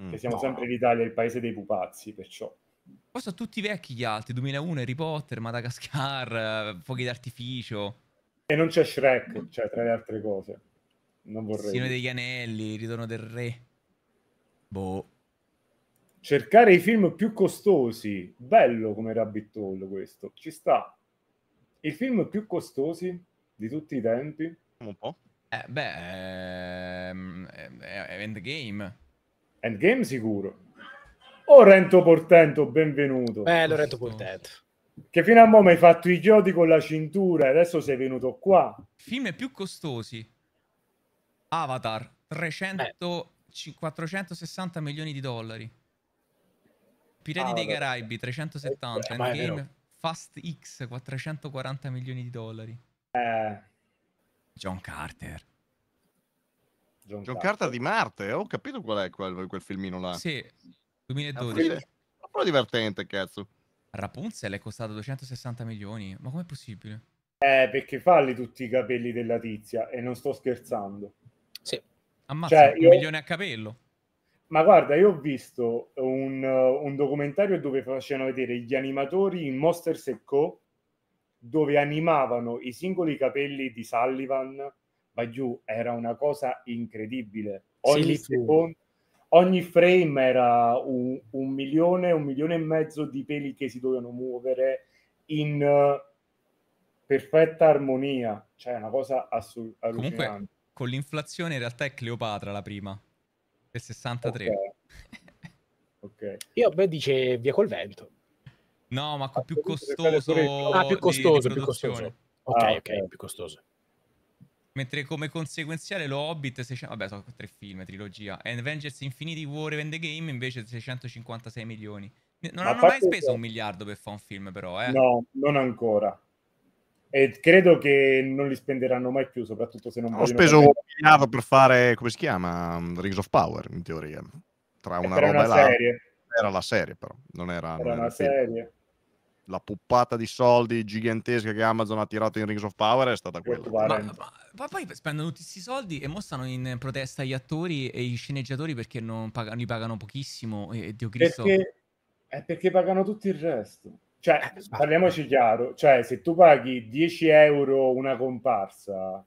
Mm. Che siamo no. sempre l'Italia, il paese dei pupazzi, perciò. Poi sono tutti vecchi gli altri, 2001, Harry Potter, Madagascar, eh, Fuochi d'artificio. E non c'è Shrek, cioè, tra le altre cose. Non vorrei. Sino degli Anelli, Ritorno del Re. Boh. Cercare i film più costosi. Bello come Rabbit Hole questo. Ci sta. I film più costosi di tutti i tempi. Un po'. Eh, beh, ehm, eh, eh, Endgame. Endgame sicuro. Oh Rento Portento, benvenuto. Bello eh, Rento Portento. Che fino a mo' mi hai fatto i chiodi con la cintura e adesso sei venuto qua. Film più costosi. Avatar, 300, 460 milioni di dollari. Pirati ah, dei Caraibi, 370. Eh, Endgame, Fast X, 440 milioni di dollari. Eh. John Carter. John, John Carter. Carter. di Marte, eh, ho capito qual è quel, quel filmino là. Sì, 2012. È un po' divertente, cazzo. Rapunzel è costato 260 milioni, ma com'è possibile? Eh, perché falli tutti i capelli della tizia e non sto scherzando. Ammazza, cioè, un io... milione a capello. Ma guarda, io ho visto un, un documentario dove facevano vedere gli animatori in Monsters e Co. dove animavano i singoli capelli di Sullivan. Ma giù era una cosa incredibile. Ogni, sì, secondo, sì. ogni frame era un, un, milione, un milione e mezzo di peli che si dovevano muovere in uh, perfetta armonia. Cioè, una cosa assolutamente con l'inflazione in realtà è Cleopatra la prima, del 63. Ok. Io beh dice Via col vento. No, ma ah, ah, più costoso. Ah, più costoso, di, di più costoso. Ok, ah, ok, più costoso. Mentre come conseguenziale lo Hobbit, 600... vabbè sono tre film, trilogia, e Avengers Infinity War and the Game invece 656 milioni. Non ma hanno mai speso che... un miliardo per fare un film però, eh? No, non ancora. E credo che non li spenderanno mai più, soprattutto se non Ho speso un miliardo per fare, come si chiama? Rings of Power, in teoria. Tra una roba una serie. La... Era la serie, però. Non era, era non era una serie. La puppata di soldi gigantesca che Amazon ha tirato in Rings of Power è stata quella. Ma, ma, ma poi spendono tutti questi soldi e mostrano in protesta gli attori e i sceneggiatori perché non pagano, li pagano pochissimo. E, e Dio Cristo... Perché, è perché pagano tutto il resto. Cioè, eh, parliamoci chiaro, cioè, se tu paghi 10 euro una comparsa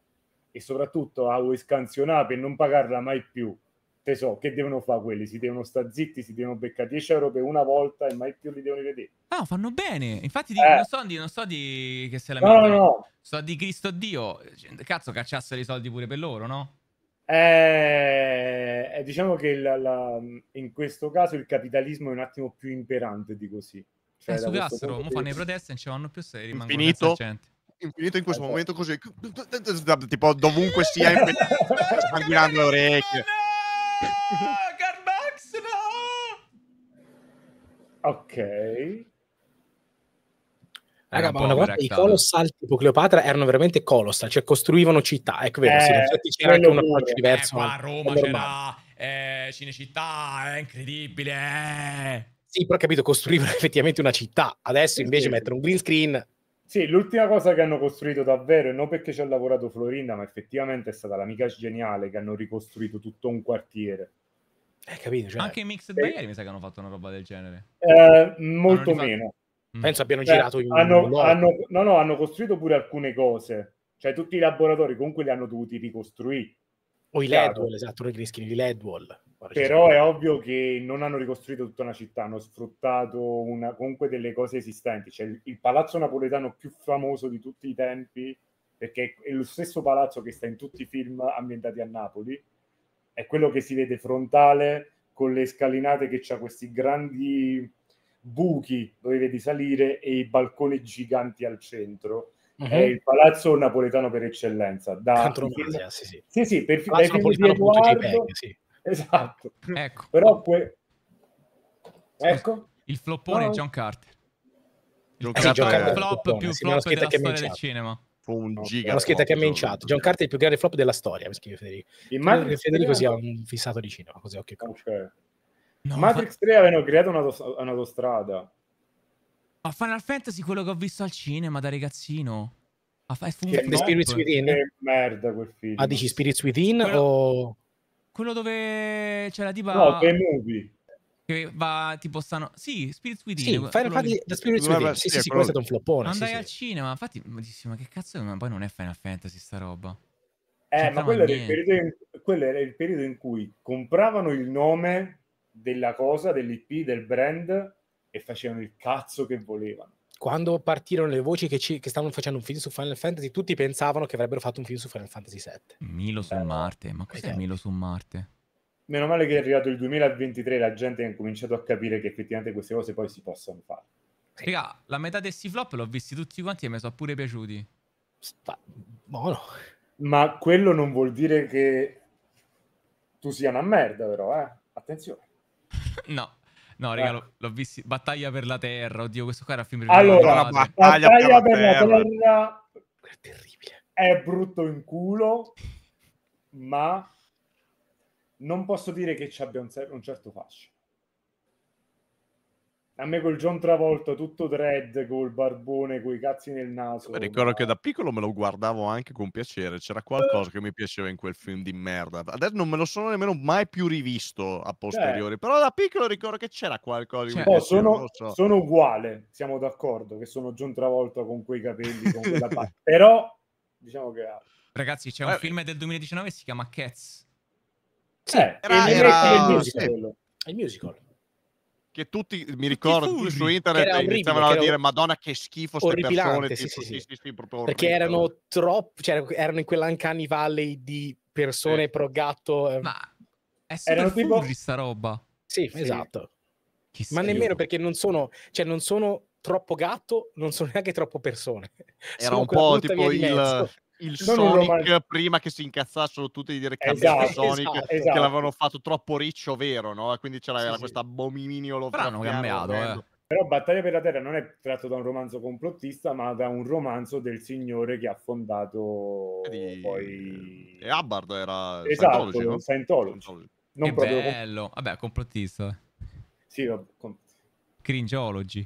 e soprattutto a scansionare per non pagarla mai più, te so, che devono fare quelli? Si devono sta zitti, si devono beccare 10 euro per una volta e mai più li devono vedere. No, fanno bene. Infatti dico, eh. non, so di, non so di che se la mettono. No, no. So di Cristo Dio. Cazzo, cacciassero i soldi pure per loro, no? Eh, eh, diciamo che la, la, in questo caso il capitalismo è un attimo più imperante di così. Cioè, eh, su Gastro, mo fanno i proteste, non ci vanno più se rimangono Finito. Infinito in questo momento così, tipo dovunque sia, sanguinando le orecchie. Garbax, no! Ok. Raga, ma una volta i colossal tipo Cleopatra erano veramente colossal, cioè costruivano città, ecco vero, eh, sì, infatti c'era anche un approccio diverso. Eh, qua a Roma c'era eh, Cinecittà, è incredibile. Eh. Sì, però capito, costruivano effettivamente una città. Adesso invece sì. mettere un green screen... Sì, l'ultima cosa che hanno costruito davvero, e non perché ci ha lavorato Florinda, ma effettivamente è stata l'amica geniale che hanno ricostruito tutto un quartiere. Eh, capito, cioè... Anche i Mixed eh, Bayern mi sa che hanno fatto una roba del genere. Eh, molto rifatto... meno. Mm. Penso abbiano cioè, girato in hanno, hanno, no, no, hanno costruito pure alcune cose. Cioè, tutti i laboratori comunque li hanno dovuti ricostruire. O i Chiaro. LED esatto, noi rischiano i LED Però è ovvio che non hanno ricostruito tutta una città, hanno sfruttato una, comunque delle cose esistenti. C'è cioè, il, il palazzo napoletano più famoso di tutti i tempi, perché è lo stesso palazzo che sta in tutti i film ambientati a Napoli, è quello che si vede frontale con le scalinate che ha questi grandi buchi dove vedi salire e i balconi giganti al centro uh-huh. è mhm. il palazzo napoletano per eccellenza. Da Masia, sì, sì. Sì, sì, per palazzo dai film di Edoardo. Sì. Esatto. Ecco. Però que... ecco. Il floppone no. John Carter. John eh, Carter, Carter è flop più sì, flop della storia del cinema un no, giga. L'ho scritta che ha inciato. John certo. Carter è il più grande flop della storia, mi scrive Federico. Immagino che Federico sia un fissato di cinema, così occhio okay. no, Matrix 3 avevano creato un'autostrada. A Final Fantasy quello che ho visto al cinema da ragazzino. A F- The Spirits Within. Che merda quel film. Ah, dici Spirits Within quello... o... Quello dove c'è la tipa... No, The Movie. Che va tipo stanno... Sì, Spirits Within. Sì, Final Fantasy, The Spirits Within. sì, sì, sì, quello è stato un floppone. Andai sì, al sì. cinema, infatti, ma dissi, ma che cazzo, ma poi non è Final Fantasy sta roba. Eh, ma quello era, in, quello era, il periodo in cui compravano il nome della cosa, dell'IP, del brand e facevano il cazzo che volevano. Quando partirono le voci che, ci, che stavano facendo un film su Final Fantasy, tutti pensavano che avrebbero fatto un film su Final Fantasy VII. Milo su Marte, ma cos'è Milo su Marte? Meno male che è arrivato il 2023 la gente ha cominciato a capire che effettivamente queste cose poi si possono fare. Raga, la metà dei flop l'ho visti tutti quanti e mi sono pure piaciuti. Sta... Buono. Ma quello non vuol dire che tu sia una merda, però, eh? Attenzione. no. No, raga, eh. l'ho visto. Battaglia per la Terra. Oddio, questo qua era film Allora, battaglia, battaglia, battaglia, per, la Terra. terra è terribile. È brutto in culo, ma non posso dire che ci abbia un, un certo fascio. A me quel John Travolta tutto dread, col barbone, coi cazzi nel naso. Mi ricordo ma... che da piccolo me lo guardavo anche con piacere, c'era qualcosa che mi piaceva in quel film di merda. Adesso non me lo sono nemmeno mai più rivisto a posteriori, eh. però da piccolo ricordo che c'era qualcosa. Cioè, oh, sono, so. sono, uguale, siamo d'accordo che sono John Travolta con quei capelli, con quella parte. però diciamo che... Ragazzi, c'è Vabbè. un eh, film del 2019 che si chiama Cats. Sì, eh, era, era... È il musical. Sì. È il musical che tutti eh, mi ricordo tutti su internet iniziavano a dire Madonna che schifo queste persone sì, tipo, sì, sì. perché erano troppo cioè, erano in quell'uncanny valley di persone eh. pro gatto ehm, ma è erano tipo sta roba sì, esatto Chissà ma nemmeno perché non sono cioè non sono troppo gatto non sono neanche troppo persone era un po' tipo il il Sonic romanzo... prima che si incazzassero tutti di dire esatto, esatto Sonic esatto, esatto. che l'avevano fatto troppo riccio vero no? quindi c'era sì, sì. questa abominio lo fanno cambiato eh. però Battaglia per la Terra non è tratto da un romanzo complottista ma da un romanzo del signore che ha fondato di... poi e Hubbard era esatto, un Scientology. non che proprio bello vabbè complottista sì vabbè, Cringeology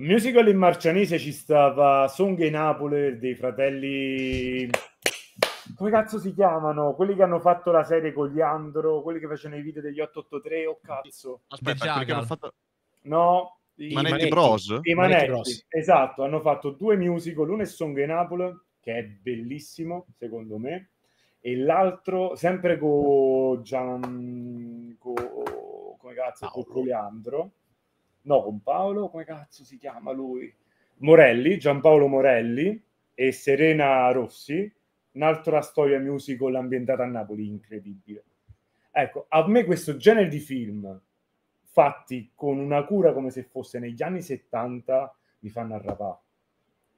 Musical in marcianese ci stava Song Songhe Napoli dei fratelli. Come cazzo si chiamano? Quelli che hanno fatto la serie con gli Andro, quelli che facevano i video degli 883, oh cazzo. Aspetta, quelli che hanno fatto... No, i Manetti, Manetti Bros. I Manetti, Manetti Bros. esatto, hanno fatto due musical, uno è Song Songhe Napoli, che è bellissimo, secondo me, e l'altro sempre con Gian... Co... come cazzo, con Leandro no, con Paolo, come cazzo si chiama lui? Morelli, Giampaolo Morelli e Serena Rossi, un'altra storia musical ambientata a Napoli, incredibile. Ecco, a me questo genere di film fatti con una cura come se fosse negli anni 70 mi fanno arrabbiare.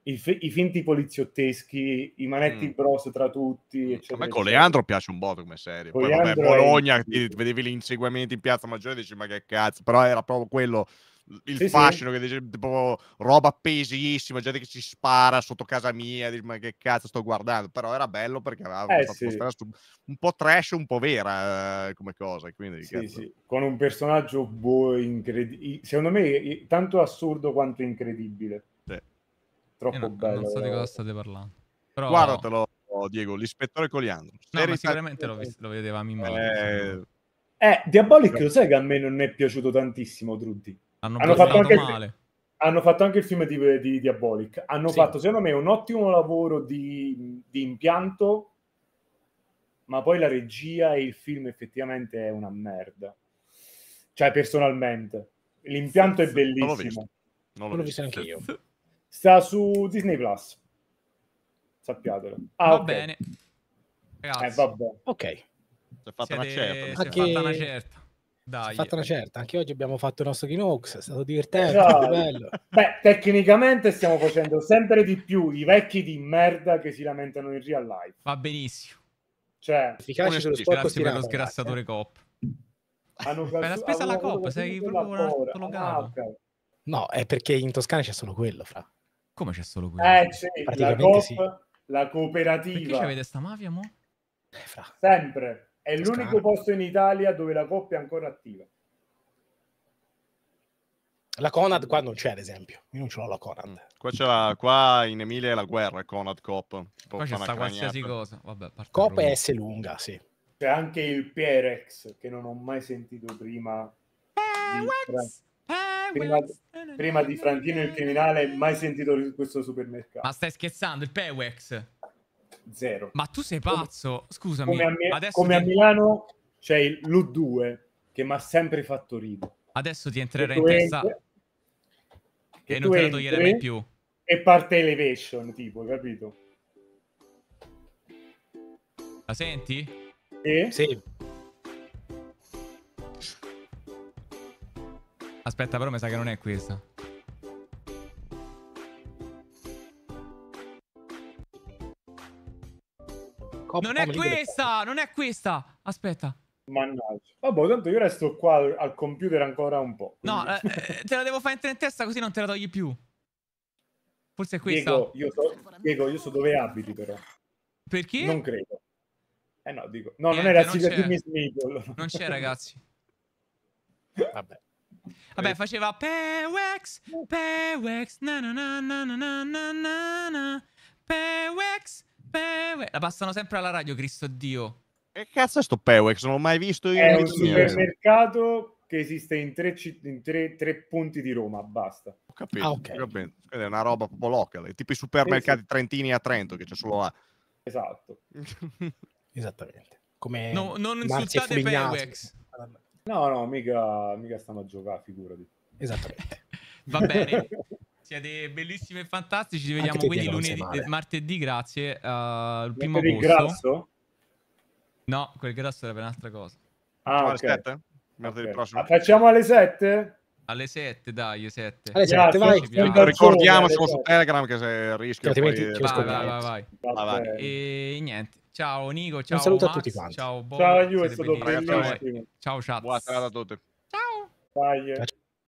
I, fi- I, finti poliziotteschi, i manetti mm. bros tra tutti, mm. eccetera. A me con Leandro piace un botto come serie. Poi, vabbè, Bologna, è... vedevi l'inseguimento in piazza Maggiore e dici ma che cazzo, però era proprio quello il sì, fascino sì. che dice tipo roba pesissima, gente che si spara sotto casa mia, dice, ma che cazzo sto guardando, però era bello perché aveva eh, sì. un po' trash, un po' vera eh, come cosa, quindi, con un personaggio boh, incredibile, secondo me tanto assurdo quanto incredibile. Troppo non, bello. Non so di eh. cosa state parlando. Però... Guardatelo, Diego, l'ispettore Coliandro. No, ma sicuramente lo, vis- lo vedevamo in mezzo. Eh... eh, Diabolic, lo sai che a me non è piaciuto tantissimo, Trudy. Hanno, hanno fatto anche male. Il, hanno fatto anche il film di, di Diabolic. Hanno sì. fatto, secondo me, un ottimo lavoro di, di impianto, ma poi la regia e il film effettivamente è una merda. Cioè, personalmente. L'impianto sì, è bellissimo. Non l'ho visto, l'ho visto anche io. Sta su Disney Plus. Sappiatelo. Ah, Va okay. bene. Ragazzi. Eh, vabbè. Ok. Si è fatta Siete... una certa. Si è fatta una certa. Dai. fatta una eh. certa, anche oggi abbiamo fatto il nostro Kinox, è stato esatto. divertente, no. bello. Beh, tecnicamente stiamo facendo sempre di più i vecchi di merda che si lamentano in real life. Va benissimo. Cioè, efficace sullo sporco grazie per lo sgrassatore eh. Cop. Hanno preso, la spesa alla Cop, sei proprio un artologato. Ah, no, è perché in Toscana c'è solo quello, fra. Come c'è solo quello? Eh, sì, la, cop, sì. la cooperativa. Perché c'avete sta mafia, mo? Eh, fra. Sempre. È Toscana. l'unico posto in Italia dove la coppia è ancora attiva. La Conad qua non c'è, ad esempio. Io non ce l'ho la Conad. Mm. Qua, c'è la, qua in Emilia è la guerra, Conad Cop. Qua c'è sta qualsiasi cosa. Vabbè, Cop è S lunga, sì. C'è anche il Pierex, che non ho mai sentito prima. Prima, prima, di Franchino il criminale, mai sentito questo supermercato. Ma stai scherzando, il Pewex? zero. Ma tu sei pazzo, scusami. Come a, me, come ti... a Milano c'è il l'U2 che mi ha sempre fatto ridere. Adesso ti entrerà in testa entri, che, non te lo toglierai mai più. E parte Elevation, tipo, capito? La senti? Eh? Sì. Aspetta, però mi sa che non è questa. Coppa non è questa, non è questa. Aspetta. Mannaggia. Vabbè, tanto io resto qua al computer ancora un po'. Quindi. No, eh, eh, te la devo fare entrare in testa così non te la togli più. Forse è questa. Diego, io so, io so dove abiti però. Perché? Non credo. Eh no, dico. No, Niente, non era Silvia di Miss Meeple. Non c'è, ragazzi. Vabbè. Vabbè, faceva Pewex, Pewex, na na na na na na na na Pewex, Pewe. La passano sempre alla radio, Cristo Dio. Che cazzo è sto Pewex? Non l'ho mai visto io. È un supermercato che esiste in, tre, in tre, tre, punti di Roma, basta. Ho capito, ah, okay. Quindi è una roba proprio locale, tipo i supermercati esatto. trentini a Trento che c'è solo a... Esatto. Esattamente. Come no, non insultate Pewex. No, no, mica, mica stiamo a giocare, figurati. Esattamente. Va bene. Siete bellissimi e fantastici. Ci vediamo quindi lunedì, martedì. Grazie. Uh, il primo martedì posto. grasso? No, quel grasso era per un'altra cosa. Ah, okay. aspetta. Okay. Ah, facciamo alle 7? Alle 7, dai, 7. Alle 7, vai. Ricordiamo, siamo su Telegram che se rischio poi... Vai, vai, vai, vai. E niente. Ciao Nico, ciao Un saluto Max, a tutti quanti. Ciao Bob. Ciao, Yu, è stato bellissimo. Ciao chat. Buona serata a tutti. Ciao. Bye.